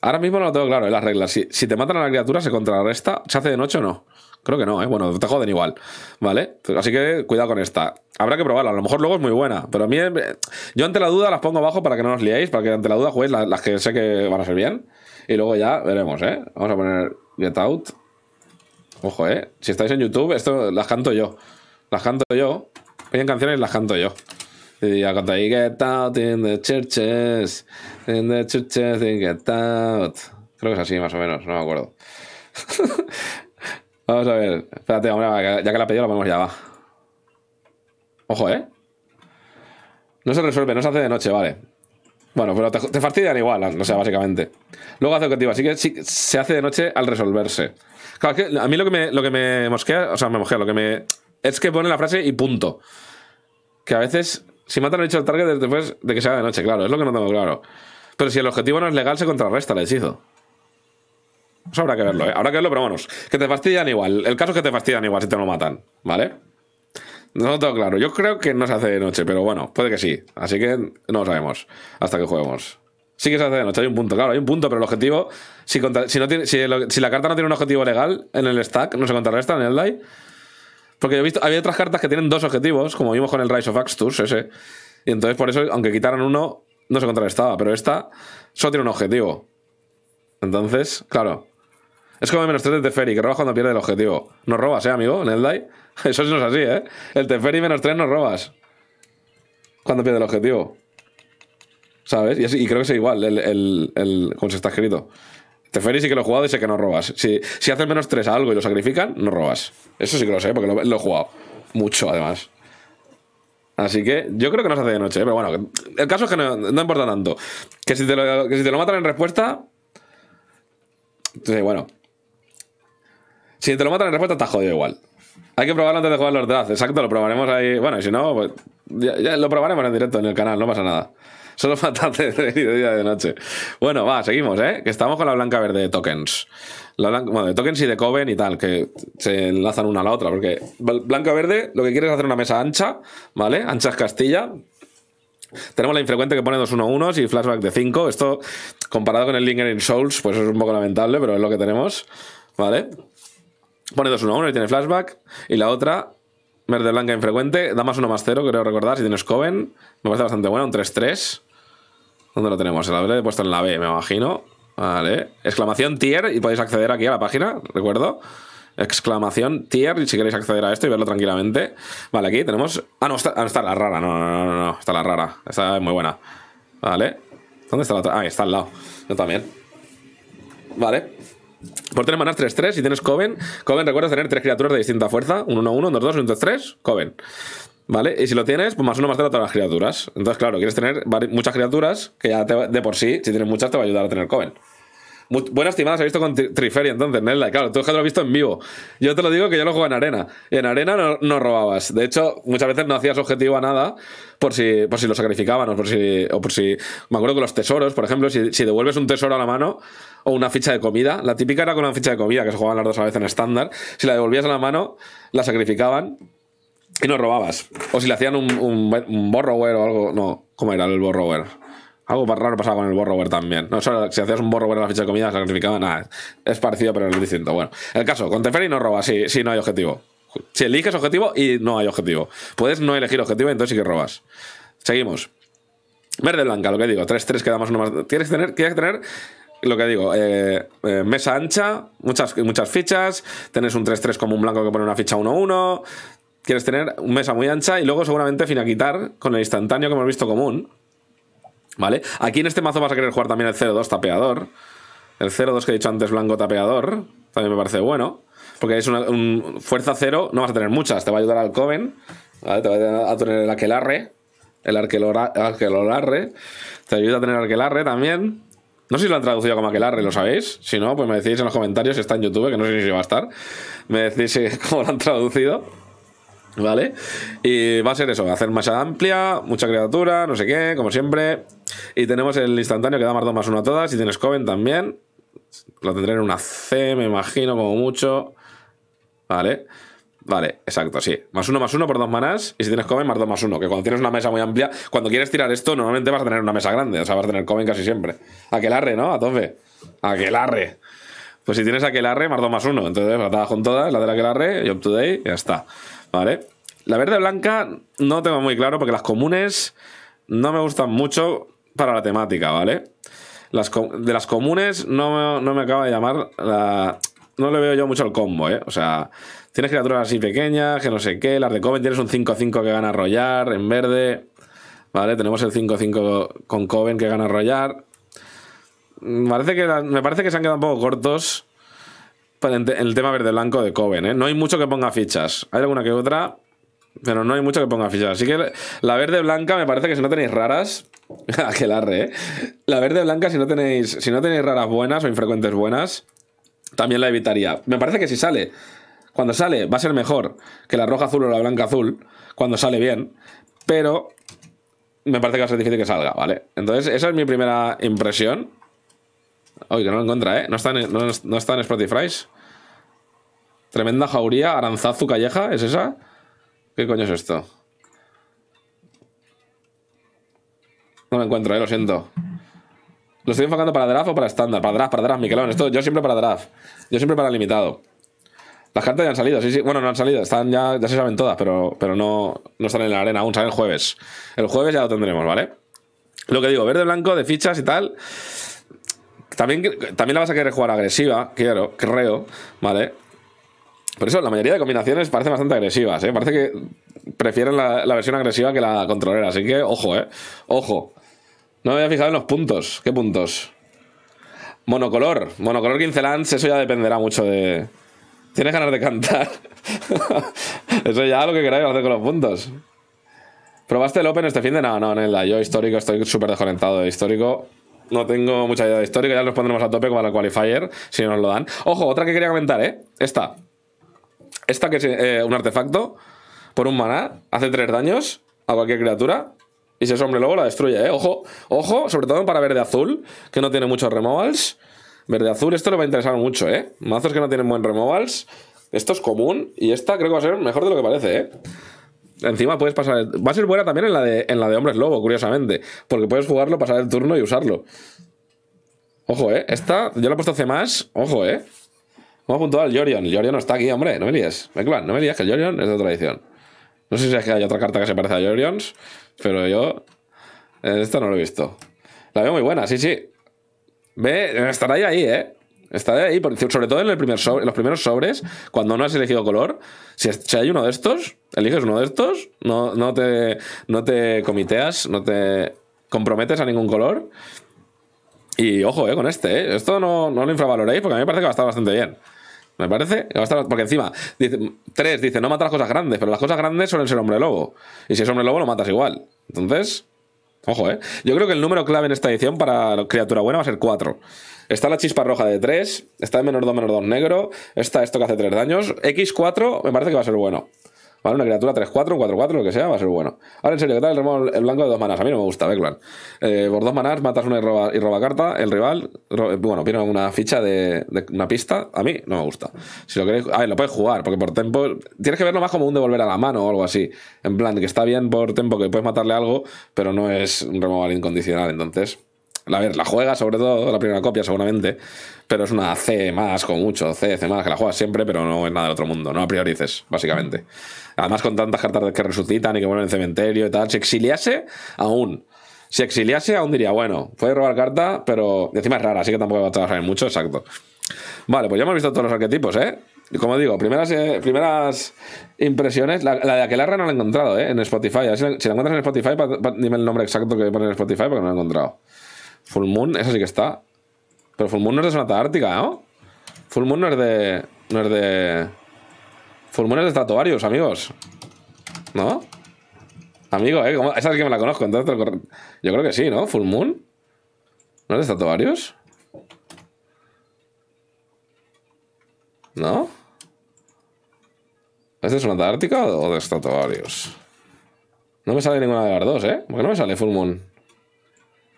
ahora mismo no lo tengo claro, ¿eh? las reglas. Si, si, te matan a la criatura, ¿se contrarresta? ¿Se hace de noche o no? Creo que no, ¿eh? Bueno, te joden igual, ¿vale? Así que cuidado con esta. Habrá que probarla, a lo mejor luego es muy buena, pero a mí, eh, yo ante la duda las pongo abajo para que no os liéis, para que ante la duda juguéis las, que sé que van a ser bien. Y luego ya veremos, ¿eh? Vamos a poner Get Out. Ojo, ¿eh? Si estáis en YouTube, esto las canto yo. Las canto yo. en canciones las canto yo. Y ya canto Get Out in the churches. In the churches, in Get Out. Creo que es así, más o menos, no me acuerdo. Vamos a ver. Espérate, ya que la ha pedido, la ponemos ya, va. Ojo, ¿eh? No se resuelve, no se hace de noche, vale. Bueno, pero te, fastidian igual, o sea, básicamente. Luego hace objetivo, así que se hace de noche al resolverse. Claro, que a mí lo que, me, lo que me mosquea, o sea, me mosquea, lo que me. Es que pone la frase y punto. Que a veces, si matan el hecho el target después de que sea de noche, claro, es lo que no tengo claro. Pero si el objetivo no es legal, se contrarresta el hechizo. Eso habrá que verlo, ¿eh? Habrá que verlo, pero vamos. Que te fastidian igual. El caso es que te fastidian igual si te lo matan, ¿vale? No lo tengo claro. Yo creo que no se hace de noche, pero bueno, puede que sí. Así que no lo sabemos hasta que juguemos. Sí que se hace de noche, hay un punto, claro, hay un punto, pero el objetivo, si, la carta no tiene un objetivo legal en el stack, no se contrarresta en el die. Porque yo he visto, había otras cartas que tienen dos objetivos, como vimos con el Rise of Axtus, ese. Y entonces por eso, aunque quitaran uno, no se contrarrestaba, pero esta solo tiene un objetivo. Entonces, claro, es como el menos 3 de Teferi, que robas cuando pierde el objetivo. Nos robas, ¿eh, amigo? En el Eso sí no es así, ¿eh? El Teferi menos 3 nos robas. Cuando pierde el objetivo. ¿Sabes? Y, creo que es igual el, como se está escrito. Teferi sí que lo he jugado y sé que no robas. Si, si haces menos 3 a algo y lo sacrifican, no robas. Eso sí que lo sé, porque lo, he jugado. Mucho, además. Así que yo creo que no se hace de noche, ¿eh? pero bueno, el caso es que no, importa tanto. Que si, te lo, que si te lo matan en respuesta. Entonces, bueno, si te lo matan en respuesta, está jodido igual. Hay que probarlo antes de jugar los drafts, exacto, lo probaremos ahí. Bueno, y si no, pues, ya, lo probaremos en directo en el canal, no pasa nada. Solo falta de día de noche. Bueno, va, seguimos, ¿eh? Que estamos con la blanca verde de tokens. La bueno, de tokens y de Coven y tal, que se enlazan una a la otra, porque blanca verde lo que quiere es hacer una mesa ancha, ¿vale? Ancha es Castilla. Tenemos la infrecuente que pone 2-1-1 y flashback de 5. Esto, comparado con el Lingering Souls, pues es un poco lamentable, pero es lo que tenemos, ¿vale? vale Pone 2-1-1 y tiene flashback. Y la otra, verde blanca infrecuente. da más 1 más 0, creo recordar. Si tienes Coven, me parece bastante bueno. Un 3-3. ¿Dónde lo tenemos? La habré puesto en la B, me imagino. Vale. Exclamación tier. Y podéis acceder aquí a la página, recuerdo. Exclamación tier. Y si queréis acceder a esto y verlo tranquilamente. Vale, aquí tenemos. Ah, no, está, ah, está la rara. No, no, no, no. Está la rara. Está muy buena. Vale. ¿Dónde está la otra? Ah, está al lado. Yo también. Vale. Por tener manas 3-3, si tienes Coven, Coven recuerdas tener 3 criaturas de distinta fuerza, 1 1-1, un 2-2, un 3-3, Coven. ¿Vale? Y si lo tienes, pues más uno más de todas las criaturas. Entonces, claro, quieres tener muchas criaturas que ya te, de por sí, si tienes muchas, te va a ayudar a tener Coven buenas timadas he visto con Triferi entonces, Nelda. Claro, tú lo has visto en vivo. Yo te lo digo que yo lo juego en arena. Y En arena no, robabas. De hecho, muchas veces no hacías objetivo a nada por si, por si lo sacrificaban o por si, o por si... Me acuerdo que los tesoros, por ejemplo, si, devuelves un tesoro a la mano o una ficha de comida, la típica era con una ficha de comida que se jugaban las dos a la vez en estándar, si la devolvías a la mano, la sacrificaban y no robabas. O si le hacían un, un borrower o algo. No, ¿cómo era el borrower? Algo raro pasaba con el borrower también. No, si hacías un borrower en la ficha de comida sacrificaba nada. Es parecido, pero es distinto. Bueno, el caso, con Teferi no robas si, si no hay objetivo. Si eliges objetivo y no hay objetivo. Puedes no elegir objetivo y entonces sí que robas. Seguimos. Verde blanca, lo que digo. 3-3 queda más uno más. Tienes tener, tener lo que digo, eh, eh, mesa ancha, muchas, muchas fichas, tienes un 3-3 como un blanco que pone una ficha 1-1, quieres tener mesa muy ancha y luego seguramente quitar con el instantáneo que hemos visto común, ¿Vale? Aquí en este mazo vas a querer jugar también el 0-2 tapeador. El 0-2 que he dicho antes, blanco tapeador. También me parece bueno. Porque es una un fuerza cero no vas a tener muchas. Te va a ayudar al Coven. Te va a tener el Aquelarre. El Arquelolarre. Te ayuda a tener aquelarre también. No sé si lo han traducido como aquelarre, ¿lo sabéis? Si no, pues me decís en los comentarios si está en YouTube, que no sé si va a estar. Me decís cómo lo han traducido. ¿Vale? Y va a ser eso, hacer masa amplia, mucha criatura, no sé qué, como siempre. Y tenemos el instantáneo que da más 2 más 1 a todas. Y tienes Coven también. Lo tendré en una C, me imagino, como mucho. Vale. Vale, exacto, sí. Más uno, más uno por dos manas Y si tienes Coven, más dos, más uno. Que cuando tienes una mesa muy amplia, cuando quieres tirar esto, normalmente vas a tener una mesa grande. O sea, vas a tener Coven casi siempre. Aquelarre, ¿no? A tope. Aquelarre. Pues si tienes aquelarre, más mardo más uno. Entonces la con todas, la de aquelarre, to y ya está. ¿Vale? La verde blanca no tengo muy claro porque las comunes no me gustan mucho para la temática, ¿vale? Las de las comunes no, me acaba de llamar No le veo yo mucho el combo, ¿eh? O sea, tienes criaturas así pequeñas, que no sé qué. Las de Coven tienes un 5-5 que gana Rollar en verde. ¿Vale? Tenemos el 5-5 con Coven que gana Rollar. Mm, parece que, me parece que se han quedado un poco cortos el tema verde-blanco de Coven, ¿eh? No hay mucho que ponga fichas. Hay alguna que otra, pero no hay mucho que ponga fichas. Así que la verde-blanca me parece que si no tenéis raras... que la ¿eh? La verde-blanca si no tenéis si no tenéis raras buenas o infrecuentes buenas, también la evitaría. Me parece que si sale... Cuando sale va a ser mejor que la roja azul o la blanca azul, cuando sale bien, pero me parece que va a ser difícil que salga, ¿vale? Entonces, esa es mi primera impresión. Uy que no lo encuentra, ¿eh? No está no, no está en Spotify. Tremenda jauría, Aranzazu Calleja, ¿es esa? ¿Qué coño es esto? No me encuentro, eh, lo siento. ¿Lo estoy enfocando para draft o para estándar? Para draft, para draft, Miquelón. Esto, yo siempre para draft. Yo siempre para limitado. Las cartas ya han salido, sí, sí. Bueno, no han salido, están ya, ya se saben todas, pero, pero no, no están en la arena aún, salen el jueves. El jueves ya lo tendremos, ¿vale? Lo que digo, verde-blanco de fichas y tal. También, también la vas a querer jugar agresiva, quiero, creo, ¿vale? Por eso la mayoría de combinaciones parecen bastante agresivas, ¿eh? Parece que prefieren la, versión agresiva que la controlera, así que ojo, ¿eh? Ojo. No me había fijado en los puntos. ¿Qué puntos? Monocolor. Monocolor 15 lands, eso ya dependerá mucho de... ¿Tienes ganas de cantar? eso ya lo que queráis hacer con los puntos. ¿Probaste el Open este fin de? No, no, Nelda. Yo histórico estoy súper desconectado de histórico. No tengo mucha idea de histórico. Ya los pondremos a tope para el qualifier, si nos lo dan. Ojo, otra que quería comentar, ¿eh? Esta. Esta que es eh, un artefacto por un maná, hace tres daños a cualquier criatura. Y si es hombre lobo la destruye, ¿eh? Ojo, ojo, sobre todo para verde azul, que no tiene muchos removals. Verde azul, esto le va a interesar mucho, ¿eh? Mazos que no tienen buen removals. Esto es común y esta creo que va a ser mejor de lo que parece, ¿eh? Encima puedes pasar. Va a ser buena también en la de, en la de hombres lobo, curiosamente. Porque puedes jugarlo, pasar el turno y usarlo. Ojo, ¿eh? Esta, yo la he puesto hace más. Ojo, ¿eh? Vamos a puntuar al Jorion. El no está aquí, hombre. No me líes. no me líes, que el Jorion es de otra edición. No sé si es que hay otra carta que se parece a Jorions, pero yo. Eh, Esta no lo he visto. La veo muy buena, sí, sí. Ve, estará ahí, ahí, ¿eh? Estará ahí, sobre todo en, el primer sobre, los primeros sobres, cuando no has elegido color. Si, hay uno de estos, eliges uno de estos, no, no, te, no te comiteas, no te comprometes a ningún color. Y ojo, eh, con este, ¿eh? Esto no, no, lo infravaloréis porque a mí me parece que va a estar bastante bien. Me parece Porque encima, dice, tres dice, no mata las cosas grandes, pero las cosas grandes suelen ser hombre lobo. Y si es hombre lobo, lo matas igual. Entonces, ojo, ¿eh? Yo creo que el número clave en esta edición para criatura buena va a ser 4. Está la chispa roja de 3, está el menos 2, menos dos negro, está esto que hace tres daños. X4 me parece que va a ser bueno. ¿Vale? Una criatura 3-4, 4-4, lo que sea, va a ser bueno. Ahora, en serio, ¿qué tal el, blanco de dos manas A mí no me gusta, ve, Eh, por dos manas matas una y roba, carta, el rival, bueno, tiene una ficha de, una pista, a mí no me gusta. Si lo queréis, a ver, lo puedes jugar, porque por tempo, tienes que verlo más como un devolver a la mano o algo así. En plan, que está bien por tempo que puedes matarle algo, pero no es un removal incondicional, entonces... A ver, la juega sobre todo, la primera copia seguramente, pero es una C más con mucho, C, C más, que la juegas siempre, pero no es nada del otro mundo, no a priorices, básicamente. Además, con tantas cartas que resucitan y que vuelven al cementerio y tal, si exiliase, aún. Si exiliase, aún diría, bueno, puede robar carta, pero encima es rara, así que tampoco va a trabajar en mucho, exacto. Vale, pues ya hemos visto todos los arquetipos, ¿eh? como digo, primeras, eh, primeras impresiones. La, de de aquelarra no la he encontrado, ¿eh? En Spotify. si, la, encuentras en Spotify, dime el nombre exacto que voy a poner en Spotify porque no la he encontrado. Full Moon, eso sí que está. Pero Full Moon no es de Sonata Ártica, ¿no? Full Moon no es de. No es de. Full Moon es de estatuarios, amigos. ¿No? Amigo, ¿eh? Esa es que me la conozco, entonces. Yo creo que sí, ¿no? Full Moon. ¿No es de estatuarios? ¿No? ¿Es de Sonata Ártica o de estatuarios? No me sale ninguna de las dos, ¿eh? ¿Por qué no me sale Full Moon?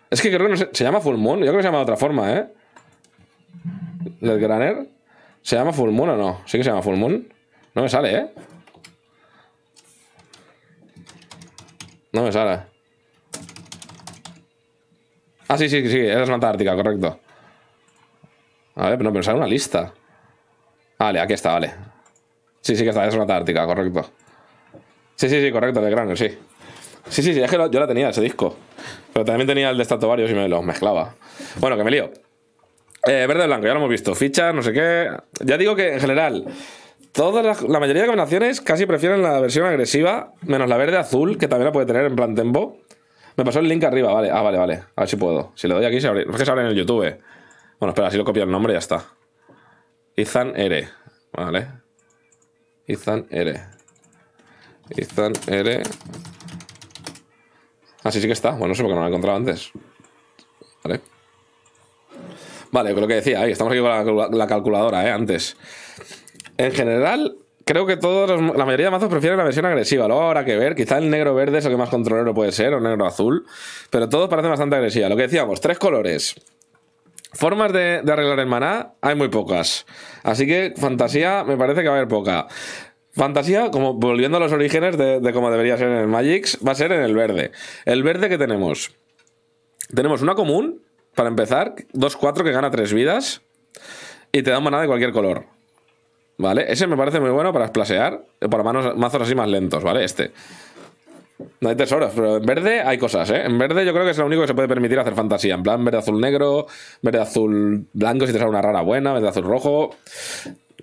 Es que creo que se, llama Full Moon. Yo creo que se llama de otra forma, ¿eh? Del Graner. ¿Se llama Full Moon o no? Sí que se llama Full Moon. No me sale, ¿eh? No me sale. Ah, sí, sí, sí. esa Es una táctica correcto. A ver, pero no, pero sale una lista. Vale, aquí está, vale. Sí, sí que está, es una táctica correcto. Sí, sí, sí, correcto, de Graner, sí. Sí, sí, sí, es que yo la tenía, ese disco. Pero también tenía el de varios y me los mezclaba. Bueno, que me lío. Eh, verde blanco, ya lo hemos visto. Fichas, no sé qué. Ya digo que en general, todas la mayoría de combinaciones casi prefieren la versión agresiva, menos la verde azul, que también la puede tener en plan tempo. Me pasó el link arriba, vale. Ah, vale, vale. A ver si puedo. Si le doy aquí, se abre. Es que se abre en el YouTube. Bueno, espera, si lo copio el nombre, ya está. Izan R. Vale. Izan R. Izan R. Así sí que está. Bueno, no sé por no lo he encontrado antes. Vale. Vale, lo que decía, ahí, estamos aquí con la, calculadora, ¿eh? Antes. En general, creo que todos la mayoría de mazos prefieren la versión agresiva. Luego habrá que ver, quizá el negro verde es el que más controlero puede ser, o negro azul. Pero todos parecen bastante agresiva. Lo que decíamos, tres colores. Formas de, de, arreglar el maná hay muy pocas. Así que fantasía me parece que va a haber poca. Fantasía, como volviendo a los orígenes de, cómo debería ser en el Magix, va a ser en el verde. El verde que tenemos. Tenemos una común, para empezar, 2-4 que gana 3 vidas y te da maná de cualquier color. ¿Vale? Ese me parece muy bueno para splasear, para manos, mazos así más lentos, ¿vale? Este. No hay tesoros, pero en verde hay cosas, ¿eh? En verde yo creo que es lo único que se puede permitir hacer fantasía. En plan, verde, azul, negro, verde, azul, blanco, si te sale una rara buena, verde, azul, rojo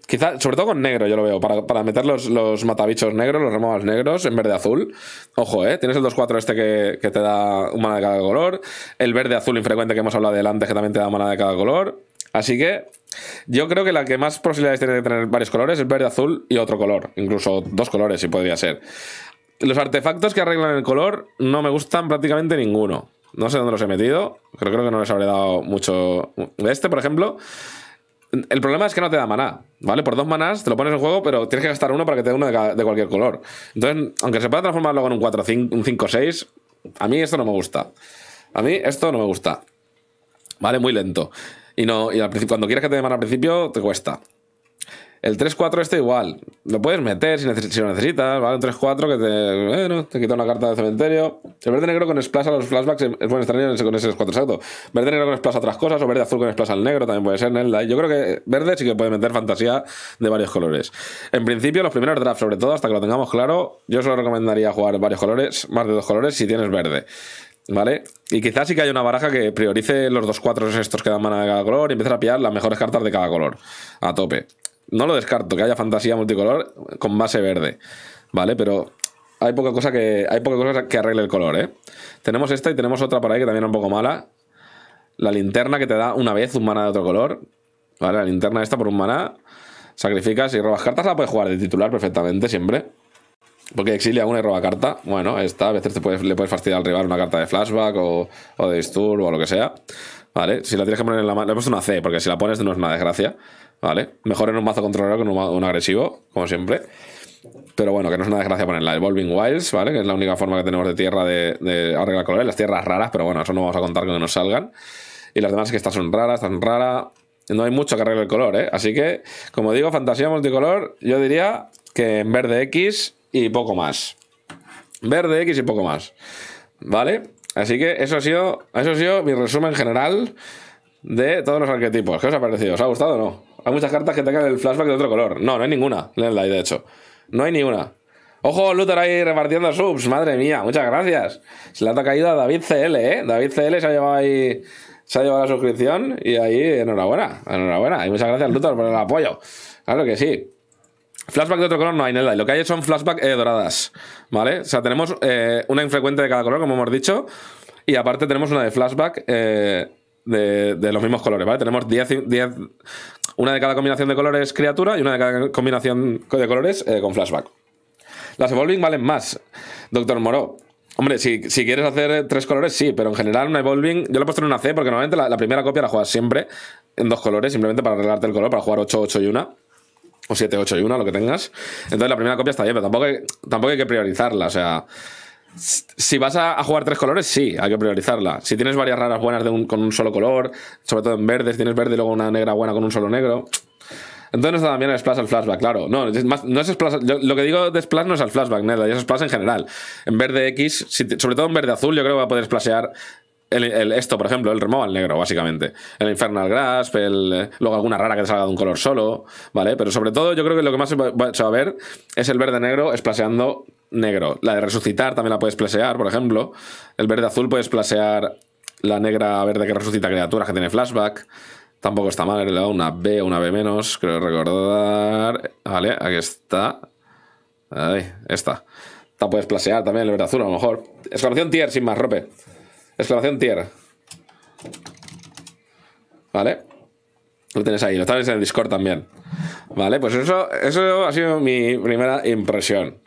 quizá sobre todo con negro, yo lo veo. Para, para meter los, matabichos negros, los removals negros en verde-azul. Ojo, ¿eh? Tienes el 2-4 este que, te da Una de cada color. El verde-azul infrecuente que hemos hablado delante que también te da una de cada color. Así que yo creo que la que más posibilidades tiene de tener varios colores es verde-azul y otro color. Incluso dos colores, si podría ser. Los artefactos que arreglan el color no me gustan prácticamente ninguno. No sé dónde los he metido. Creo, creo que no les habré dado mucho. Este, por ejemplo, el problema es que no te da maná, ¿vale? Por dos manás te lo pones en juego, pero tienes que gastar uno para que te dé uno de, cualquier color. Entonces, aunque se pueda transformarlo en un 4, 5, un 5, 6, a mí esto no me gusta. A mí esto no me gusta. ¿Vale? Muy lento. Y, no, y al principio, cuando quieres que te dé maná al principio, te cuesta. El 3-4 está igual. Lo puedes meter si, lo necesitas, ¿vale? Un 3-4 que te, te quita una carta de cementerio. El verde negro con splash a los flashbacks es buen extraño con ese 4 exacto. Verde negro con splash otras cosas, o verde azul con splash al negro también puede ser Yo creo que verde sí que puede meter fantasía de varios colores. En principio, los primeros drafts, sobre todo, hasta que lo tengamos claro, yo solo recomendaría jugar varios colores, más de dos colores, si tienes verde. ¿Vale? Y quizás sí que haya una baraja que priorice los dos cuatros estos que dan mana de cada color y empiece a pillar las mejores cartas de cada color. A tope no lo descarto, que haya fantasía multicolor con base verde, ¿vale? Pero hay poca cosa que, hay poca cosa que arregle el color, ¿eh? Tenemos esta y tenemos otra por ahí que también es un poco mala. La linterna que te da una vez un mana de otro color, ¿vale? La linterna esta por un mana sacrificas y robas cartas, la puedes jugar de titular perfectamente siempre. Porque exilia una y roba carta. Bueno, esta a veces te puedes, le puedes fastidiar al rival una carta de flashback o, de disturb o lo que sea. ¿Vale? Si la tienes que poner en la mano. Le he una C, porque si la pones no es una desgracia. ¿Vale? Mejor en un mazo controlador que en un, agresivo, como siempre. Pero bueno, que no es una desgracia ponerla. Evolving Wilds, ¿vale? Que es la única forma que tenemos de tierra de, arreglar colores. Las tierras raras, pero bueno, eso no vamos a contar con que nos salgan. Y las demás que estas son raras, estas raras. No hay mucho que arregle el color, ¿eh? Así que, como digo, fantasía multicolor, yo diría que en verde X y poco más. Verde X y poco más. ¿Vale? Así que eso ha sido, eso ha sido mi resumen general de todos los arquetipos. ¿Qué os ha parecido? ¿Os ha gustado o no? Hay muchas cartas que tengan el flashback de otro color. No, no hay ninguna. Nelda, de hecho. No hay ninguna Ojo, Luthor ahí repartiendo subs. Madre mía, muchas gracias. Se le ha caído a David CL, ¿eh? David CL se ha llevado ahí. Se ha llevado la suscripción y ahí enhorabuena, enhorabuena. Y muchas gracias, Luthor, por el apoyo. Claro que sí. Flashback de otro color no hay nada. Lo que hay son flashback eh, doradas. ¿Vale? O sea, tenemos eh, una infrecuente de cada color, como hemos dicho. Y aparte tenemos una de flashback eh, de, de, los mismos colores, ¿vale? Tenemos 10 una de cada combinación de colores criatura y una de cada combinación de colores eh, con flashback. Las Evolving valen más, doctor Moró. Hombre, si, quieres hacer eh, tres colores, sí, pero en general una Evolving. Yo la he puesto en una C porque normalmente la, primera copia la juegas siempre en dos colores, simplemente para arreglarte el color, para jugar 8, 8 y 1 o 7, 8 y 1, lo que tengas. Entonces la primera copia está bien, pero tampoco tampoco hay que priorizarla. O sea, si vas a, jugar tres colores, sí, hay que priorizarla. Si tienes varias raras buenas de un, con un solo color, sobre todo en verde si tienes verde y luego una negra buena con un solo negro. Entonces también el splash al flashback, claro. No, es no es splash, lo que digo de splash no es al flashback, nada, es splash en general. En verde X, sobre todo en verde azul, yo creo que va a poder splashear esto, por ejemplo, el removal negro, básicamente. El Infernal Grasp, el, luego alguna rara que te salga de un color solo, ¿vale? Pero sobre todo, yo creo que lo que más se va, a ver es el verde-negro esplaseando negro. La de resucitar también la puedes plasear, por ejemplo. El verde-azul puedes plasear la negra-verde que resucita criaturas que tiene flashback. Tampoco está mal, da una B o una B menos, creo recordar. Vale, aquí está. Ahí, está La puedes plasear también, el verde azul, a lo mejor. exclamación tier sin más rope exclamación Tierra, ¿Vale? Lo tenés ahí, lo tenés en el Discord también. Vale, pues eso, eso ha sido mi primera impresión.